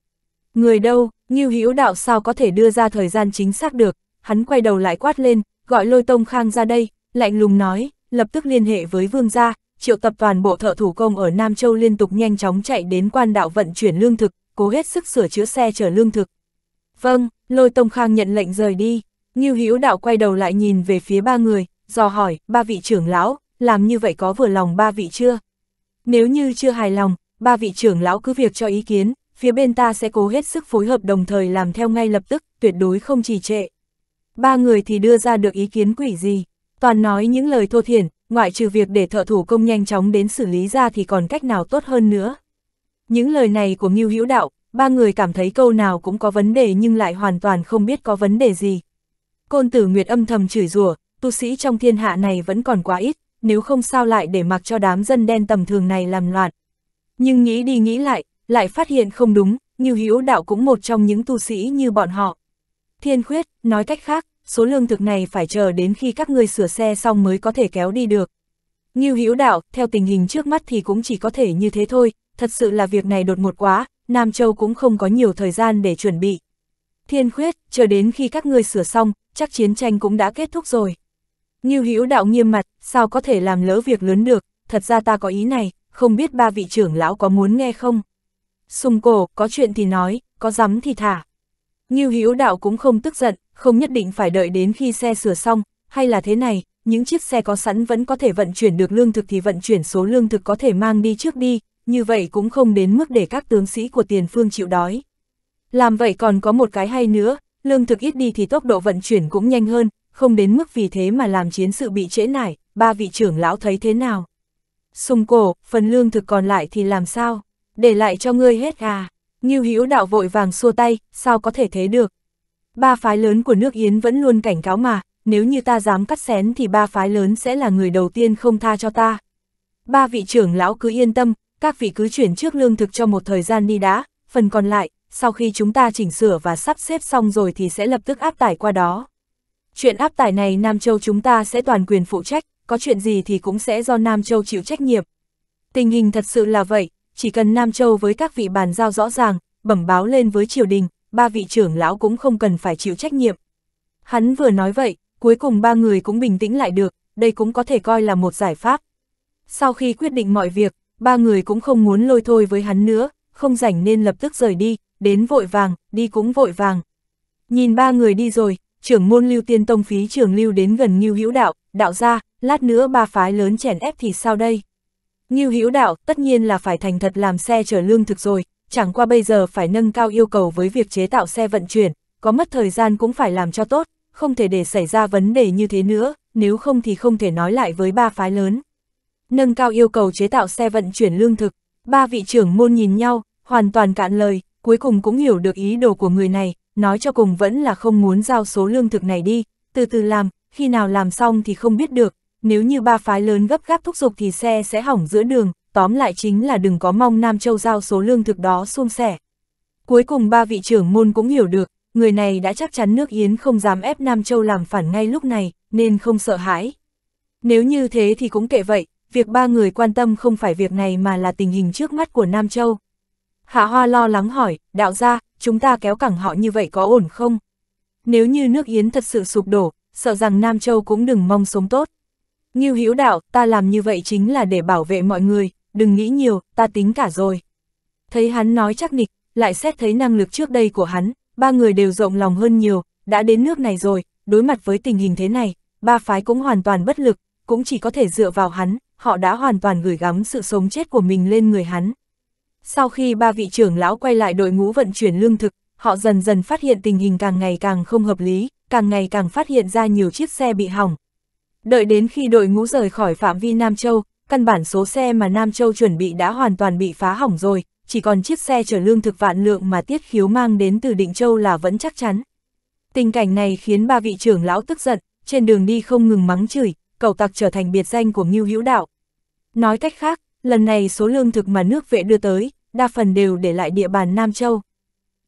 Speaker 1: Người đâu, như Hữu Đạo sao có thể đưa ra thời gian chính xác được, hắn quay đầu lại quát lên, gọi lôi tông khang ra đây, lạnh lùng nói, lập tức liên hệ với vương gia, triệu tập toàn bộ thợ thủ công ở Nam Châu liên tục nhanh chóng chạy đến quan đạo vận chuyển lương thực, cố hết sức sửa chữa xe chở lương thực. Vâng, Lôi Tông Khang nhận lệnh rời đi, Ngưu Hữu Đạo quay đầu lại nhìn về phía ba người, dò hỏi, ba vị trưởng lão, làm như vậy có vừa lòng ba vị chưa? Nếu như chưa hài lòng, ba vị trưởng lão cứ việc cho ý kiến, phía bên ta sẽ cố hết sức phối hợp đồng thời làm theo ngay lập tức, tuyệt đối không trì trệ. Ba người thì đưa ra được ý kiến quỷ gì, toàn nói những lời thô thiển, ngoại trừ việc để thợ thủ công nhanh chóng đến xử lý ra thì còn cách nào tốt hơn nữa. Những lời này của Ngưu Hữu Đạo, ba người cảm thấy câu nào cũng có vấn đề nhưng lại hoàn toàn không biết có vấn đề gì. Côn tử Nguyệt âm thầm chửi rủa, tu sĩ trong thiên hạ này vẫn còn quá ít, nếu không sao lại để mặc cho đám dân đen tầm thường này làm loạn. Nhưng nghĩ đi nghĩ lại, lại phát hiện không đúng, Ngưu Hữu Đạo cũng một trong những tu sĩ như bọn họ. Thiên khuyết, nói cách khác, số lương thực này phải chờ đến khi các ngươi sửa xe xong mới có thể kéo đi được. Ngưu Hữu Đạo, theo tình hình trước mắt thì cũng chỉ có thể như thế thôi, thật sự là việc này đột ngột quá, Nam Châu cũng không có nhiều thời gian để chuẩn bị. Thiên Khuyết, chờ đến khi các ngươi sửa xong, chắc chiến tranh cũng đã kết thúc rồi. Ngưu Hữu Đạo nghiêm mặt, sao có thể làm lỡ việc lớn được, thật ra ta có ý này, không biết ba vị trưởng lão có muốn nghe không? Sùng cổ, có chuyện thì nói, có dám thì thả. Ngưu Hữu Đạo cũng không tức giận, không nhất định phải đợi đến khi xe sửa xong, hay là thế này, những chiếc xe có sẵn vẫn có thể vận chuyển được lương thực thì vận chuyển số lương thực có thể mang đi trước đi, như vậy cũng không đến mức để các tướng sĩ của tiền phương chịu đói. Làm vậy còn có một cái hay nữa, lương thực ít đi thì tốc độ vận chuyển cũng nhanh hơn, không đến mức vì thế mà làm chiến sự bị trễ nải, ba vị trưởng lão thấy thế nào? Sùng cổ, phần lương thực còn lại thì làm sao? Để lại cho ngươi hết à? Ngưu Hữu Đạo vội vàng xua tay, sao có thể thế được? Ba phái lớn của nước Yến vẫn luôn cảnh cáo mà, nếu như ta dám cắt xén thì ba phái lớn sẽ là người đầu tiên không tha cho ta. Ba vị trưởng lão cứ yên tâm, các vị cứ chuyển trước lương thực cho một thời gian đi đã, phần còn lại, sau khi chúng ta chỉnh sửa và sắp xếp xong rồi thì sẽ lập tức áp tải qua đó. Chuyện áp tải này Nam Châu chúng ta sẽ toàn quyền phụ trách, có chuyện gì thì cũng sẽ do Nam Châu chịu trách nhiệm. Tình hình thật sự là vậy, chỉ cần Nam Châu với các vị bàn giao rõ ràng, bẩm báo lên với triều đình, ba vị trưởng lão cũng không cần phải chịu trách nhiệm. Hắn vừa nói vậy, cuối cùng ba người cũng bình tĩnh lại được, đây cũng có thể coi là một giải pháp. Sau khi quyết định mọi việc, ba người cũng không muốn lôi thôi với hắn nữa, không rảnh nên lập tức rời đi, đến vội vàng, đi cũng vội vàng. Nhìn ba người đi rồi, trưởng môn lưu tiên tông phí trưởng lưu đến gần Ngưu Hữu Đạo, đạo gia lát nữa ba phái lớn chèn ép thì sao đây? Ngưu Hữu Đạo tất nhiên là phải thành thật làm xe chở lương thực rồi, chẳng qua bây giờ phải nâng cao yêu cầu với việc chế tạo xe vận chuyển, có mất thời gian cũng phải làm cho tốt, không thể để xảy ra vấn đề như thế nữa, nếu không thì không thể nói lại với ba phái lớn. Nâng cao yêu cầu chế tạo xe vận chuyển lương thực, ba vị trưởng môn nhìn nhau, hoàn toàn cạn lời, cuối cùng cũng hiểu được ý đồ của người này, nói cho cùng vẫn là không muốn giao số lương thực này đi, từ từ làm, khi nào làm xong thì không biết được, nếu như ba phái lớn gấp gáp thúc giục thì xe sẽ hỏng giữa đường, tóm lại chính là đừng có mong Nam Châu giao số lương thực đó suông sẻ. Cuối cùng ba vị trưởng môn cũng hiểu được, người này đã chắc chắn nước Yến không dám ép Nam Châu làm phản ngay lúc này, nên không sợ hãi. Nếu như thế thì cũng kệ vậy, việc ba người quan tâm không phải việc này mà là tình hình trước mắt của Nam Châu. Hạ Hoa lo lắng hỏi, đạo gia chúng ta kéo cẳng họ như vậy có ổn không? Nếu như nước Yến thật sự sụp đổ, sợ rằng Nam Châu cũng đừng mong sống tốt. Ngưu Hữu Đạo, ta làm như vậy chính là để bảo vệ mọi người, đừng nghĩ nhiều, ta tính cả rồi. Thấy hắn nói chắc nịch, lại xét thấy năng lực trước đây của hắn, ba người đều rộng lòng hơn nhiều, đã đến nước này rồi, đối mặt với tình hình thế này, ba phái cũng hoàn toàn bất lực, cũng chỉ có thể dựa vào hắn, họ đã hoàn toàn gửi gắm sự sống chết của mình lên người hắn. Sau khi ba vị trưởng lão quay lại đội ngũ vận chuyển lương thực, họ dần dần phát hiện tình hình càng ngày càng không hợp lý, càng ngày càng phát hiện ra nhiều chiếc xe bị hỏng, Đợi đến khi đội ngũ rời khỏi phạm vi Nam Châu, căn bản số xe mà Nam Châu chuẩn bị đã hoàn toàn bị phá hỏng rồi, chỉ còn chiếc xe chở lương thực vạn lượng mà Tiết Khiếu mang đến từ Định Châu là vẫn chắc chắn. Tình cảnh này khiến ba vị trưởng lão tức giận, trên đường đi không ngừng mắng chửi, cầu tặc trở thành biệt danh của Ngưu Hữu Đạo. Nói cách khác, lần này số lương thực mà nước vệ đưa tới, đa phần đều để lại địa bàn Nam Châu.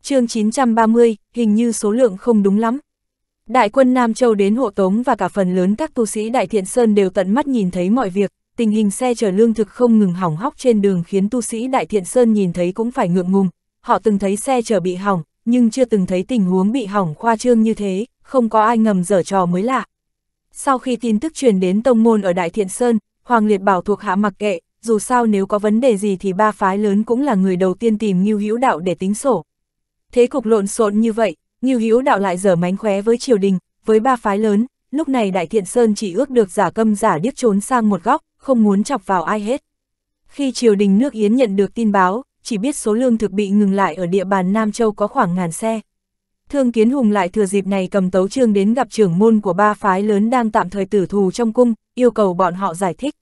Speaker 1: chương 930, hình như số lượng không đúng lắm, Đại quân Nam Châu đến hộ tống và cả phần lớn các tu sĩ Đại Thiện Sơn đều tận mắt nhìn thấy mọi việc, tình hình xe chở lương thực không ngừng hỏng hóc trên đường khiến tu sĩ Đại Thiện Sơn nhìn thấy cũng phải ngượng ngùng. Họ từng thấy xe chở bị hỏng, nhưng chưa từng thấy tình huống bị hỏng khoa trương như thế, không có ai ngầm dở trò mới lạ. Sau khi tin tức truyền đến tông môn ở Đại Thiện Sơn, Hoàng Liệt bảo thuộc hạ mặc kệ, dù sao nếu có vấn đề gì thì ba phái lớn cũng là người đầu tiên tìm Ngưu Hữu Đạo để tính sổ. Thế cục lộn xộn như vậy, Ngưu Hữu đạo lại dở mánh khóe với triều đình, với ba phái lớn, lúc này Đại Thiện Sơn chỉ ước được giả câm giả điếc trốn sang một góc, không muốn chọc vào ai hết. Khi triều đình nước Yến nhận được tin báo, chỉ biết số lương thực bị ngừng lại ở địa bàn Nam Châu có khoảng ngàn xe. Thương Kiến Hùng lại thừa dịp này cầm tấu trương đến gặp trưởng môn của ba phái lớn đang tạm thời tử thù trong cung, yêu cầu bọn họ giải thích.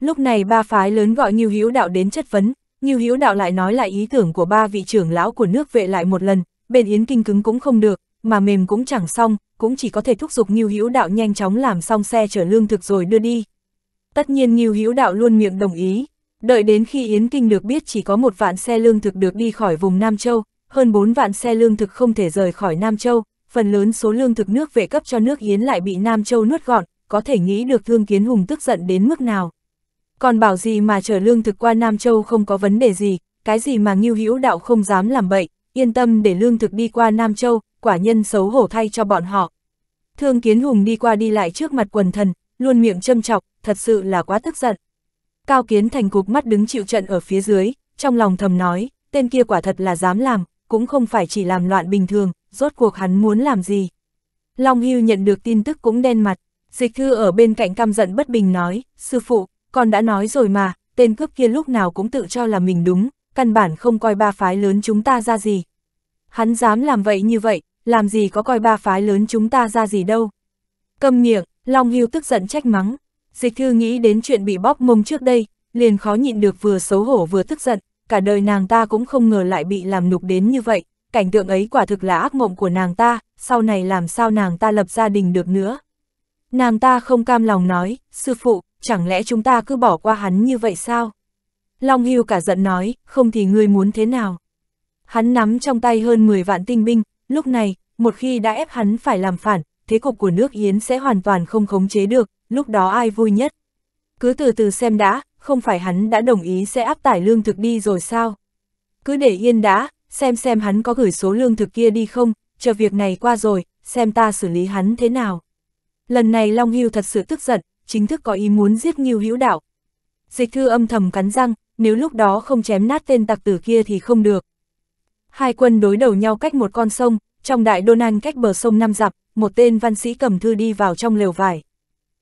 Speaker 1: Lúc này ba phái lớn gọi Ngưu Hữu Đạo đến chất vấn, Ngưu Hữu Đạo lại nói lại ý tưởng của ba vị trưởng lão của nước vệ lại một lần, bên Yến Kinh cứng cũng không được, mà mềm cũng chẳng xong, cũng chỉ có thể thúc giục Ngưu Hữu Đạo nhanh chóng làm xong xe chở lương thực rồi đưa đi. Tất nhiên Ngưu Hữu Đạo luôn miệng đồng ý, đợi đến khi Yến Kinh được biết chỉ có một vạn xe lương thực được đi khỏi vùng Nam Châu, hơn bốn vạn xe lương thực không thể rời khỏi Nam Châu, phần lớn số lương thực nước về cấp cho nước Yến lại bị Nam Châu nuốt gọn, có thể nghĩ được Thương Kiến Hùng tức giận đến mức nào. Còn bảo gì mà chở lương thực qua Nam Châu không có vấn đề gì, cái gì mà Ngưu Hữu Đạo không dám làm bậy, yên tâm để lương thực đi qua Nam Châu, quả nhân xấu hổ thay cho bọn họ. Thương Kiến Hùng đi qua đi lại trước mặt quần thần, luôn miệng châm chọc, thật sự là quá tức giận. Cao Kiến Thành cục mắt đứng chịu trận ở phía dưới, trong lòng thầm nói, tên kia quả thật là dám làm, cũng không phải chỉ làm loạn bình thường, rốt cuộc hắn muốn làm gì. Long Hưu nhận được tin tức cũng đen mặt, dịch thư ở bên cạnh căm giận bất bình nói, sư phụ, con đã nói rồi mà, tên cướp kia lúc nào cũng tự cho là mình đúng, căn bản không coi ba phái lớn chúng ta ra gì. Hắn dám làm vậy như vậy, làm gì có coi ba phái lớn chúng ta ra gì đâu. Câm miệng, Long Hưu tức giận trách mắng. Dịch thư nghĩ đến chuyện bị bóp mông trước đây, liền khó nhịn được vừa xấu hổ vừa tức giận, cả đời nàng ta cũng không ngờ lại bị làm nục đến như vậy, cảnh tượng ấy quả thực là ác mộng của nàng ta, sau này làm sao nàng ta lập gia đình được nữa. Nàng ta không cam lòng nói, sư phụ, chẳng lẽ chúng ta cứ bỏ qua hắn như vậy sao? Long Hưu cả giận nói, không thì ngươi muốn thế nào? Hắn nắm trong tay hơn 10 vạn tinh binh, lúc này, một khi đã ép hắn phải làm phản, thế cục của nước Yến sẽ hoàn toàn không khống chế được, lúc đó ai vui nhất? Cứ từ từ xem đã, không phải hắn đã đồng ý sẽ áp tải lương thực đi rồi sao? Cứ để yên đã, xem xem hắn có gửi số lương thực kia đi không, chờ việc này qua rồi, xem ta xử lý hắn thế nào. Lần này Long Hưu thật sự tức giận, chính thức có ý muốn giết Ngưu Hữu Đạo. Dịch thư âm thầm cắn răng, nếu lúc đó không chém nát tên tặc tử kia thì không được. Hai quân đối đầu nhau cách một con sông, trong đại đô nan cách bờ sông năm dặp. một tên văn sĩ cầm thư đi vào trong lều vải.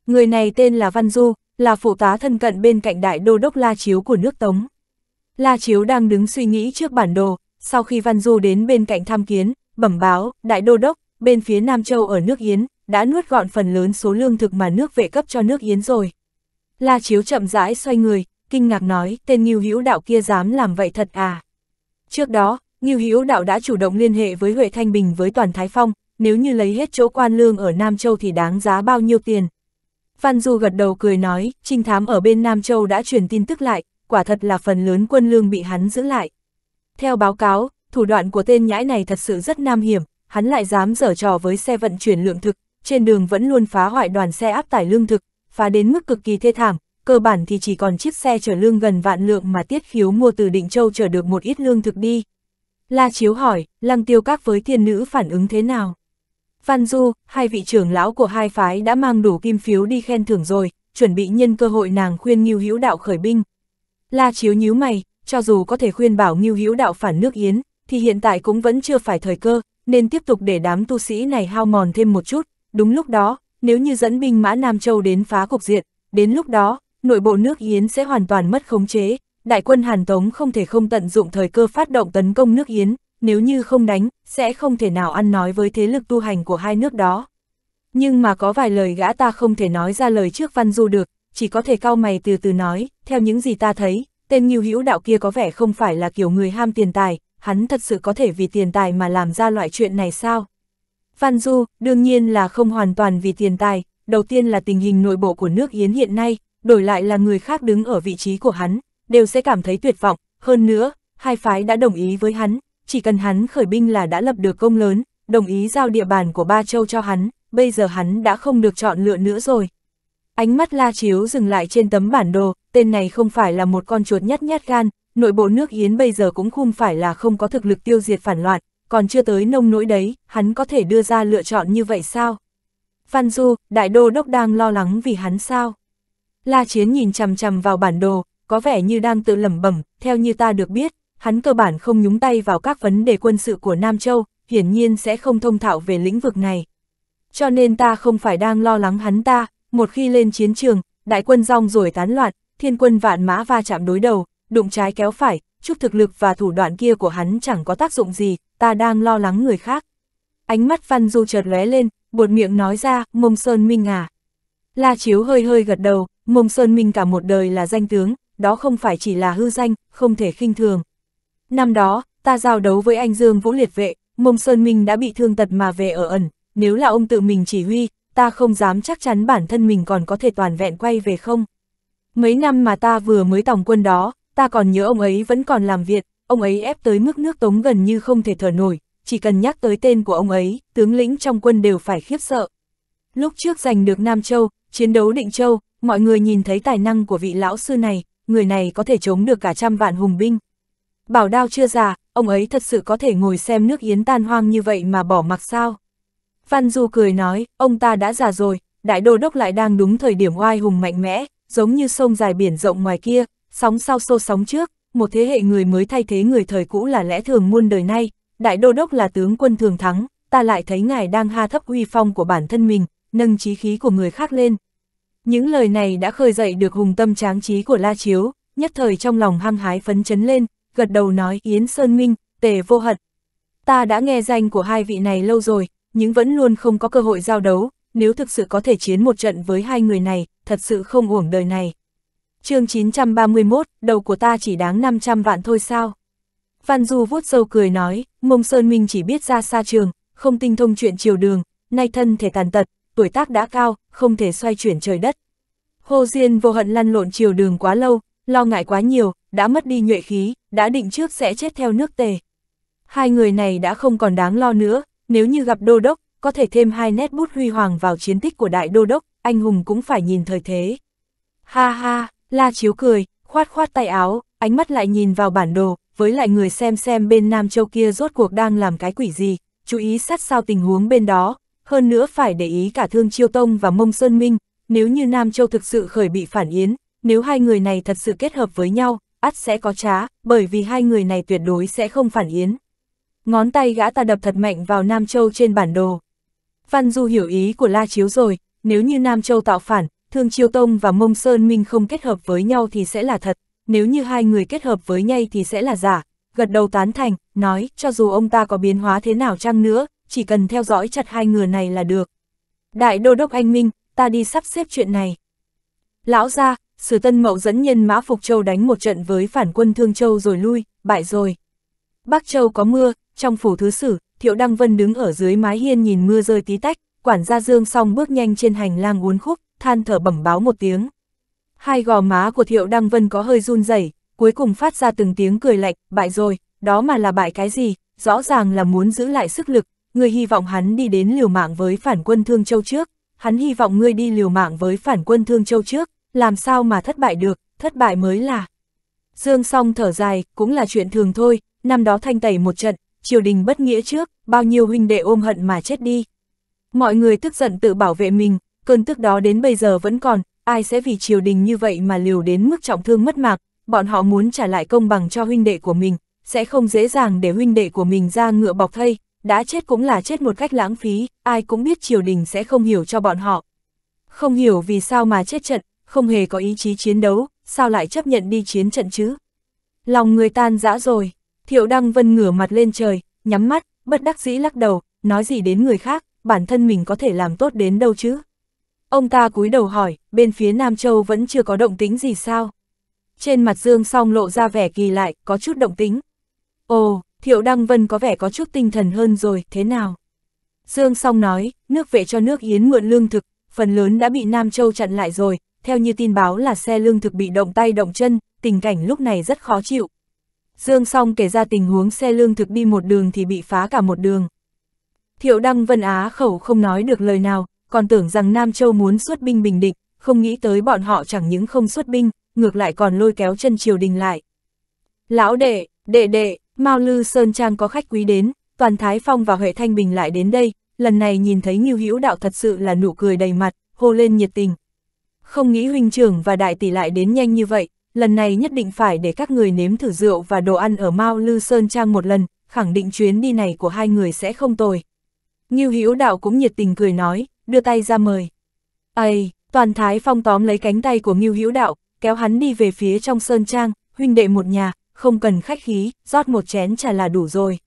Speaker 1: Người này tên là Văn Du, là phụ tá thân cận bên cạnh đại đô đốc La Chiếu của nước Tống. La Chiếu đang đứng suy nghĩ trước bản đồ, sau khi Văn Du đến bên cạnh tham kiến, bẩm báo, đại đô đốc, bên phía Nam Châu ở nước Yến, đã nuốt gọn phần lớn số lương thực mà nước vệ cấp cho nước Yến rồi. La Chiếu chậm rãi xoay người, kinh ngạc nói, tên Ngưu Hữu Đạo kia dám làm vậy thật à. Trước đó, Ngưu Hữu Đạo đã chủ động liên hệ với Huệ Thanh Bình với Toàn Thái Phong, nếu như lấy hết chỗ quan lương ở Nam Châu thì đáng giá bao nhiêu tiền. Phan Du gật đầu cười nói, trinh thám ở bên Nam Châu đã truyền tin tức lại, quả thật là phần lớn quân lương bị hắn giữ lại. Theo báo cáo, thủ đoạn của tên nhãi này thật sự rất nam hiểm, hắn lại dám dở trò với xe vận chuyển lượng thực, trên đường vẫn luôn phá hoại đoàn xe áp tải lương thực, phá đến mức cực kỳ thê thảm, cơ bản thì chỉ còn chiếc xe chở lương gần vạn lượng mà tiết phiếu mua từ Định Châu chở được một ít lương thực đi. La Chiếu hỏi, lăng tiêu các với thiên nữ phản ứng thế nào? Văn Du, hai vị trưởng lão của hai phái đã mang đủ kim phiếu đi khen thưởng rồi, chuẩn bị nhân cơ hội nàng khuyên Ngưu Hữu Đạo khởi binh. La Chiếu nhíu mày, cho dù có thể khuyên bảo Ngưu Hữu Đạo phản nước Yến, thì hiện tại cũng vẫn chưa phải thời cơ, nên tiếp tục để đám tu sĩ này hao mòn thêm một chút, đúng lúc đó, nếu như dẫn binh mã Nam Châu đến phá cục diện, đến lúc đó, nội bộ nước Yến sẽ hoàn toàn mất khống chế, đại quân Hàn Tống không thể không tận dụng thời cơ phát động tấn công nước Yến, nếu như không đánh, sẽ không thể nào ăn nói với thế lực tu hành của hai nước đó. Nhưng mà có vài lời gã ta không thể nói ra lời trước Văn Du được, chỉ có thể cau mày từ từ nói, theo những gì ta thấy, tên Ngưu Hữu đạo kia có vẻ không phải là kiểu người ham tiền tài, hắn thật sự có thể vì tiền tài mà làm ra loại chuyện này sao? Văn Du, đương nhiên là không hoàn toàn vì tiền tài, đầu tiên là tình hình nội bộ của nước Yến hiện nay, đổi lại là người khác đứng ở vị trí của hắn, đều sẽ cảm thấy tuyệt vọng, hơn nữa, hai phái đã đồng ý với hắn, chỉ cần hắn khởi binh là đã lập được công lớn, đồng ý giao địa bàn của Ba Châu cho hắn, bây giờ hắn đã không được chọn lựa nữa rồi. Ánh mắt La Chiếu dừng lại trên tấm bản đồ, tên này không phải là một con chuột nhát nhát gan, nội bộ nước Yến bây giờ cũng không phải là không có thực lực tiêu diệt phản loạn, còn chưa tới nông nỗi đấy, hắn có thể đưa ra lựa chọn như vậy sao? Phan Du, đại đô đốc đang lo lắng vì hắn sao? La Chiến nhìn chằm chằm vào bản đồ, có vẻ như đang tự lẩm bẩm, theo như ta được biết, hắn cơ bản không nhúng tay vào các vấn đề quân sự của Nam Châu, hiển nhiên sẽ không thông thạo về lĩnh vực này. Cho nên ta không phải đang lo lắng hắn ta, một khi lên chiến trường, đại quân rong rồi tán loạn, thiên quân vạn mã va chạm đối đầu, đụng trái kéo phải, chút thực lực và thủ đoạn kia của hắn chẳng có tác dụng gì, ta đang lo lắng người khác. Ánh mắt Văn Du chợt lóe lên, buột miệng nói ra, mông sơn minh à. La Chiếu hơi hơi gật đầu, Mông Sơn Minh cả một đời là danh tướng, đó không phải chỉ là hư danh, không thể khinh thường. Năm đó, ta giao đấu với anh Dương Vũ Liệt Vệ, Mông Sơn Minh đã bị thương tật mà về ở ẩn, nếu là ông tự mình chỉ huy, ta không dám chắc chắn bản thân mình còn có thể toàn vẹn quay về không. Mấy năm mà ta vừa mới tổng quân đó, ta còn nhớ ông ấy vẫn còn làm việc, ông ấy ép tới mức nước tống gần như không thể thở nổi, chỉ cần nhắc tới tên của ông ấy, tướng lĩnh trong quân đều phải khiếp sợ. Lúc trước giành được Nam Châu, chiến đấu Định Châu, Mọi người nhìn thấy tài năng của vị lão sư này, người này có thể chống được cả trăm vạn hùng binh. Bảo đao chưa già, ông ấy thật sự có thể ngồi xem nước yến tan hoang như vậy mà bỏ mặc sao. Văn Du cười nói, ông ta đã già rồi, đại đô đốc lại đang đúng thời điểm oai hùng mạnh mẽ, giống như sông dài biển rộng ngoài kia, sóng sau xô sóng trước, một thế hệ người mới thay thế người thời cũ là lẽ thường muôn đời nay, đại đô đốc là tướng quân thường thắng, ta lại thấy ngài đang ha thấp uy phong của bản thân mình, nâng trí khí của người khác lên, những lời này đã khơi dậy được hùng tâm tráng trí của La Chiếu, nhất thời trong lòng hăng hái phấn chấn lên, gật đầu nói Yến Sơn Minh, tề vô hận. Ta đã nghe danh của hai vị này lâu rồi, nhưng vẫn luôn không có cơ hội giao đấu, nếu thực sự có thể chiến một trận với hai người này, thật sự không uổng đời này. chương 931, đầu của ta chỉ đáng 500 vạn thôi sao? Văn Du vuốt sâu cười nói, mông Sơn Minh chỉ biết ra xa trường, không tinh thông chuyện chiều đường, nay thân thể tàn tật, tuổi tác đã cao, không thể xoay chuyển trời đất. Hồ Diên vô hận lăn lộn chiều đường quá lâu, lo ngại quá nhiều, đã mất đi nhuệ khí, đã định trước sẽ chết theo nước tề. Hai người này đã không còn đáng lo nữa, nếu như gặp đô đốc, có thể thêm hai nét bút huy hoàng vào chiến tích của đại đô đốc, anh hùng cũng phải nhìn thời thế. Ha ha, La Chiếu cười, khoát khoát tay áo, ánh mắt lại nhìn vào bản đồ, với lại người xem xem bên Nam Châu kia rốt cuộc đang làm cái quỷ gì, chú ý sát sao tình huống bên đó, hơn nữa phải để ý cả Thương Chiêu Tông và Mông Sơn Minh, nếu như Nam Châu thực sự khởi bị phản yến, nếu hai người này thật sự kết hợp với nhau, ắt sẽ có trá, bởi vì hai người này tuyệt đối sẽ không phản yến. Ngón tay gã ta đập thật mạnh vào Nam Châu trên bản đồ. Văn Du hiểu ý của La Chiếu rồi, nếu như Nam Châu tạo phản, Thương Chiêu Tông và Mông Sơn Minh không kết hợp với nhau thì sẽ là thật, nếu như hai người kết hợp với nhau thì sẽ là giả. Gật đầu tán thành, nói, cho dù ông ta có biến hóa thế nào chăng nữa, chỉ cần theo dõi chặt hai người này là được. Đại đô đốc anh Minh, ta đi sắp xếp chuyện này. Lão ra, sử tân mậu dẫn nhân mã Phục Châu đánh một trận với phản quân Thương Châu rồi lui, bại rồi. Bắc Châu có mưa, trong phủ thứ sử, Thiệu Đăng Vân đứng ở dưới mái hiên nhìn mưa rơi tí tách, quản gia Dương song bước nhanh trên hành lang uốn khúc, than thở bẩm báo một tiếng. Hai gò má của Thiệu Đăng Vân có hơi run rẩy, cuối cùng phát ra từng tiếng cười lạnh, bại rồi, đó mà là bại cái gì, rõ ràng là muốn giữ lại sức lực, ngươi hy vọng hắn đi đến liều mạng với phản quân Thương Châu trước, hắn hy vọng ngươi đi liều mạng với phản quân Thương Châu trước, làm sao mà thất bại được, thất bại mới là. Dương song thở dài, cũng là chuyện thường thôi, năm đó thanh tẩy một trận, triều đình bất nghĩa trước, bao nhiêu huynh đệ ôm hận mà chết đi. Mọi người tức giận tự bảo vệ mình, cơn tức đó đến bây giờ vẫn còn, ai sẽ vì triều đình như vậy mà liều đến mức trọng thương mất mạc, bọn họ muốn trả lại công bằng cho huynh đệ của mình, sẽ không dễ dàng để huynh đệ của mình ra ngựa bọc thây, đã chết cũng là chết một cách lãng phí, ai cũng biết triều đình sẽ không hiểu cho bọn họ. Không hiểu vì sao mà chết trận, không hề có ý chí chiến đấu, sao lại chấp nhận đi chiến trận chứ? Lòng người tan dã rồi, Thiệu Đăng Vân ngửa mặt lên trời, nhắm mắt, bất đắc dĩ lắc đầu, nói gì đến người khác, bản thân mình có thể làm tốt đến đâu chứ? Ông ta cúi đầu hỏi, bên phía Nam Châu vẫn chưa có động tính gì sao? Trên mặt Dương song lộ ra vẻ kỳ lại, có chút động tính. Ồ, Thiệu Đăng Vân có vẻ có chút tinh thần hơn rồi, thế nào? Dương Song nói, nước vệ cho nước Yến mượn lương thực, phần lớn đã bị Nam Châu chặn lại rồi, theo như tin báo là xe lương thực bị động tay động chân, tình cảnh lúc này rất khó chịu. Dương Song kể ra tình huống xe lương thực đi một đường thì bị phá cả một đường. Thiệu Đăng Vân Á khẩu không nói được lời nào, còn tưởng rằng Nam Châu muốn xuất binh bình định, không nghĩ tới bọn họ chẳng những không xuất binh, ngược lại còn lôi kéo chân triều đình lại. Lão đệ, đệ đệ, Mao Lư Sơn Trang có khách quý đến, toàn Thái Phong và Huệ Thanh Bình lại đến đây, lần này nhìn thấy Ngưu Hữu Đạo thật sự là nụ cười đầy mặt, hô lên nhiệt tình. Không nghĩ huynh trưởng và đại tỷ lại đến nhanh như vậy, lần này nhất định phải để các người nếm thử rượu và đồ ăn ở Mao Lư Sơn Trang một lần, khẳng định chuyến đi này của hai người sẽ không tồi. Ngưu Hữu Đạo cũng nhiệt tình cười nói, đưa tay ra mời. Ây, toàn Thái Phong tóm lấy cánh tay của Ngưu Hữu Đạo, kéo hắn đi về phía trong sơn trang, huynh đệ một nhà, không cần khách khí, rót một chén trà là đủ rồi.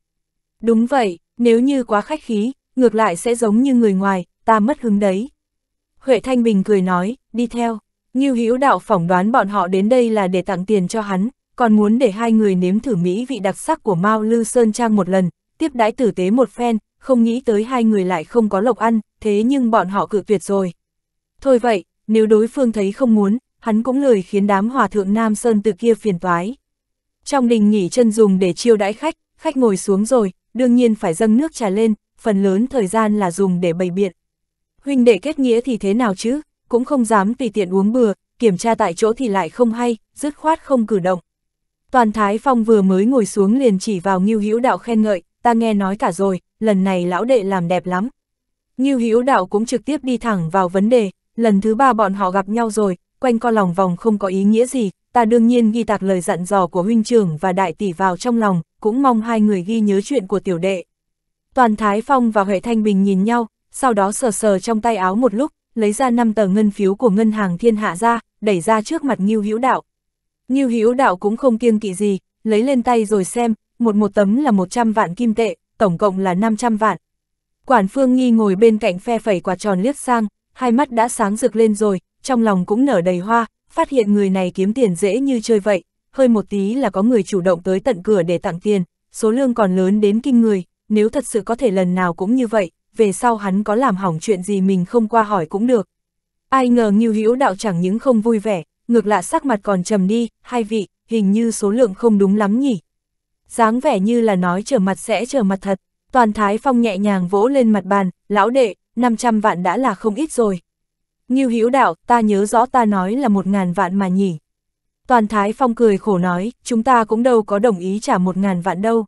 Speaker 1: Đúng vậy, nếu như quá khách khí, ngược lại sẽ giống như người ngoài, ta mất hứng đấy. Huệ Thanh Bình cười nói, đi theo. như Hữu Đạo phỏng đoán bọn họ đến đây là để tặng tiền cho hắn, còn muốn để hai người nếm thử mỹ vị đặc sắc của Mao Lư Sơn Trang một lần, tiếp đãi tử tế một phen, không nghĩ tới hai người lại không có lộc ăn, thế nhưng bọn họ cự tuyệt rồi. Thôi vậy, nếu đối phương thấy không muốn, hắn cũng lời khiến đám hòa thượng Nam Sơn từ kia phiền toái. Trong đình nghỉ chân dùng để chiêu đãi khách, khách ngồi xuống rồi, đương nhiên phải dâng nước trà lên, phần lớn thời gian là dùng để bày biện. Huynh đệ kết nghĩa thì thế nào chứ, cũng không dám tùy tiện uống bừa, kiểm tra tại chỗ thì lại không hay, dứt khoát không cử động. Toàn Thái Phong vừa mới ngồi xuống liền chỉ vào Ngưu Hữu Đạo khen ngợi, ta nghe nói cả rồi, lần này lão đệ làm đẹp lắm. Ngưu Hữu Đạo cũng trực tiếp đi thẳng vào vấn đề, lần thứ ba bọn họ gặp nhau rồi, quanh co lòng vòng không có ý nghĩa gì, ta đương nhiên ghi tạc lời dặn dò của huynh trưởng và đại tỷ vào trong lòng, cũng mong hai người ghi nhớ chuyện của tiểu đệ. Toàn Thái Phong và Huệ Thanh Bình nhìn nhau, sau đó sờ sờ trong tay áo một lúc, lấy ra năm tờ ngân phiếu của ngân hàng thiên hạ ra, đẩy ra trước mặt Ngưu Hữu Đạo. Ngưu Hữu Đạo cũng không kiêng kỵ gì, lấy lên tay rồi xem, một một tấm là 100 vạn kim tệ, tổng cộng là 500 vạn. Quản Phương Nghi ngồi bên cạnh phe phẩy quả tròn liếc sang, hai mắt đã sáng rực lên rồi, trong lòng cũng nở đầy hoa, phát hiện người này kiếm tiền dễ như chơi vậy, hơi một tí là có người chủ động tới tận cửa để tặng tiền, số lương còn lớn đến kinh người, nếu thật sự có thể lần nào cũng như vậy, về sau hắn có làm hỏng chuyện gì mình không qua hỏi cũng được. Ai ngờ Ngưu Hữu Đạo chẳng những không vui vẻ, ngược lại sắc mặt còn trầm đi, hai vị, hình như số lượng không đúng lắm nhỉ. dáng vẻ như là nói trở mặt sẽ trở mặt thật, toàn thái phong nhẹ nhàng vỗ lên mặt bàn, lão đệ, 500 vạn đã là không ít rồi. Ngưu Hữu đạo, ta nhớ rõ ta nói là một ngàn vạn mà nhỉ. Toàn Thái Phong cười khổ nói, chúng ta cũng đâu có đồng ý trả một ngàn vạn đâu.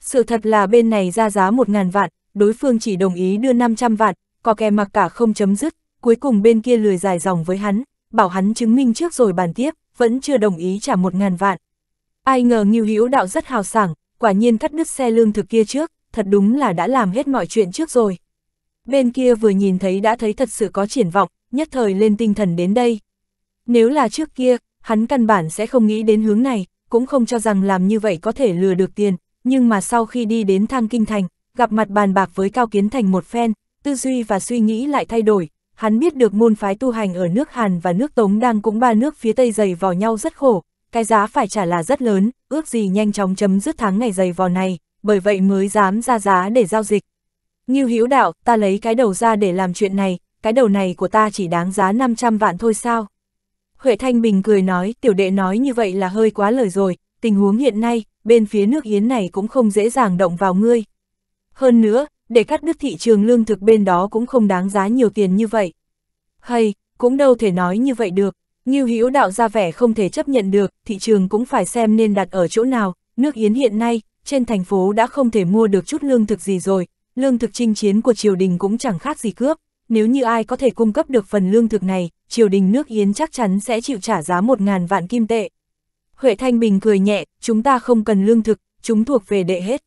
Speaker 1: Sự thật là bên này ra giá một ngàn vạn, đối phương chỉ đồng ý đưa 500 vạn, có kè mặc cả không chấm dứt, cuối cùng bên kia lười dài dòng với hắn, bảo hắn chứng minh trước rồi bàn tiếp, vẫn chưa đồng ý trả một ngàn vạn. Ai ngờ Ngưu Hữu đạo rất hào sảng, quả nhiên cắt đứt xe lương thực kia trước, thật đúng là đã làm hết mọi chuyện trước rồi. Bên kia vừa nhìn thấy đã thấy thật sự có triển vọng, nhất thời lên tinh thần đến đây. Nếu là trước kia, hắn căn bản sẽ không nghĩ đến hướng này, cũng không cho rằng làm như vậy có thể lừa được tiền, nhưng mà sau khi đi đến thang kinh thành, gặp mặt bàn bạc với Cao Kiến Thành một phen, tư duy và suy nghĩ lại thay đổi, hắn biết được môn phái tu hành ở nước Hàn và nước Tống đang cũng ba nước phía Tây dày vò nhau rất khổ, cái giá phải trả là rất lớn, ước gì nhanh chóng chấm dứt tháng ngày dày vò này, bởi vậy mới dám ra giá để giao dịch. Như Hữu đạo, ta lấy cái đầu ra để làm chuyện này, cái đầu này của ta chỉ đáng giá 500 vạn thôi sao? Huệ Thanh Bình cười nói, tiểu đệ nói như vậy là hơi quá lời rồi, tình huống hiện nay, bên phía nước Yến này cũng không dễ dàng động vào ngươi. Hơn nữa, để cắt đứt thị trường lương thực bên đó cũng không đáng giá nhiều tiền như vậy. Hay, cũng đâu thể nói như vậy được, như hữu đạo ra vẻ không thể chấp nhận được, thị trường cũng phải xem nên đặt ở chỗ nào, nước Yến hiện nay, trên thành phố đã không thể mua được chút lương thực gì rồi, lương thực chinh chiến của triều đình cũng chẳng khác gì cướp, nếu như ai có thể cung cấp được phần lương thực này, triều đình nước Yến chắc chắn sẽ chịu trả giá một ngàn vạn kim tệ. Huệ Thanh Bình cười nhẹ, chúng ta không cần lương thực, chúng thuộc về đệ hết.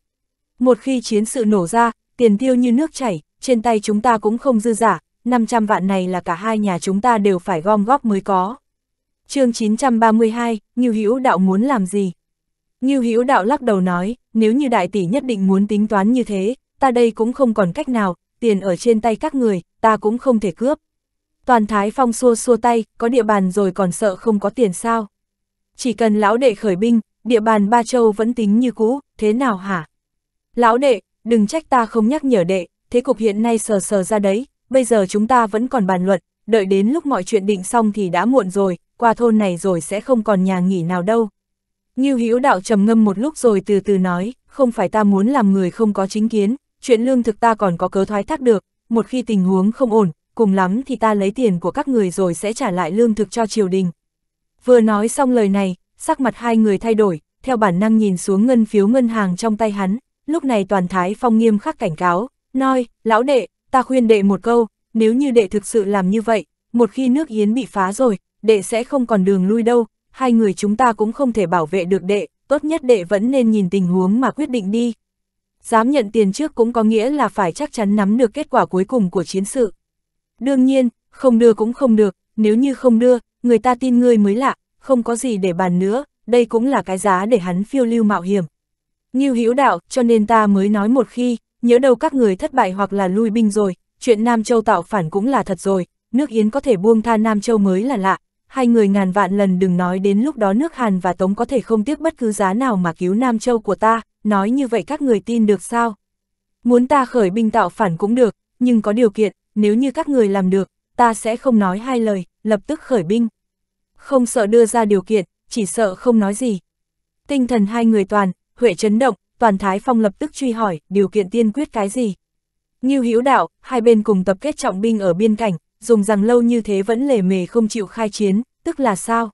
Speaker 1: Một khi chiến sự nổ ra, tiền tiêu như nước chảy, trên tay chúng ta cũng không dư giả, 500 vạn này là cả hai nhà chúng ta đều phải gom góp mới có. chương 932, Ngưu Hữu Đạo muốn làm gì? Ngưu Hữu Đạo lắc đầu nói, nếu như đại tỷ nhất định muốn tính toán như thế, ta đây cũng không còn cách nào, tiền ở trên tay các người, ta cũng không thể cướp. Toàn Thái Phong xua xua tay, có địa bàn rồi còn sợ không có tiền sao. Chỉ cần lão đệ khởi binh, địa bàn Ba Châu vẫn tính như cũ, thế nào hả? Lão đệ, đừng trách ta không nhắc nhở đệ, thế cục hiện nay sờ sờ ra đấy, bây giờ chúng ta vẫn còn bàn luận, đợi đến lúc mọi chuyện định xong thì đã muộn rồi, qua thôn này rồi sẽ không còn nhà nghỉ nào đâu. như Hữu Đạo trầm ngâm một lúc rồi từ từ nói, không phải ta muốn làm người không có chính kiến, chuyện lương thực ta còn có cớ thoái thác được, một khi tình huống không ổn, cùng lắm thì ta lấy tiền của các người rồi sẽ trả lại lương thực cho triều đình. Vừa nói xong lời này, sắc mặt hai người thay đổi, theo bản năng nhìn xuống ngân phiếu ngân hàng trong tay hắn, lúc này toàn thái phong nghiêm khắc cảnh cáo, nói, lão đệ, ta khuyên đệ một câu, nếu như đệ thực sự làm như vậy, một khi nước Yến bị phá rồi, đệ sẽ không còn đường lui đâu, hai người chúng ta cũng không thể bảo vệ được đệ, tốt nhất đệ vẫn nên nhìn tình huống mà quyết định đi dám nhận tiền trước cũng có nghĩa là phải chắc chắn nắm được kết quả cuối cùng của chiến sự. Đương nhiên, không đưa cũng không được, nếu như không đưa, người ta tin ngươi mới lạ, không có gì để bàn nữa, đây cũng là cái giá để hắn phiêu lưu mạo hiểm. như hữu đạo, cho nên ta mới nói một khi, nhớ đâu các người thất bại hoặc là lui binh rồi, chuyện Nam Châu tạo phản cũng là thật rồi, nước Yến có thể buông tha Nam Châu mới là lạ, hai người ngàn vạn lần đừng nói đến lúc đó nước Hàn và Tống có thể không tiếc bất cứ giá nào mà cứu Nam Châu của ta, nói như vậy các người tin được sao? Muốn ta khởi binh tạo phản cũng được, nhưng có điều kiện, nếu như các người làm được, ta sẽ không nói hai lời, lập tức khởi binh. Không sợ đưa ra điều kiện, chỉ sợ không nói gì. Tinh thần hai người toàn, Huệ chấn động, toàn Thái Phong lập tức truy hỏi, điều kiện tiên quyết cái gì? Như hữu đạo, hai bên cùng tập kết trọng binh ở biên cảnh, dùng rằng lâu như thế vẫn lề mề không chịu khai chiến, tức là sao?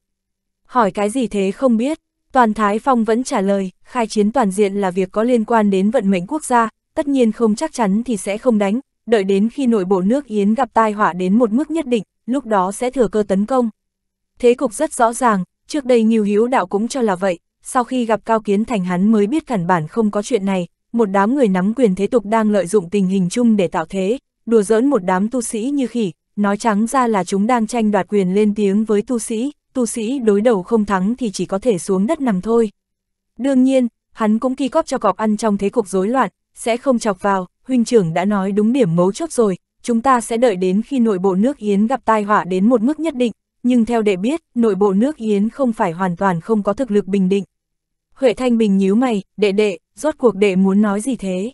Speaker 1: Hỏi cái gì thế không biết, Toàn Thái Phong vẫn trả lời, khai chiến toàn diện là việc có liên quan đến vận mệnh quốc gia, tất nhiên không chắc chắn thì sẽ không đánh, đợi đến khi nội bộ nước Yến gặp tai họa đến một mức nhất định, lúc đó sẽ thừa cơ tấn công. Thế cục rất rõ ràng, trước đây Nghiêu Hiếu Đạo cũng cho là vậy, sau khi gặp Cao Kiến Thành hắn mới biết cản bản không có chuyện này, một đám người nắm quyền thế tục đang lợi dụng tình hình chung để tạo thế, đùa giỡn một đám tu sĩ như khỉ, nói trắng ra là chúng đang tranh đoạt quyền lên tiếng với tu sĩ, tu sĩ đối đầu không thắng thì chỉ có thể xuống đất nằm thôi. Đương nhiên, hắn cũng kỳ cóp cho cọp ăn trong thế cục rối loạn, sẽ không chọc vào, huynh trưởng đã nói đúng điểm mấu chốt rồi, chúng ta sẽ đợi đến khi nội bộ nước Yến gặp tai họa đến một mức nhất định, nhưng theo đệ biết, nội bộ nước Yến không phải hoàn toàn không có thực lực bình định. Huệ Thanh Bình nhíu mày, đệ đệ, rốt cuộc đệ muốn nói gì thế?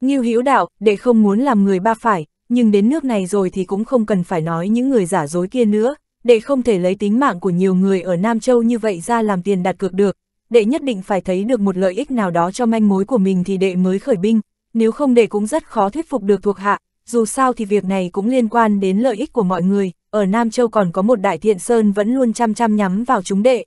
Speaker 1: Ngưu Hữu đạo, đệ không muốn làm người ba phải, nhưng đến nước này rồi thì cũng không cần phải nói những người giả dối kia nữa, để không thể lấy tính mạng của nhiều người ở Nam Châu như vậy ra làm tiền đặt cược được, đệ nhất định phải thấy được một lợi ích nào đó cho manh mối của mình thì đệ mới khởi binh, nếu không đệ cũng rất khó thuyết phục được thuộc hạ, dù sao thì việc này cũng liên quan đến lợi ích của mọi người, ở Nam Châu còn có một đại thiện sơn vẫn luôn chăm chăm nhắm vào chúng đệ.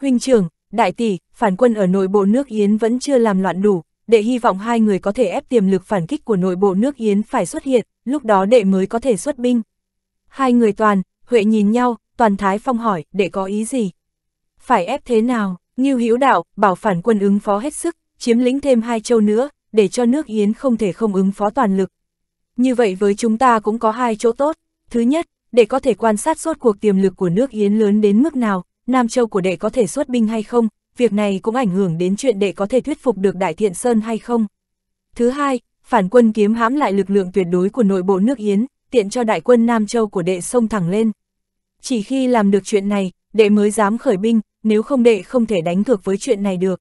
Speaker 1: Huynh trưởng, đại tỷ, phản quân ở nội bộ nước Yến vẫn chưa làm loạn đủ, đệ hy vọng hai người có thể ép tiềm lực phản kích của nội bộ nước Yến phải xuất hiện, lúc đó đệ mới có thể xuất binh. Hai người toàn, Huệ nhìn nhau, toàn thái phong hỏi, để có ý gì? Phải ép thế nào? Ngưu Hữu Đạo, bảo phản quân ứng phó hết sức, chiếm lĩnh thêm hai châu nữa, để cho nước Yến không thể không ứng phó toàn lực. Như vậy với chúng ta cũng có hai chỗ tốt. Thứ nhất, để có thể quan sát suốt cuộc tiềm lực của nước Yến lớn đến mức nào, Nam Châu của đệ có thể xuất binh hay không, việc này cũng ảnh hưởng đến chuyện đệ có thể thuyết phục được Đại Thiện Sơn hay không. Thứ hai, phản quân kiếm hãm lại lực lượng tuyệt đối của nội bộ nước Yến, tiện cho đại quân Nam Châu của đệ xông thẳng lên. Chỉ khi làm được chuyện này, đệ mới dám khởi binh, nếu không đệ không thể đánh cược với chuyện này được.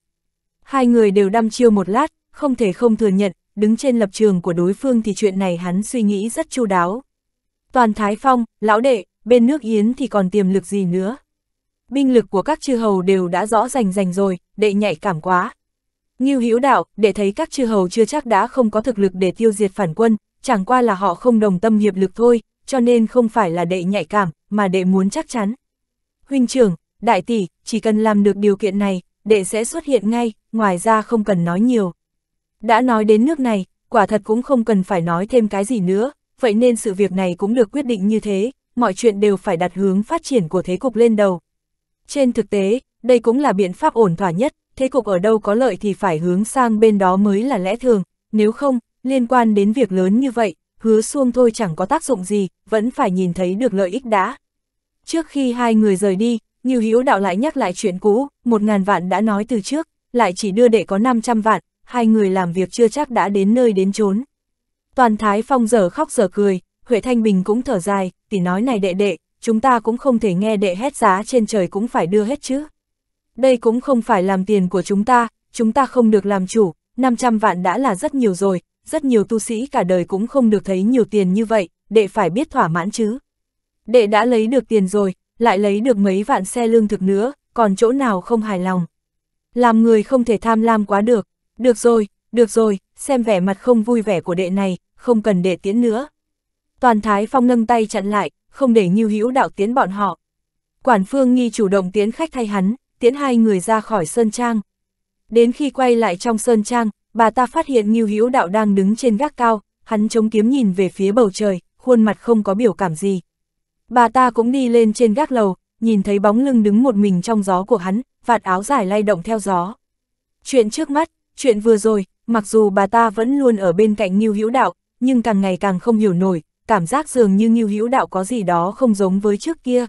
Speaker 1: Hai người đều đăm chiêu một lát, không thể không thừa nhận, đứng trên lập trường của đối phương thì chuyện này hắn suy nghĩ rất chu đáo. Toàn Thái Phong, lão đệ, bên nước Yến thì còn tiềm lực gì nữa. Binh lực của các chư hầu đều đã rõ rành rành rồi, đệ nhạy cảm quá. Ngưu Hữu Đạo, để thấy các chư hầu chưa chắc đã không có thực lực để tiêu diệt phản quân, chẳng qua là họ không đồng tâm hiệp lực thôi, cho nên không phải là đệ nhạy cảm, mà đệ muốn chắc chắn. Huynh trưởng, đại tỷ, chỉ cần làm được điều kiện này, đệ sẽ xuất hiện ngay, ngoài ra không cần nói nhiều. Đã nói đến nước này, quả thật cũng không cần phải nói thêm cái gì nữa, vậy nên sự việc này cũng được quyết định như thế, mọi chuyện đều phải đặt hướng phát triển của thế cục lên đầu. Trên thực tế, đây cũng là biện pháp ổn thỏa nhất, thế cục ở đâu có lợi thì phải hướng sang bên đó mới là lẽ thường, nếu không, liên quan đến việc lớn như vậy, hứa xuông thôi chẳng có tác dụng gì, vẫn phải nhìn thấy được lợi ích đã. Trước khi hai người rời đi, Nghiêu hiếu Đạo lại nhắc lại chuyện cũ, một ngàn vạn đã nói từ trước, lại chỉ đưa đệ có 500 vạn, hai người làm việc chưa chắc đã đến nơi đến chốn. Toàn Thái Phong giờ khóc giờ cười, Huệ Thanh Bình cũng thở dài, tỷ nói này đệ đệ, chúng ta cũng không thể nghe đệ hết giá trên trời cũng phải đưa hết chứ. Đây cũng không phải làm tiền của chúng ta, chúng ta không được làm chủ, 500 vạn đã là rất nhiều rồi, rất nhiều tu sĩ cả đời cũng không được thấy nhiều tiền như vậy, đệ phải biết thỏa mãn chứ. Đệ đã lấy được tiền rồi, lại lấy được mấy vạn xe lương thực nữa, còn chỗ nào không hài lòng. Làm người không thể tham lam quá được, được rồi, được rồi, xem vẻ mặt không vui vẻ của đệ này, không cần đệ tiến nữa. Toàn Thái Phong nâng tay chặn lại, không để Nhiêu Hữu đạo tiến bọn họ. Quản Phương Nghi chủ động tiến khách thay hắn, tiến hai người ra khỏi Sơn Trang. Đến khi quay lại trong Sơn Trang, bà ta phát hiện Ngưu Hữu Đạo đang đứng trên gác cao, hắn chống kiếm nhìn về phía bầu trời, khuôn mặt không có biểu cảm gì. Bà ta cũng đi lên trên gác lầu, nhìn thấy bóng lưng đứng một mình trong gió của hắn, vạt áo dài lay động theo gió. Chuyện trước mắt, chuyện vừa rồi, mặc dù bà ta vẫn luôn ở bên cạnh Ngưu Hữu Đạo, nhưng càng ngày càng không hiểu nổi, cảm giác dường như Ngưu Hữu Đạo có gì đó không giống với trước kia.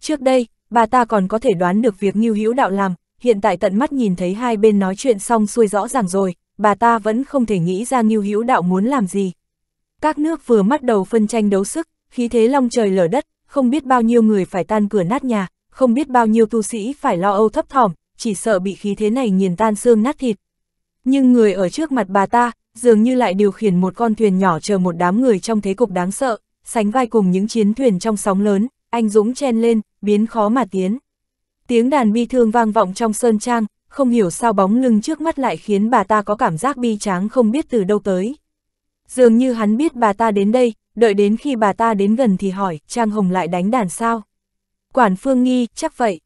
Speaker 1: Trước đây, bà ta còn có thể đoán được việc Ngưu Hữu Đạo làm, hiện tại tận mắt nhìn thấy hai bên nói chuyện xong xuôi rõ ràng rồi, bà ta vẫn không thể nghĩ ra Ngưu Hữu Đạo muốn làm gì. Các nước vừa bắt đầu phân tranh đấu sức, khí thế long trời lở đất, không biết bao nhiêu người phải tan cửa nát nhà, không biết bao nhiêu tu sĩ phải lo âu thấp thỏm, chỉ sợ bị khí thế này nghiền tan xương nát thịt. Nhưng người ở trước mặt bà ta, dường như lại điều khiển một con thuyền nhỏ chờ một đám người trong thế cục đáng sợ, sánh vai cùng những chiến thuyền trong sóng lớn, anh dũng chen lên, biến khó mà tiến. Tiếng đàn bi thương vang vọng trong sơn trang, không hiểu sao bóng lưng trước mắt lại khiến bà ta có cảm giác bi tráng không biết từ đâu tới. Dường như hắn biết bà ta đến đây, đợi đến khi bà ta đến gần thì hỏi, Trang Hồng lại đánh đàn sao? Quản Phương nghi, chắc vậy.